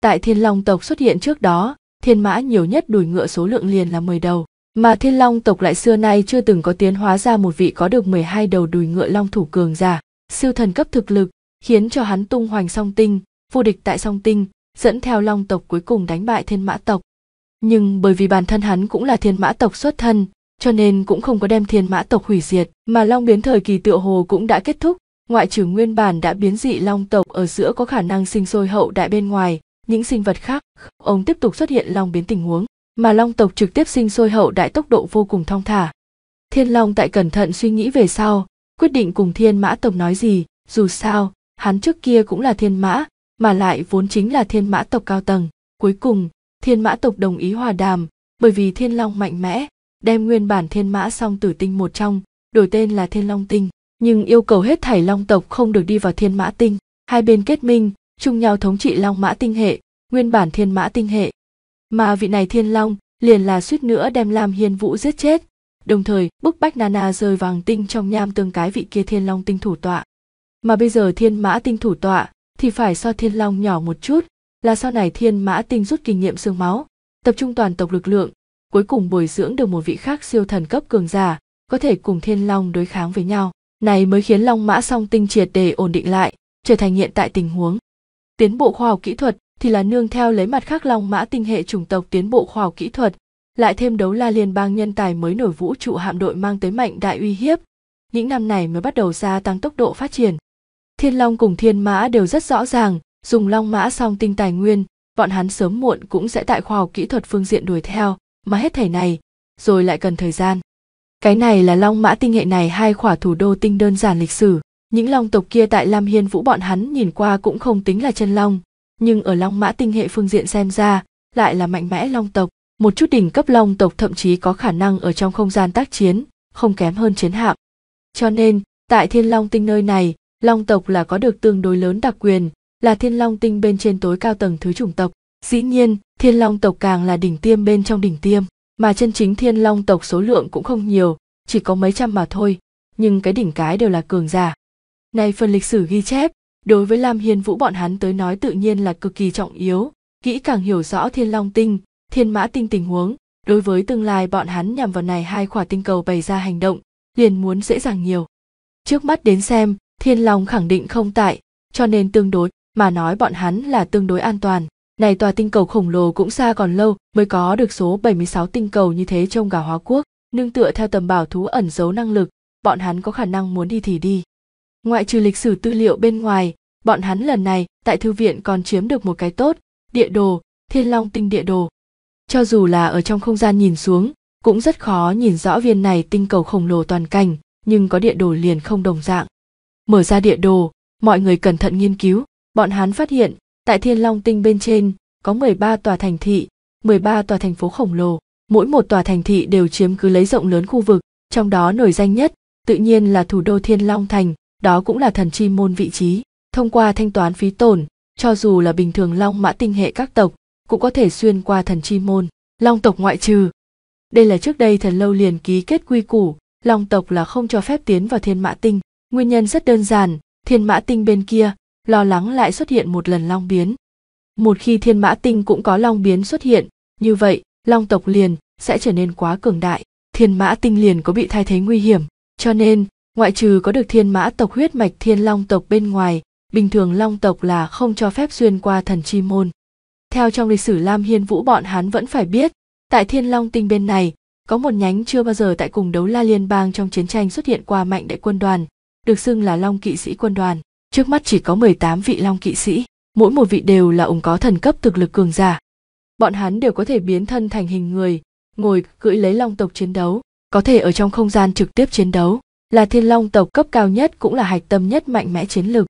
Tại thiên long tộc xuất hiện trước đó, thiên mã nhiều nhất đùi ngựa số lượng liền là 10 đầu, mà thiên long tộc lại xưa nay chưa từng có tiến hóa ra một vị có được 12 đầu đùi ngựa long thủ cường giả, siêu thần cấp thực lực, khiến cho hắn tung hoành song tinh, vô địch tại song tinh, dẫn theo long tộc cuối cùng đánh bại thiên mã tộc nhưng bởi vì bản thân hắn cũng là thiên mã tộc xuất thân cho nên cũng không có đem thiên mã tộc hủy diệt mà long biến thời kỳ tựa hồ cũng đã kết thúc ngoại trừ nguyên bản đã biến dị long tộc ở giữa có khả năng sinh sôi hậu đại bên ngoài những sinh vật khác ông tiếp tục xuất hiện long biến tình huống mà long tộc trực tiếp sinh sôi hậu đại tốc độ vô cùng thong thả thiên long tại cẩn thận suy nghĩ về sau quyết định cùng thiên mã tộc nói gì dù sao hắn trước kia cũng là thiên mã mà lại vốn chính là thiên mã tộc cao tầng cuối cùng thiên mã tộc đồng ý hòa đàm bởi vì thiên long mạnh mẽ đem nguyên bản thiên mã song tử tinh một trong đổi tên là thiên long tinh nhưng yêu cầu hết thảy long tộc không được đi vào thiên mã tinh hai bên kết minh chung nhau thống trị long mã tinh hệ nguyên bản thiên mã tinh hệ mà vị này thiên long liền là suýt nữa đem lam hiên vũ giết chết đồng thời bức bách nana rơi vàng tinh trong nham tương cái vị kia thiên long tinh thủ tọa mà bây giờ thiên mã tinh thủ tọa thì phải so thiên long nhỏ một chút là sau này thiên mã tinh rút kinh nghiệm xương máu tập trung toàn tộc lực lượng cuối cùng bồi dưỡng được một vị khác siêu thần cấp cường giả có thể cùng thiên long đối kháng với nhau này mới khiến long mã song tinh triệt để ổn định lại trở thành hiện tại tình huống tiến bộ khoa học kỹ thuật thì là nương theo lấy mặt khác long mã tinh hệ chủng tộc tiến bộ khoa học kỹ thuật lại thêm đấu la liên bang nhân tài mới nổi vũ trụ hạm đội mang tới mạnh đại uy hiếp những năm này mới bắt đầu gia tăng tốc độ phát triển thiên long cùng thiên mã đều rất rõ ràng dùng long mã song tinh tài nguyên bọn hắn sớm muộn cũng sẽ tại khoa học kỹ thuật phương diện đuổi theo mà hết thảy này rồi lại cần thời gian cái này là long mã tinh hệ này hai khỏa thủ đô tinh đơn giản lịch sử những long tộc kia tại lam hiên vũ bọn hắn nhìn qua cũng không tính là chân long nhưng ở long mã tinh hệ phương diện xem ra lại là mạnh mẽ long tộc một chút đỉnh cấp long tộc thậm chí có khả năng ở trong không gian tác chiến không kém hơn chiến hạm cho nên tại thiên long tinh nơi này long tộc là có được tương đối lớn đặc quyền là thiên long tinh bên trên tối cao tầng thứ chủng tộc dĩ nhiên thiên long tộc càng là đỉnh tiêm bên trong đỉnh tiêm mà chân chính thiên long tộc số lượng cũng không nhiều chỉ có mấy trăm mà thôi nhưng cái đỉnh cái đều là cường giả này phần lịch sử ghi chép đối với lam hiên vũ bọn hắn tới nói tự nhiên là cực kỳ trọng yếu kỹ càng hiểu rõ thiên long tinh thiên mã tinh tình huống đối với tương lai bọn hắn nhằm vào này hai quả tinh cầu bày ra hành động liền muốn dễ dàng nhiều trước mắt đến xem thiên long khẳng định không tại cho nên tương đối mà nói bọn hắn là tương đối an toàn. Này tòa tinh cầu khổng lồ cũng xa còn lâu mới có được số 76 tinh cầu như thế trong cả hóa quốc, nương tựa theo tầm bảo thú ẩn giấu năng lực, bọn hắn có khả năng muốn đi thì đi. Ngoại trừ lịch sử tư liệu bên ngoài, bọn hắn lần này tại thư viện còn chiếm được một cái tốt, địa đồ, thiên long tinh địa đồ. Cho dù là ở trong không gian nhìn xuống, cũng rất khó nhìn rõ viên này tinh cầu khổng lồ toàn cảnh, nhưng có địa đồ liền không đồng dạng. Mở ra địa đồ, mọi người cẩn thận nghiên cứu, bọn hắn phát hiện, tại Thiên Long Tinh bên trên có 13 tòa thành thị, 13 tòa thành phố khổng lồ, mỗi một tòa thành thị đều chiếm cứ lấy rộng lớn khu vực, trong đó nổi danh nhất tự nhiên là thủ đô Thiên Long Thành, đó cũng là thần chi môn vị trí. Thông qua thanh toán phí tổn, cho dù là bình thường long mã tinh hệ các tộc, cũng có thể xuyên qua thần chi môn, long tộc ngoại trừ. Đây là trước đây thần lâu liền ký kết quy củ, long tộc là không cho phép tiến vào thiên mã tinh. Nguyên nhân rất đơn giản, thiên mã tinh bên kia lo lắng lại xuất hiện một lần long biến. Một khi thiên mã tinh cũng có long biến xuất hiện, như vậy, long tộc liền sẽ trở nên quá cường đại, thiên mã tinh liền có bị thay thế nguy hiểm, cho nên, ngoại trừ có được thiên mã tộc huyết mạch thiên long tộc bên ngoài, bình thường long tộc là không cho phép xuyên qua thần chi môn. Theo trong lịch sử Lam Hiên Vũ bọn hắn vẫn phải biết, tại Thiên Long Tinh bên này, có một nhánh chưa bao giờ tại cùng đấu la liên bang trong chiến tranh xuất hiện qua mạnh đại quân đoàn, được xưng là Long Kỵ sĩ quân đoàn trước mắt chỉ có 18 vị long kỵ sĩ, mỗi một vị đều là ủng có thần cấp thực lực cường giả. Bọn hắn đều có thể biến thân thành hình người, ngồi cưỡi lấy long tộc chiến đấu, có thể ở trong không gian trực tiếp chiến đấu, là thiên long tộc cấp cao nhất cũng là hạch tâm nhất mạnh mẽ chiến lực.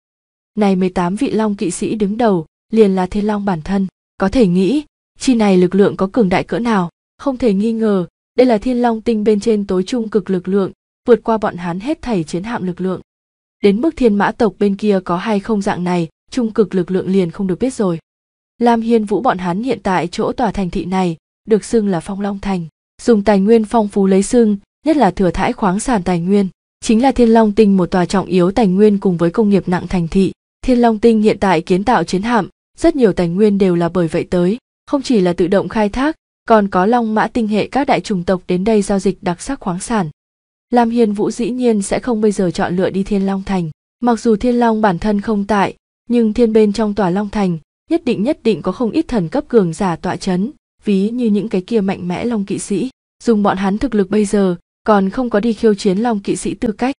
Này 18 vị long kỵ sĩ đứng đầu, liền là thiên long bản thân, có thể nghĩ, chi này lực lượng có cường đại cỡ nào, không thể nghi ngờ, đây là thiên long tinh bên trên tối trung cực lực lượng, vượt qua bọn hắn hết thảy chiến hạm lực lượng đến mức thiên mã tộc bên kia có hay không dạng này trung cực lực lượng liền không được biết rồi lam hiên vũ bọn hắn hiện tại chỗ tòa thành thị này được xưng là phong long thành dùng tài nguyên phong phú lấy xưng nhất là thừa thãi khoáng sản tài nguyên chính là thiên long tinh một tòa trọng yếu tài nguyên cùng với công nghiệp nặng thành thị thiên long tinh hiện tại kiến tạo chiến hạm rất nhiều tài nguyên đều là bởi vậy tới không chỉ là tự động khai thác còn có long mã tinh hệ các đại chủng tộc đến đây giao dịch đặc sắc khoáng sản Lam Hiên Vũ dĩ nhiên sẽ không bây giờ chọn lựa đi Thiên Long Thành. Mặc dù Thiên Long bản thân không tại, nhưng thiên bên trong tòa Long Thành nhất định nhất định có không ít thần cấp cường giả tọa chấn, ví như những cái kia mạnh mẽ Long Kỵ Sĩ. Dùng bọn hắn thực lực bây giờ, còn không có đi khiêu chiến Long Kỵ Sĩ tư cách.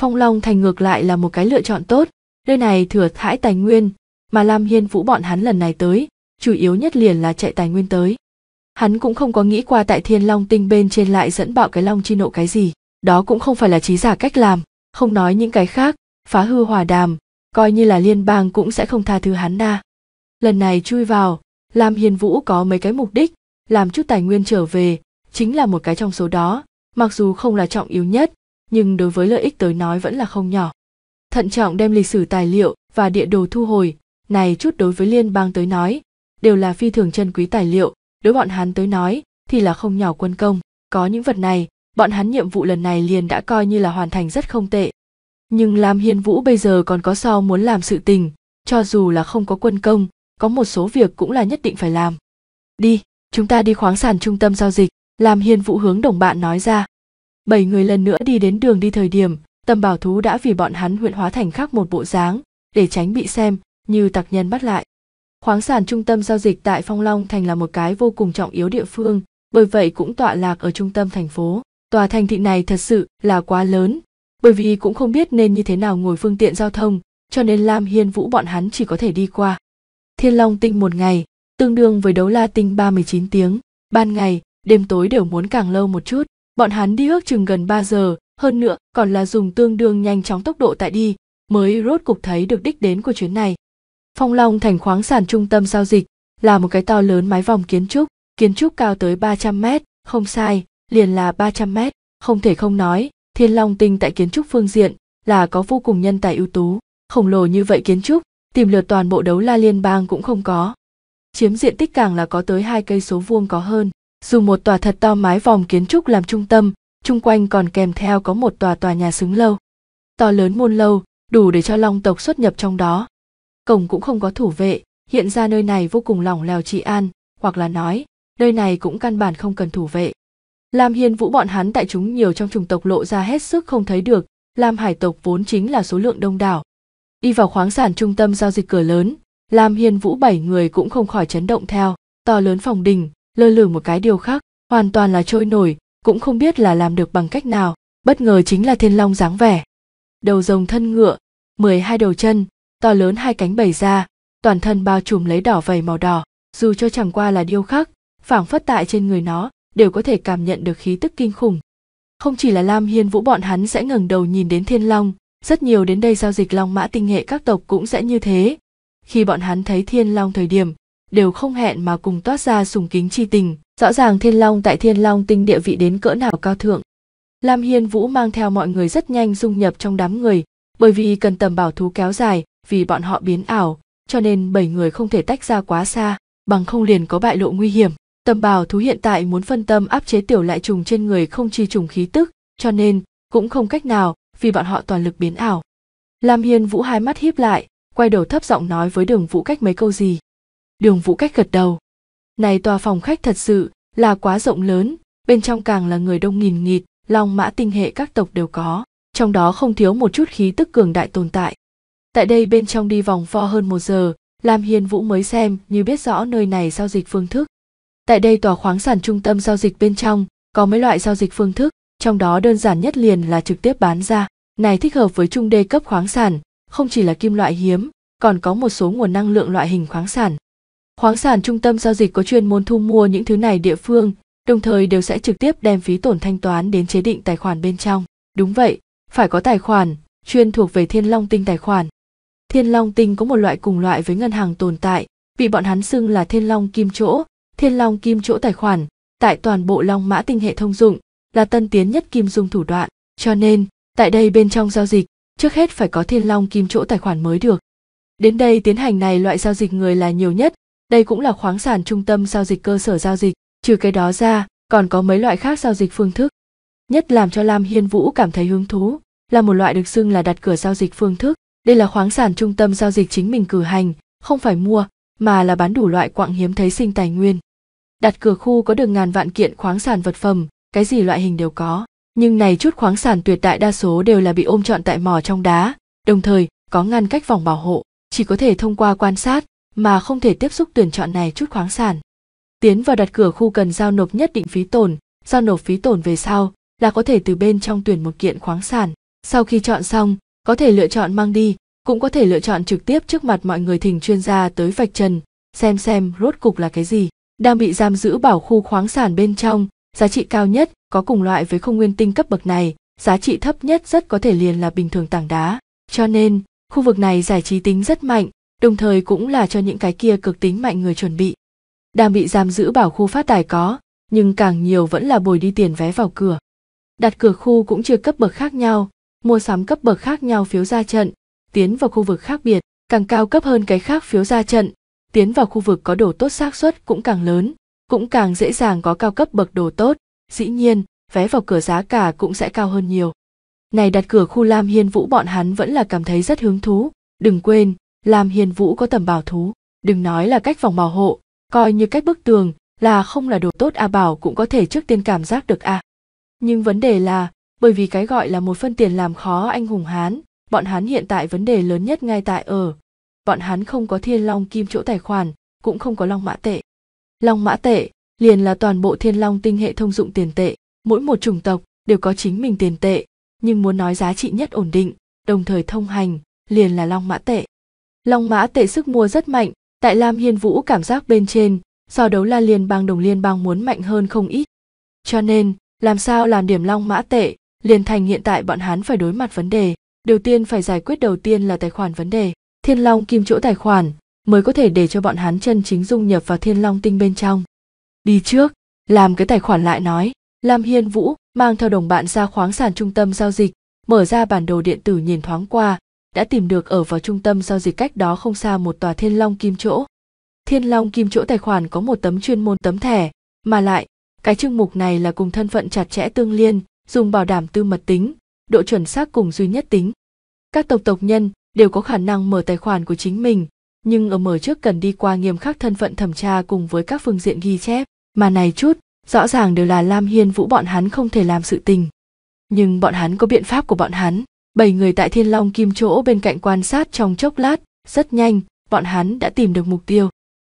Phong Long Thành ngược lại là một cái lựa chọn tốt, nơi này thừa thãi tài nguyên, mà Lam Hiên Vũ bọn hắn lần này tới, chủ yếu nhất liền là chạy tài nguyên tới. Hắn cũng không có nghĩ qua tại Thiên Long Tinh bên trên lại dẫn bạo cái Long chi nộ cái gì đó cũng không phải là trí giả cách làm không nói những cái khác phá hư hòa đàm coi như là liên bang cũng sẽ không tha thứ hắn na lần này chui vào làm hiền vũ có mấy cái mục đích làm chút tài nguyên trở về chính là một cái trong số đó mặc dù không là trọng yếu nhất nhưng đối với lợi ích tới nói vẫn là không nhỏ thận trọng đem lịch sử tài liệu và địa đồ thu hồi này chút đối với liên bang tới nói đều là phi thường chân quý tài liệu đối bọn hắn tới nói thì là không nhỏ quân công có những vật này bọn hắn nhiệm vụ lần này liền đã coi như là hoàn thành rất không tệ. Nhưng Lam Hiên Vũ bây giờ còn có so muốn làm sự tình, cho dù là không có quân công, có một số việc cũng là nhất định phải làm. Đi, chúng ta đi khoáng sản trung tâm giao dịch, Lam Hiên Vũ hướng đồng bạn nói ra. Bảy người lần nữa đi đến đường đi thời điểm, tâm bảo thú đã vì bọn hắn huyện hóa thành khác một bộ dáng, để tránh bị xem, như tặc nhân bắt lại. Khoáng sản trung tâm giao dịch tại Phong Long Thành là một cái vô cùng trọng yếu địa phương, bởi vậy cũng tọa lạc ở trung tâm thành phố tòa thành thị này thật sự là quá lớn bởi vì cũng không biết nên như thế nào ngồi phương tiện giao thông cho nên lam hiên vũ bọn hắn chỉ có thể đi qua thiên long tinh một ngày tương đương với đấu la tinh 39 tiếng ban ngày đêm tối đều muốn càng lâu một chút bọn hắn đi ước chừng gần 3 giờ hơn nữa còn là dùng tương đương nhanh chóng tốc độ tại đi mới rốt cục thấy được đích đến của chuyến này phong long thành khoáng sản trung tâm giao dịch là một cái to lớn mái vòng kiến trúc kiến trúc cao tới 300 mét không sai liền là 300 mét. Không thể không nói, Thiên Long Tinh tại kiến trúc phương diện là có vô cùng nhân tài ưu tú. Khổng lồ như vậy kiến trúc, tìm lượt toàn bộ đấu la liên bang cũng không có. Chiếm diện tích càng là có tới hai cây số vuông có hơn. Dùng một tòa thật to mái vòng kiến trúc làm trung tâm, chung quanh còn kèm theo có một tòa tòa nhà xứng lâu. To lớn môn lâu, đủ để cho long tộc xuất nhập trong đó. Cổng cũng không có thủ vệ, hiện ra nơi này vô cùng lỏng lẻo trị an, hoặc là nói, nơi này cũng căn bản không cần thủ vệ. Lam Hiên Vũ bọn hắn tại chúng nhiều trong chủng tộc lộ ra hết sức không thấy được, Lam Hải tộc vốn chính là số lượng đông đảo. Đi vào khoáng sản trung tâm giao dịch cửa lớn, Lam Hiên Vũ bảy người cũng không khỏi chấn động theo, to lớn phòng đình, lơ lửng một cái điều khác, hoàn toàn là trôi nổi, cũng không biết là làm được bằng cách nào, bất ngờ chính là thiên long dáng vẻ. Đầu rồng thân ngựa, 12 đầu chân, to lớn hai cánh bày ra, toàn thân bao trùm lấy đỏ vầy màu đỏ, dù cho chẳng qua là điêu khắc, phảng phất tại trên người nó đều có thể cảm nhận được khí tức kinh khủng không chỉ là lam hiên vũ bọn hắn sẽ ngẩng đầu nhìn đến thiên long rất nhiều đến đây giao dịch long mã tinh nghệ các tộc cũng sẽ như thế khi bọn hắn thấy thiên long thời điểm đều không hẹn mà cùng toát ra sùng kính chi tình rõ ràng thiên long tại thiên long tinh địa vị đến cỡ nào cao thượng lam hiên vũ mang theo mọi người rất nhanh dung nhập trong đám người bởi vì cần tầm bảo thú kéo dài vì bọn họ biến ảo cho nên bảy người không thể tách ra quá xa bằng không liền có bại lộ nguy hiểm Tâm bảo thú hiện tại muốn phân tâm áp chế tiểu lại trùng trên người không chi trùng khí tức, cho nên cũng không cách nào vì bọn họ toàn lực biến ảo. Lam Hiên Vũ hai mắt híp lại, quay đầu thấp giọng nói với Đường Vũ Cách mấy câu gì. Đường Vũ Cách gật đầu. Này tòa phòng khách thật sự là quá rộng lớn, bên trong càng là người đông nghìn nghịt, long mã tinh hệ các tộc đều có, trong đó không thiếu một chút khí tức cường đại tồn tại. Tại đây bên trong đi vòng vo hơn một giờ, Lam Hiên Vũ mới xem như biết rõ nơi này giao dịch phương thức, tại đây tòa khoáng sản trung tâm giao dịch bên trong có mấy loại giao dịch phương thức trong đó đơn giản nhất liền là trực tiếp bán ra này thích hợp với trung đê cấp khoáng sản không chỉ là kim loại hiếm còn có một số nguồn năng lượng loại hình khoáng sản khoáng sản trung tâm giao dịch có chuyên môn thu mua những thứ này địa phương đồng thời đều sẽ trực tiếp đem phí tổn thanh toán đến chế định tài khoản bên trong đúng vậy phải có tài khoản chuyên thuộc về thiên long tinh tài khoản thiên long tinh có một loại cùng loại với ngân hàng tồn tại bị bọn hắn xưng là thiên long kim chỗ Thiên Long Kim chỗ tài khoản, tại toàn bộ Long Mã Tinh hệ thông dụng, là tân tiến nhất kim dung thủ đoạn, cho nên, tại đây bên trong giao dịch, trước hết phải có Thiên Long Kim chỗ tài khoản mới được. Đến đây tiến hành này loại giao dịch người là nhiều nhất, đây cũng là khoáng sản trung tâm giao dịch cơ sở giao dịch, trừ cái đó ra, còn có mấy loại khác giao dịch phương thức. Nhất làm cho Lam Hiên Vũ cảm thấy hứng thú, là một loại được xưng là đặt cửa giao dịch phương thức, đây là khoáng sản trung tâm giao dịch chính mình cử hành, không phải mua, mà là bán đủ loại quạng hiếm thấy sinh tài nguyên đặt cửa khu có được ngàn vạn kiện khoáng sản vật phẩm cái gì loại hình đều có nhưng này chút khoáng sản tuyệt đại đa số đều là bị ôm trọn tại mỏ trong đá đồng thời có ngăn cách vòng bảo hộ chỉ có thể thông qua quan sát mà không thể tiếp xúc tuyển chọn này chút khoáng sản tiến vào đặt cửa khu cần giao nộp nhất định phí tổn giao nộp phí tổn về sau là có thể từ bên trong tuyển một kiện khoáng sản sau khi chọn xong có thể lựa chọn mang đi cũng có thể lựa chọn trực tiếp trước mặt mọi người thỉnh chuyên gia tới vạch trần xem xem rốt cục là cái gì đang bị giam giữ bảo khu khoáng sản bên trong, giá trị cao nhất có cùng loại với không nguyên tinh cấp bậc này, giá trị thấp nhất rất có thể liền là bình thường tảng đá. Cho nên, khu vực này giải trí tính rất mạnh, đồng thời cũng là cho những cái kia cực tính mạnh người chuẩn bị. Đang bị giam giữ bảo khu phát tài có, nhưng càng nhiều vẫn là bồi đi tiền vé vào cửa. Đặt cửa khu cũng chưa cấp bậc khác nhau, mua sắm cấp bậc khác nhau phiếu ra trận, tiến vào khu vực khác biệt, càng cao cấp hơn cái khác phiếu ra trận, tiến vào khu vực có đồ tốt xác suất cũng càng lớn, cũng càng dễ dàng có cao cấp bậc đồ tốt, dĩ nhiên, vé vào cửa giá cả cũng sẽ cao hơn nhiều. Này đặt cửa khu Lam Hiên Vũ bọn hắn vẫn là cảm thấy rất hứng thú, đừng quên, Lam Hiên Vũ có tầm bảo thú, đừng nói là cách vòng bảo hộ, coi như cách bức tường là không là đồ tốt a bảo cũng có thể trước tiên cảm giác được a. À. Nhưng vấn đề là, bởi vì cái gọi là một phân tiền làm khó anh hùng hán, bọn hắn hiện tại vấn đề lớn nhất ngay tại ở, bọn hắn không có thiên long kim chỗ tài khoản cũng không có long mã tệ long mã tệ liền là toàn bộ thiên long tinh hệ thông dụng tiền tệ mỗi một chủng tộc đều có chính mình tiền tệ nhưng muốn nói giá trị nhất ổn định đồng thời thông hành liền là long mã tệ long mã tệ sức mua rất mạnh tại lam hiên vũ cảm giác bên trên so đấu la liên bang đồng liên bang muốn mạnh hơn không ít cho nên làm sao làm điểm long mã tệ liền thành hiện tại bọn hắn phải đối mặt vấn đề đầu tiên phải giải quyết đầu tiên là tài khoản vấn đề thiên long kim chỗ tài khoản mới có thể để cho bọn hắn chân chính dung nhập vào thiên long tinh bên trong đi trước làm cái tài khoản lại nói lam hiên vũ mang theo đồng bạn ra khoáng sản trung tâm giao dịch mở ra bản đồ điện tử nhìn thoáng qua đã tìm được ở vào trung tâm giao dịch cách đó không xa một tòa thiên long kim chỗ thiên long kim chỗ tài khoản có một tấm chuyên môn tấm thẻ mà lại cái chương mục này là cùng thân phận chặt chẽ tương liên dùng bảo đảm tư mật tính độ chuẩn xác cùng duy nhất tính các tộc tộc nhân đều có khả năng mở tài khoản của chính mình nhưng ở mở trước cần đi qua nghiêm khắc thân phận thẩm tra cùng với các phương diện ghi chép mà này chút rõ ràng đều là lam hiên vũ bọn hắn không thể làm sự tình nhưng bọn hắn có biện pháp của bọn hắn bảy người tại thiên long kim chỗ bên cạnh quan sát trong chốc lát rất nhanh bọn hắn đã tìm được mục tiêu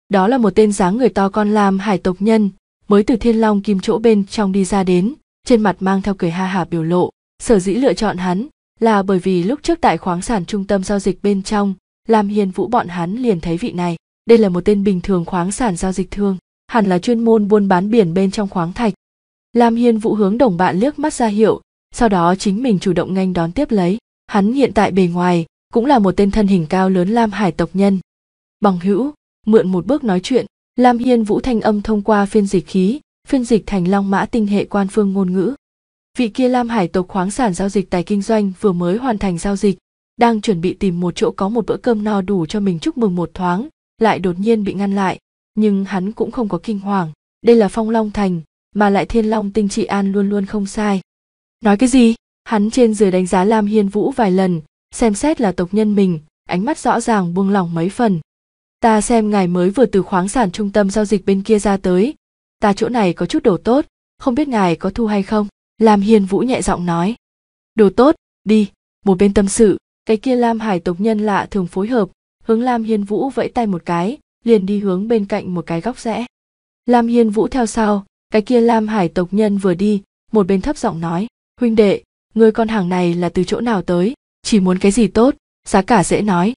đó là một tên dáng người to con lam hải tộc nhân mới từ thiên long kim chỗ bên trong đi ra đến trên mặt mang theo cười ha hả biểu lộ sở dĩ lựa chọn hắn là bởi vì lúc trước tại khoáng sản trung tâm giao dịch bên trong Lam Hiên vũ bọn hắn liền thấy vị này đây là một tên bình thường khoáng sản giao dịch thương hẳn là chuyên môn buôn bán biển bên trong khoáng thạch Lam Hiên vũ hướng đồng bạn liếc mắt ra hiệu sau đó chính mình chủ động nhanh đón tiếp lấy hắn hiện tại bề ngoài cũng là một tên thân hình cao lớn lam hải tộc nhân bằng hữu mượn một bước nói chuyện lam hiên vũ thanh âm thông qua phiên dịch khí phiên dịch thành long mã tinh hệ quan phương ngôn ngữ vị kia lam hải tộc khoáng sản giao dịch tài kinh doanh vừa mới hoàn thành giao dịch đang chuẩn bị tìm một chỗ có một bữa cơm no đủ cho mình chúc mừng một thoáng lại đột nhiên bị ngăn lại nhưng hắn cũng không có kinh hoàng đây là phong long thành mà lại thiên long tinh trị an luôn luôn không sai nói cái gì hắn trên dưới đánh giá lam hiên vũ vài lần xem xét là tộc nhân mình ánh mắt rõ ràng buông lỏng mấy phần ta xem ngài mới vừa từ khoáng sản trung tâm giao dịch bên kia ra tới ta chỗ này có chút đồ tốt không biết ngài có thu hay không Lam Hiên Vũ nhẹ giọng nói. Đồ tốt, đi, một bên tâm sự, cái kia Lam Hải tộc nhân lạ thường phối hợp, hướng Lam Hiên Vũ vẫy tay một cái, liền đi hướng bên cạnh một cái góc rẽ. Lam Hiên Vũ theo sau, cái kia Lam Hải tộc nhân vừa đi, một bên thấp giọng nói, huynh đệ, người con hàng này là từ chỗ nào tới, chỉ muốn cái gì tốt, giá cả dễ nói.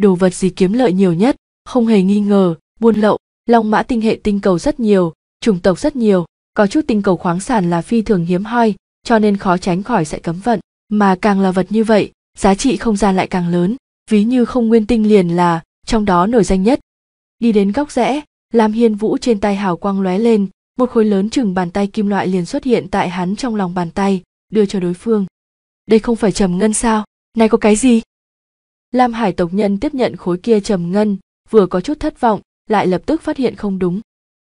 Đồ vật gì kiếm lợi nhiều nhất, không hề nghi ngờ, buôn lậu, long mã tinh hệ tinh cầu rất nhiều, chủng tộc rất nhiều, có chút tinh cầu khoáng sản là phi thường hiếm hoi cho nên khó tránh khỏi sẽ cấm vận mà càng là vật như vậy giá trị không gian lại càng lớn ví như không nguyên tinh liền là trong đó nổi danh nhất đi đến góc rẽ lam hiên vũ trên tay hào quang lóe lên một khối lớn chừng bàn tay kim loại liền xuất hiện tại hắn trong lòng bàn tay đưa cho đối phương đây không phải trầm ngân sao này có cái gì lam hải tộc nhân tiếp nhận khối kia trầm ngân vừa có chút thất vọng lại lập tức phát hiện không đúng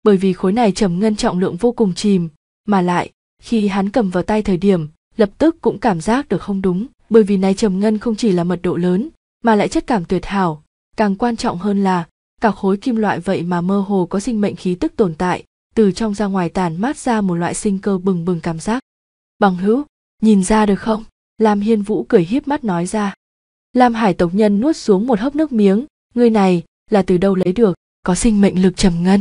bởi vì khối này trầm ngân trọng lượng vô cùng chìm mà lại khi hắn cầm vào tay thời điểm lập tức cũng cảm giác được không đúng bởi vì này trầm ngân không chỉ là mật độ lớn mà lại chất cảm tuyệt hảo càng quan trọng hơn là cả khối kim loại vậy mà mơ hồ có sinh mệnh khí tức tồn tại từ trong ra ngoài tàn mát ra một loại sinh cơ bừng bừng cảm giác bằng hữu nhìn ra được không lam hiên vũ cười hiếp mắt nói ra lam hải tộc nhân nuốt xuống một hớp nước miếng người này là từ đâu lấy được có sinh mệnh lực trầm ngân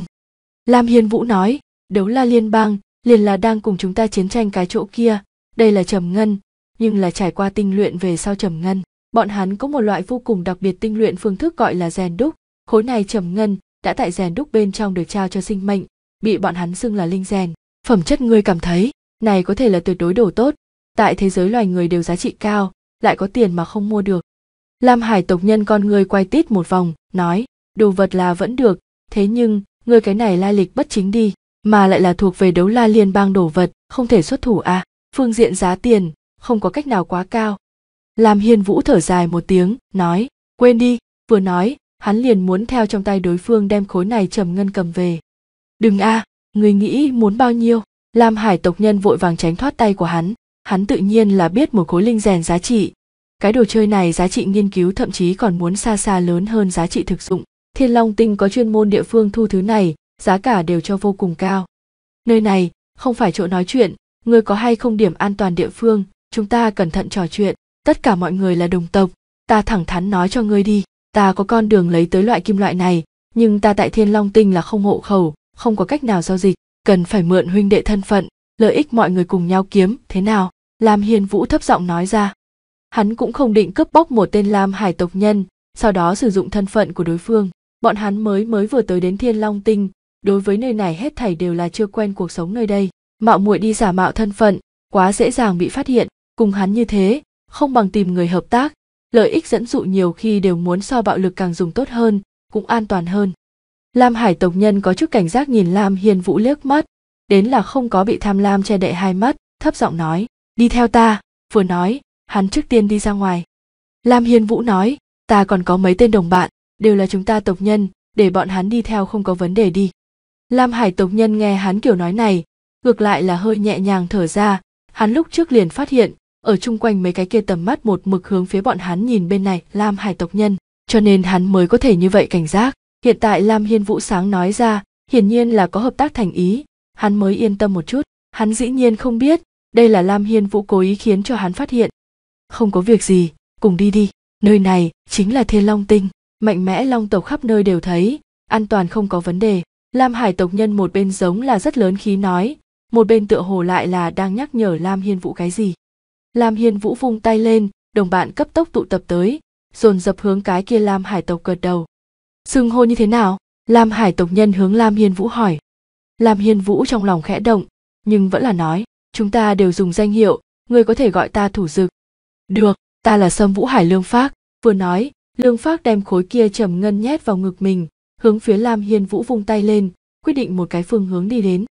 Lam Hiên Vũ nói, đấu la liên bang, liền là đang cùng chúng ta chiến tranh cái chỗ kia, đây là trầm ngân, nhưng là trải qua tinh luyện về sau trầm ngân. Bọn hắn có một loại vô cùng đặc biệt tinh luyện phương thức gọi là rèn đúc, khối này trầm ngân đã tại rèn đúc bên trong được trao cho sinh mệnh, bị bọn hắn xưng là linh rèn. Phẩm chất ngươi cảm thấy, này có thể là tuyệt đối đồ tốt, tại thế giới loài người đều giá trị cao, lại có tiền mà không mua được. Lam Hải tộc nhân con người quay tít một vòng, nói, đồ vật là vẫn được, thế nhưng, ngươi cái này lai lịch bất chính đi mà lại là thuộc về đấu la liên bang đổ vật không thể xuất thủ à phương diện giá tiền không có cách nào quá cao làm hiên vũ thở dài một tiếng nói quên đi vừa nói hắn liền muốn theo trong tay đối phương đem khối này trầm ngân cầm về đừng a à, người nghĩ muốn bao nhiêu lam hải tộc nhân vội vàng tránh thoát tay của hắn hắn tự nhiên là biết một khối linh rèn giá trị cái đồ chơi này giá trị nghiên cứu thậm chí còn muốn xa xa lớn hơn giá trị thực dụng Thiên Long Tinh có chuyên môn địa phương thu thứ này, giá cả đều cho vô cùng cao. Nơi này, không phải chỗ nói chuyện, người có hay không điểm an toàn địa phương, chúng ta cẩn thận trò chuyện, tất cả mọi người là đồng tộc, ta thẳng thắn nói cho ngươi đi, ta có con đường lấy tới loại kim loại này, nhưng ta tại Thiên Long Tinh là không hộ khẩu, không có cách nào giao dịch, cần phải mượn huynh đệ thân phận, lợi ích mọi người cùng nhau kiếm, thế nào? Lam Hiên Vũ thấp giọng nói ra. Hắn cũng không định cướp bóc một tên Lam hải tộc nhân, sau đó sử dụng thân phận của đối phương bọn hắn mới mới vừa tới đến thiên long tinh đối với nơi này hết thảy đều là chưa quen cuộc sống nơi đây mạo muội đi giả mạo thân phận quá dễ dàng bị phát hiện cùng hắn như thế không bằng tìm người hợp tác lợi ích dẫn dụ nhiều khi đều muốn so bạo lực càng dùng tốt hơn cũng an toàn hơn lam hải tộc nhân có chút cảnh giác nhìn lam Hiền vũ liếc mắt đến là không có bị tham lam che đậy hai mắt thấp giọng nói đi theo ta vừa nói hắn trước tiên đi ra ngoài lam Hiền vũ nói ta còn có mấy tên đồng bạn đều là chúng ta tộc nhân để bọn hắn đi theo không có vấn đề đi lam hải tộc nhân nghe hắn kiểu nói này ngược lại là hơi nhẹ nhàng thở ra hắn lúc trước liền phát hiện ở chung quanh mấy cái kia tầm mắt một mực hướng phía bọn hắn nhìn bên này lam hải tộc nhân cho nên hắn mới có thể như vậy cảnh giác hiện tại lam hiên vũ sáng nói ra hiển nhiên là có hợp tác thành ý hắn mới yên tâm một chút hắn dĩ nhiên không biết đây là lam hiên vũ cố ý khiến cho hắn phát hiện không có việc gì cùng đi đi nơi này chính là thiên long tinh mạnh mẽ long tộc khắp nơi đều thấy an toàn không có vấn đề lam hải tộc nhân một bên giống là rất lớn khí nói một bên tựa hồ lại là đang nhắc nhở lam hiên vũ cái gì lam hiên vũ vung tay lên đồng bạn cấp tốc tụ tập tới dồn dập hướng cái kia lam hải tộc gật đầu xưng hô như thế nào lam hải tộc nhân hướng lam hiên vũ hỏi lam hiên vũ trong lòng khẽ động nhưng vẫn là nói chúng ta đều dùng danh hiệu người có thể gọi ta thủ dực được ta là sâm vũ hải lương phát vừa nói Lương Phác đem khối kia trầm ngân nhét vào ngực mình, hướng phía Lam Hiên Vũ vung tay lên, quyết định một cái phương hướng đi đến.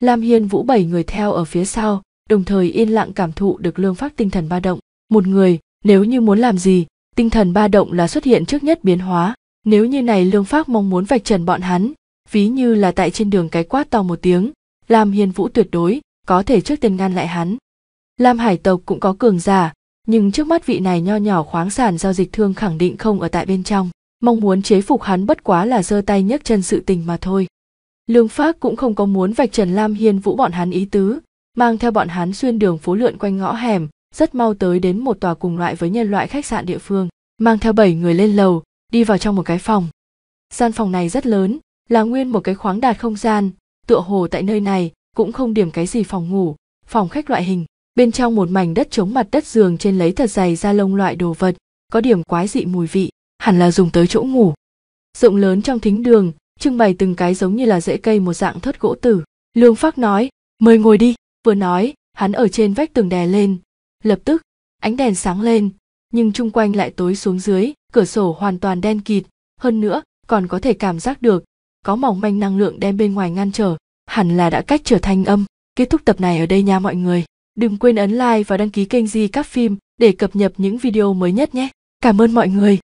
Lam Hiên Vũ bảy người theo ở phía sau, đồng thời yên lặng cảm thụ được Lương Phác tinh thần ba động. Một người, nếu như muốn làm gì, tinh thần ba động là xuất hiện trước nhất biến hóa. Nếu như này Lương Phác mong muốn vạch trần bọn hắn, ví như là tại trên đường cái quát to một tiếng, Lam Hiên Vũ tuyệt đối có thể trước tiên ngăn lại hắn. Lam Hải tộc cũng có cường giả, nhưng trước mắt vị này nho nhỏ khoáng sản giao dịch thương khẳng định không ở tại bên trong mong muốn chế phục hắn bất quá là giơ tay nhấc chân sự tình mà thôi lương phát cũng không có muốn vạch trần lam hiên vũ bọn hắn ý tứ mang theo bọn hắn xuyên đường phố lượn quanh ngõ hẻm rất mau tới đến một tòa cùng loại với nhân loại khách sạn địa phương mang theo bảy người lên lầu đi vào trong một cái phòng gian phòng này rất lớn là nguyên một cái khoáng đạt không gian tựa hồ tại nơi này cũng không điểm cái gì phòng ngủ phòng khách loại hình bên trong một mảnh đất chống mặt đất giường trên lấy thật dày da lông loại đồ vật có điểm quái dị mùi vị hẳn là dùng tới chỗ ngủ rộng lớn trong thính đường trưng bày từng cái giống như là rễ cây một dạng thất gỗ tử lương phác nói mời ngồi đi vừa nói hắn ở trên vách tường đè lên lập tức ánh đèn sáng lên nhưng chung quanh lại tối xuống dưới cửa sổ hoàn toàn đen kịt hơn nữa còn có thể cảm giác được có mỏng manh năng lượng đem bên ngoài ngăn trở hẳn là đã cách trở thành âm kết thúc tập này ở đây nha mọi người Đừng quên ấn like và đăng ký kênh Di Các Phim để cập nhật những video mới nhất nhé. Cảm ơn mọi người.